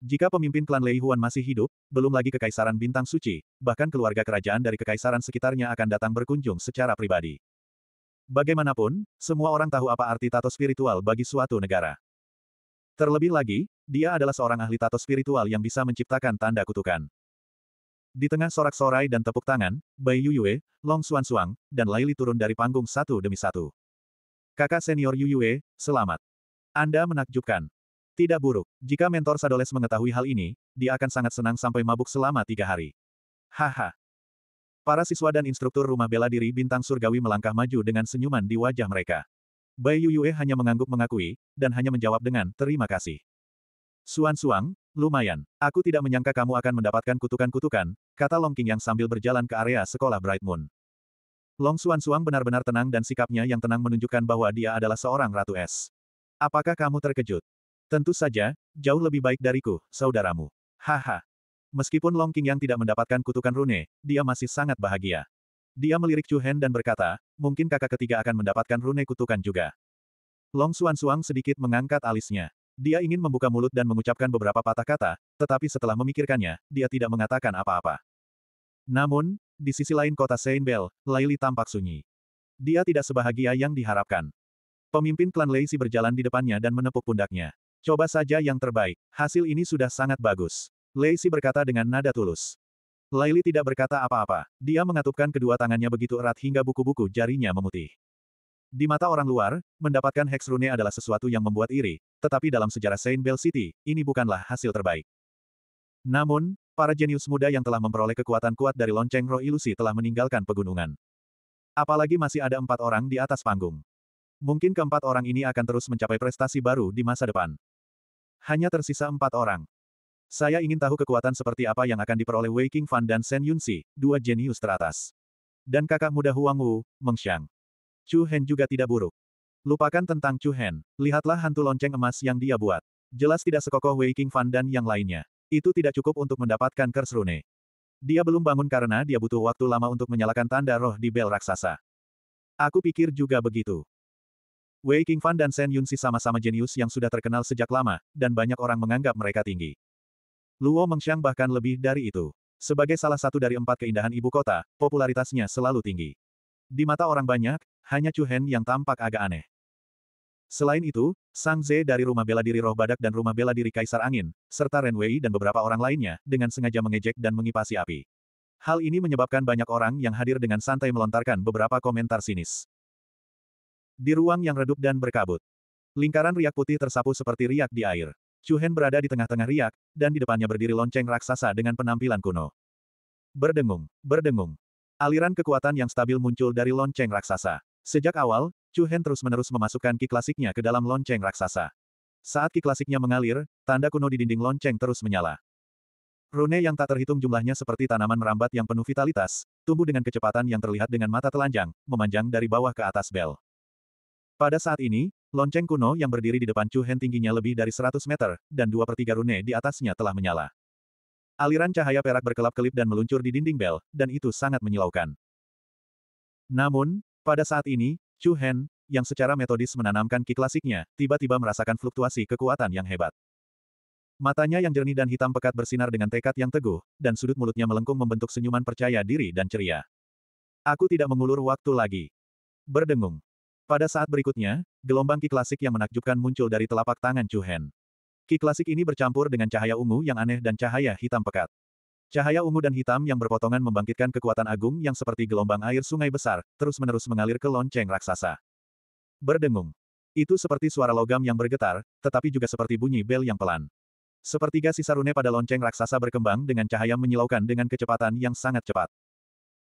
Jika pemimpin klan Lei Huan masih hidup, belum lagi kekaisaran bintang suci, bahkan keluarga kerajaan dari kekaisaran sekitarnya akan datang berkunjung secara pribadi. Bagaimanapun, semua orang tahu apa arti tato spiritual bagi suatu negara. Terlebih lagi, dia adalah seorang ahli tato spiritual yang bisa menciptakan tanda kutukan. Di tengah sorak-sorai dan tepuk tangan, Bai Yuyue, Long Xuan Suang, dan Laili turun dari panggung satu demi satu. Kakak senior Yuyue, selamat. Anda menakjubkan. Tidak buruk. Jika mentor Sadoles mengetahui hal ini, dia akan sangat senang sampai mabuk selama tiga hari. Haha. Para siswa dan instruktur rumah bela diri bintang surgawi melangkah maju dengan senyuman di wajah mereka. Bai Yuyue hanya mengangguk mengakui, dan hanya menjawab dengan, terima kasih. Suan Suang, lumayan. Aku tidak menyangka kamu akan mendapatkan kutukan-kutukan, kata Long King yang sambil berjalan ke area sekolah Bright Moon. Long Suan Suang benar-benar tenang dan sikapnya yang tenang menunjukkan bahwa dia adalah seorang ratu es. Apakah kamu terkejut? Tentu saja, jauh lebih baik dariku, saudaramu. Haha. Meskipun Long King yang tidak mendapatkan kutukan rune, dia masih sangat bahagia. Dia melirik Chu Hen dan berkata, mungkin kakak ketiga akan mendapatkan rune kutukan juga. Long Xuan Suang sedikit mengangkat alisnya. Dia ingin membuka mulut dan mengucapkan beberapa patah kata, tetapi setelah memikirkannya, dia tidak mengatakan apa-apa. Namun, di sisi lain kota Saint Bell, Laili tampak sunyi. Dia tidak sebahagia yang diharapkan. Pemimpin klan Lei berjalan di depannya dan menepuk pundaknya. Coba saja yang terbaik. Hasil ini sudah sangat bagus. Lacey berkata dengan nada tulus. Laili tidak berkata apa-apa. Dia mengatupkan kedua tangannya begitu erat hingga buku-buku jarinya memutih. Di mata orang luar, mendapatkan Hex Rune adalah sesuatu yang membuat iri, tetapi dalam sejarah Saint Bell City, ini bukanlah hasil terbaik. Namun, para jenius muda yang telah memperoleh kekuatan kuat dari lonceng roh ilusi telah meninggalkan pegunungan. Apalagi masih ada empat orang di atas panggung. Mungkin keempat orang ini akan terus mencapai prestasi baru di masa depan. Hanya tersisa empat orang. Saya ingin tahu kekuatan seperti apa yang akan diperoleh Wei King Fan dan Shen Yunxi, dua jenius teratas. Dan kakak muda Huang Wu, Meng Mengxiang. Chu Hen juga tidak buruk. Lupakan tentang Chu Hen, lihatlah hantu lonceng emas yang dia buat. Jelas tidak sekokoh Wei King Fan dan yang lainnya. Itu tidak cukup untuk mendapatkan Kers Rune. Dia belum bangun karena dia butuh waktu lama untuk menyalakan tanda roh di bel raksasa. Aku pikir juga begitu. Wei Qingfan dan Shen Yunxi sama-sama jenius yang sudah terkenal sejak lama, dan banyak orang menganggap mereka tinggi. Luo Mengxiang bahkan lebih dari itu. Sebagai salah satu dari empat keindahan ibu kota, popularitasnya selalu tinggi. Di mata orang banyak, hanya Chu Hen yang tampak agak aneh. Selain itu, Sang Ze dari rumah bela diri roh badak dan rumah bela diri kaisar angin, serta Ren Wei dan beberapa orang lainnya, dengan sengaja mengejek dan mengipasi api. Hal ini menyebabkan banyak orang yang hadir dengan santai melontarkan beberapa komentar sinis. Di ruang yang redup dan berkabut. Lingkaran riak putih tersapu seperti riak di air. Chuhen berada di tengah-tengah riak, dan di depannya berdiri lonceng raksasa dengan penampilan kuno. Berdengung, berdengung. Aliran kekuatan yang stabil muncul dari lonceng raksasa. Sejak awal, Chuhen terus-menerus memasukkan ki klasiknya ke dalam lonceng raksasa. Saat ki klasiknya mengalir, tanda kuno di dinding lonceng terus menyala. Rune yang tak terhitung jumlahnya seperti tanaman merambat yang penuh vitalitas, tumbuh dengan kecepatan yang terlihat dengan mata telanjang, memanjang dari bawah ke atas bel. Pada saat ini, lonceng kuno yang berdiri di depan Chu Hen tingginya lebih dari 100 meter, dan dua per tiga rune di atasnya telah menyala. Aliran cahaya perak berkelap-kelip dan meluncur di dinding bel, dan itu sangat menyilaukan. Namun, pada saat ini, Chu Hen, yang secara metodis menanamkan ki klasiknya, tiba-tiba merasakan fluktuasi kekuatan yang hebat. Matanya yang jernih dan hitam pekat bersinar dengan tekad yang teguh, dan sudut mulutnya melengkung membentuk senyuman percaya diri dan ceria. Aku tidak mengulur waktu lagi. Berdengung. Pada saat berikutnya, gelombang ki klasik yang menakjubkan muncul dari telapak tangan Chu Hen. Ki klasik ini bercampur dengan cahaya ungu yang aneh dan cahaya hitam pekat. Cahaya ungu dan hitam yang berpotongan membangkitkan kekuatan agung yang seperti gelombang air sungai besar, terus-menerus mengalir ke lonceng raksasa. Berdengung. Itu seperti suara logam yang bergetar, tetapi juga seperti bunyi bel yang pelan. Sepertiga sisa rune pada lonceng raksasa berkembang dengan cahaya menyilaukan dengan kecepatan yang sangat cepat.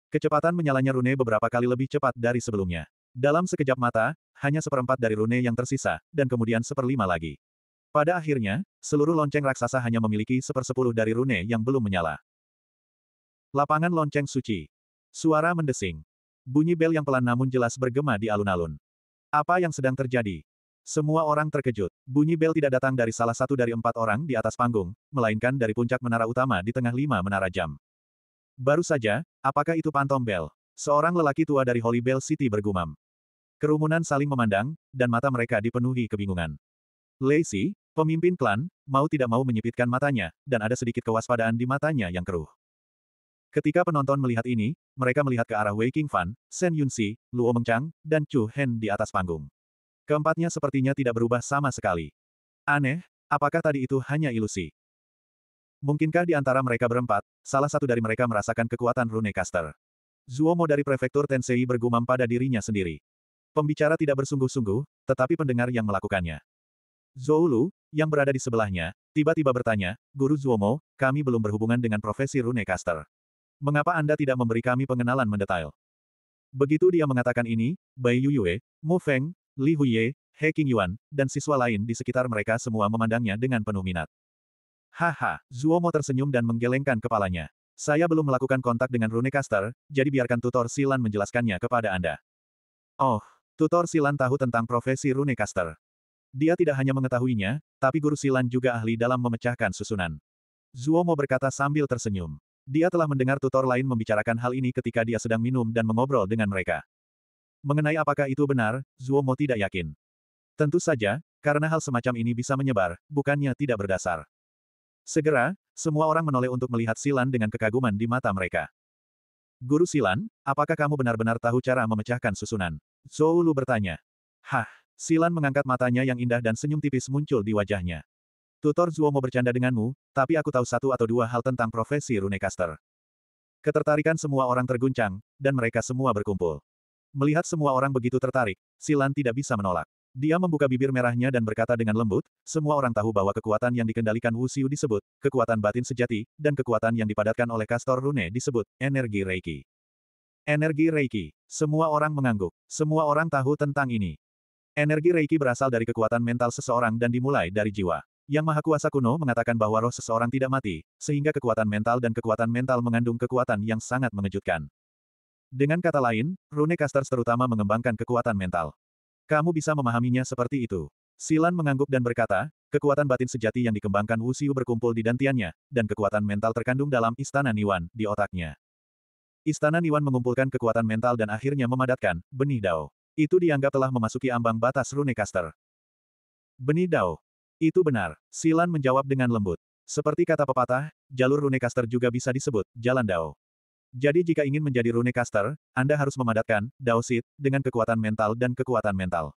Kecepatan menyalanya rune beberapa kali lebih cepat dari sebelumnya. Dalam sekejap mata, hanya seperempat dari rune yang tersisa, dan kemudian seperlima lagi. Pada akhirnya, seluruh lonceng raksasa hanya memiliki sepersepuluh dari rune yang belum menyala. Lapangan lonceng suci. Suara mendesing. Bunyi bel yang pelan namun jelas bergema di alun-alun. Apa yang sedang terjadi? Semua orang terkejut. Bunyi bel tidak datang dari salah satu dari empat orang di atas panggung, melainkan dari puncak menara utama di tengah lima menara jam. Baru saja, apakah itu Pantom bel? Seorang lelaki tua dari Holy Bell City bergumam. Kerumunan saling memandang, dan mata mereka dipenuhi kebingungan. Lacey, pemimpin klan, mau tidak mau menyipitkan matanya, dan ada sedikit kewaspadaan di matanya yang keruh. Ketika penonton melihat ini, mereka melihat ke arah Wei Fan, Shen Yunxi, Luo Mengchang, dan Chu Hen di atas panggung. Keempatnya sepertinya tidak berubah sama sekali. Aneh, apakah tadi itu hanya ilusi? Mungkinkah di antara mereka berempat, salah satu dari mereka merasakan kekuatan Rune Caster? Zuomo dari prefektur Tensei bergumam pada dirinya sendiri. Pembicara tidak bersungguh-sungguh, tetapi pendengar yang melakukannya. Zhou Lu, yang berada di sebelahnya, tiba-tiba bertanya, Guru Zuomo, kami belum berhubungan dengan profesi Runecaster. Mengapa Anda tidak memberi kami pengenalan mendetail? Begitu dia mengatakan ini, Bai Yuyue, Mu Feng, Li Huye, He King Yuan, dan siswa lain di sekitar mereka semua memandangnya dengan penuh minat. Haha, Zuomo tersenyum dan menggelengkan kepalanya. Saya belum melakukan kontak dengan Runecaster, jadi biarkan tutor Silan menjelaskannya kepada Anda. Oh, Tutor Silan tahu tentang profesi Runecaster. Dia tidak hanya mengetahuinya, tapi guru Silan juga ahli dalam memecahkan susunan. Zuomo berkata sambil tersenyum. Dia telah mendengar tutor lain membicarakan hal ini ketika dia sedang minum dan mengobrol dengan mereka. Mengenai apakah itu benar, Zuomo tidak yakin. Tentu saja, karena hal semacam ini bisa menyebar, bukannya tidak berdasar. Segera, semua orang menoleh untuk melihat Silan dengan kekaguman di mata mereka. Guru Silan, apakah kamu benar-benar tahu cara memecahkan susunan? Zhou Lu bertanya. Hah, Silan mengangkat matanya yang indah dan senyum tipis muncul di wajahnya. Tutor Zuo mau bercanda denganmu, tapi aku tahu satu atau dua hal tentang profesi Runecaster. Ketertarikan semua orang terguncang, dan mereka semua berkumpul. Melihat semua orang begitu tertarik, Silan tidak bisa menolak. Dia membuka bibir merahnya dan berkata dengan lembut, semua orang tahu bahwa kekuatan yang dikendalikan Wu Xiu disebut, kekuatan batin sejati, dan kekuatan yang dipadatkan oleh Kastor Rune disebut, energi Reiki. Energi Reiki. Semua orang mengangguk. Semua orang tahu tentang ini. Energi Reiki berasal dari kekuatan mental seseorang dan dimulai dari jiwa. Yang Maha Kuasa kuno mengatakan bahwa roh seseorang tidak mati, sehingga kekuatan mental dan kekuatan mental mengandung kekuatan yang sangat mengejutkan. Dengan kata lain, Rune Casters terutama mengembangkan kekuatan mental. Kamu bisa memahaminya seperti itu. Silan mengangguk dan berkata, kekuatan batin sejati yang dikembangkan Wu Siu berkumpul di dantiannya, dan kekuatan mental terkandung dalam istana Niwan, di otaknya. Istana Niwan mengumpulkan kekuatan mental dan akhirnya memadatkan benih Dao. Itu dianggap telah memasuki ambang batas Runecaster. Benih Dao. Itu benar, Silan menjawab dengan lembut. Seperti kata pepatah, jalur Runecaster juga bisa disebut jalan Dao. Jadi jika ingin menjadi Runecaster, Anda harus memadatkan Dao Seed dengan kekuatan mental dan kekuatan mental.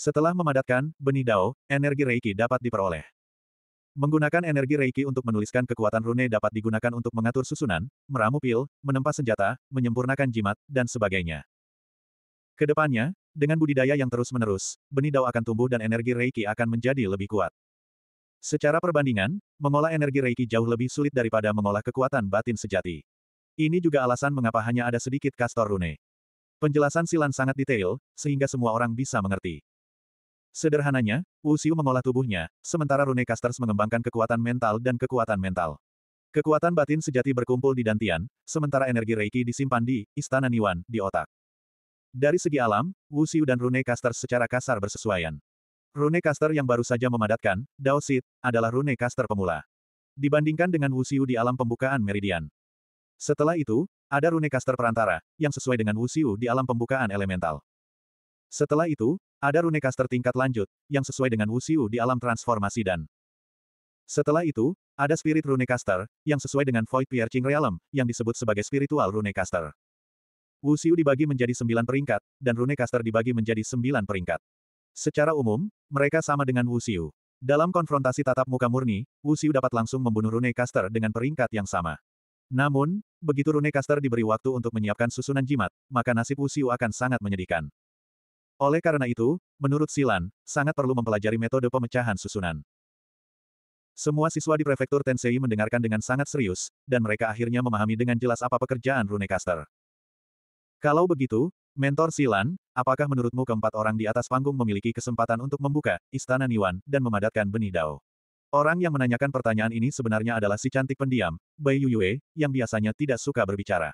Setelah memadatkan benih Dao, energi Reiki dapat diperoleh. Menggunakan energi Reiki untuk menuliskan kekuatan rune dapat digunakan untuk mengatur susunan, meramu pil, menempa senjata, menyempurnakan jimat, dan sebagainya. Kedepannya, dengan budidaya yang terus-menerus, benih dao akan tumbuh dan energi Reiki akan menjadi lebih kuat. Secara perbandingan, mengolah energi Reiki jauh lebih sulit daripada mengolah kekuatan batin sejati. Ini juga alasan mengapa hanya ada sedikit kastor rune. Penjelasan Silan sangat detail, sehingga semua orang bisa mengerti. Sederhananya, Wu Xiu mengolah tubuhnya, sementara Rune Casters mengembangkan kekuatan mental dan kekuatan mental. Kekuatan batin sejati berkumpul di Dantian, sementara energi Reiki disimpan di Istana Niwan, di otak. Dari segi alam, Wu Xiu dan Casters secara kasar bersesuaian. Rune Caster yang baru saja memadatkan, Dao Sit, adalah Rune Caster pemula. Dibandingkan dengan Wuxiu di alam pembukaan Meridian. Setelah itu, ada Rune Caster perantara, yang sesuai dengan Wuxiu di alam pembukaan elemental. Setelah itu, ada rune caster tingkat lanjut, yang sesuai dengan Wuxiu di alam transformasi dan. Setelah itu, ada spirit rune caster yang sesuai dengan Void Piercing Realm, yang disebut sebagai spiritual rune caster. Wuxiu dibagi menjadi sembilan peringkat, dan rune caster dibagi menjadi sembilan peringkat. Secara umum, mereka sama dengan Wuxiu. Dalam konfrontasi tatap muka murni, Wuxiu dapat langsung membunuh rune caster dengan peringkat yang sama. Namun, begitu rune caster diberi waktu untuk menyiapkan susunan jimat, maka nasib Wuxiu akan sangat menyedihkan. Oleh karena itu, menurut Silan, sangat perlu mempelajari metode pemecahan susunan. Semua siswa di prefektur Tensei mendengarkan dengan sangat serius, dan mereka akhirnya memahami dengan jelas apa pekerjaan Runecaster. Kalau begitu, mentor Silan, apakah menurutmu keempat orang di atas panggung memiliki kesempatan untuk membuka Istana Niwan dan memadatkan benih Dao? Orang yang menanyakan pertanyaan ini sebenarnya adalah si cantik pendiam, Bai Yuyue, yang biasanya tidak suka berbicara.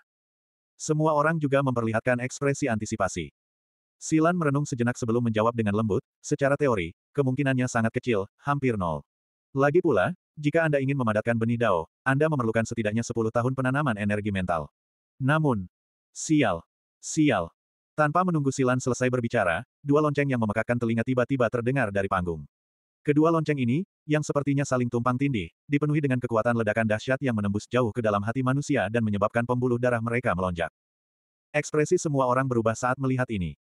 Semua orang juga memperlihatkan ekspresi antisipasi. Silan merenung sejenak sebelum menjawab dengan lembut, secara teori, kemungkinannya sangat kecil, hampir nol. Lagi pula, jika Anda ingin memadatkan benih Dao, Anda memerlukan setidaknya 10 tahun penanaman energi mental. Namun, sial, sial. Tanpa menunggu Silan selesai berbicara, dua lonceng yang memekakkan telinga tiba-tiba terdengar dari panggung. Kedua lonceng ini, yang sepertinya saling tumpang tindih, dipenuhi dengan kekuatan ledakan dahsyat yang menembus jauh ke dalam hati manusia dan menyebabkan pembuluh darah mereka melonjak. Ekspresi semua orang berubah saat melihat ini.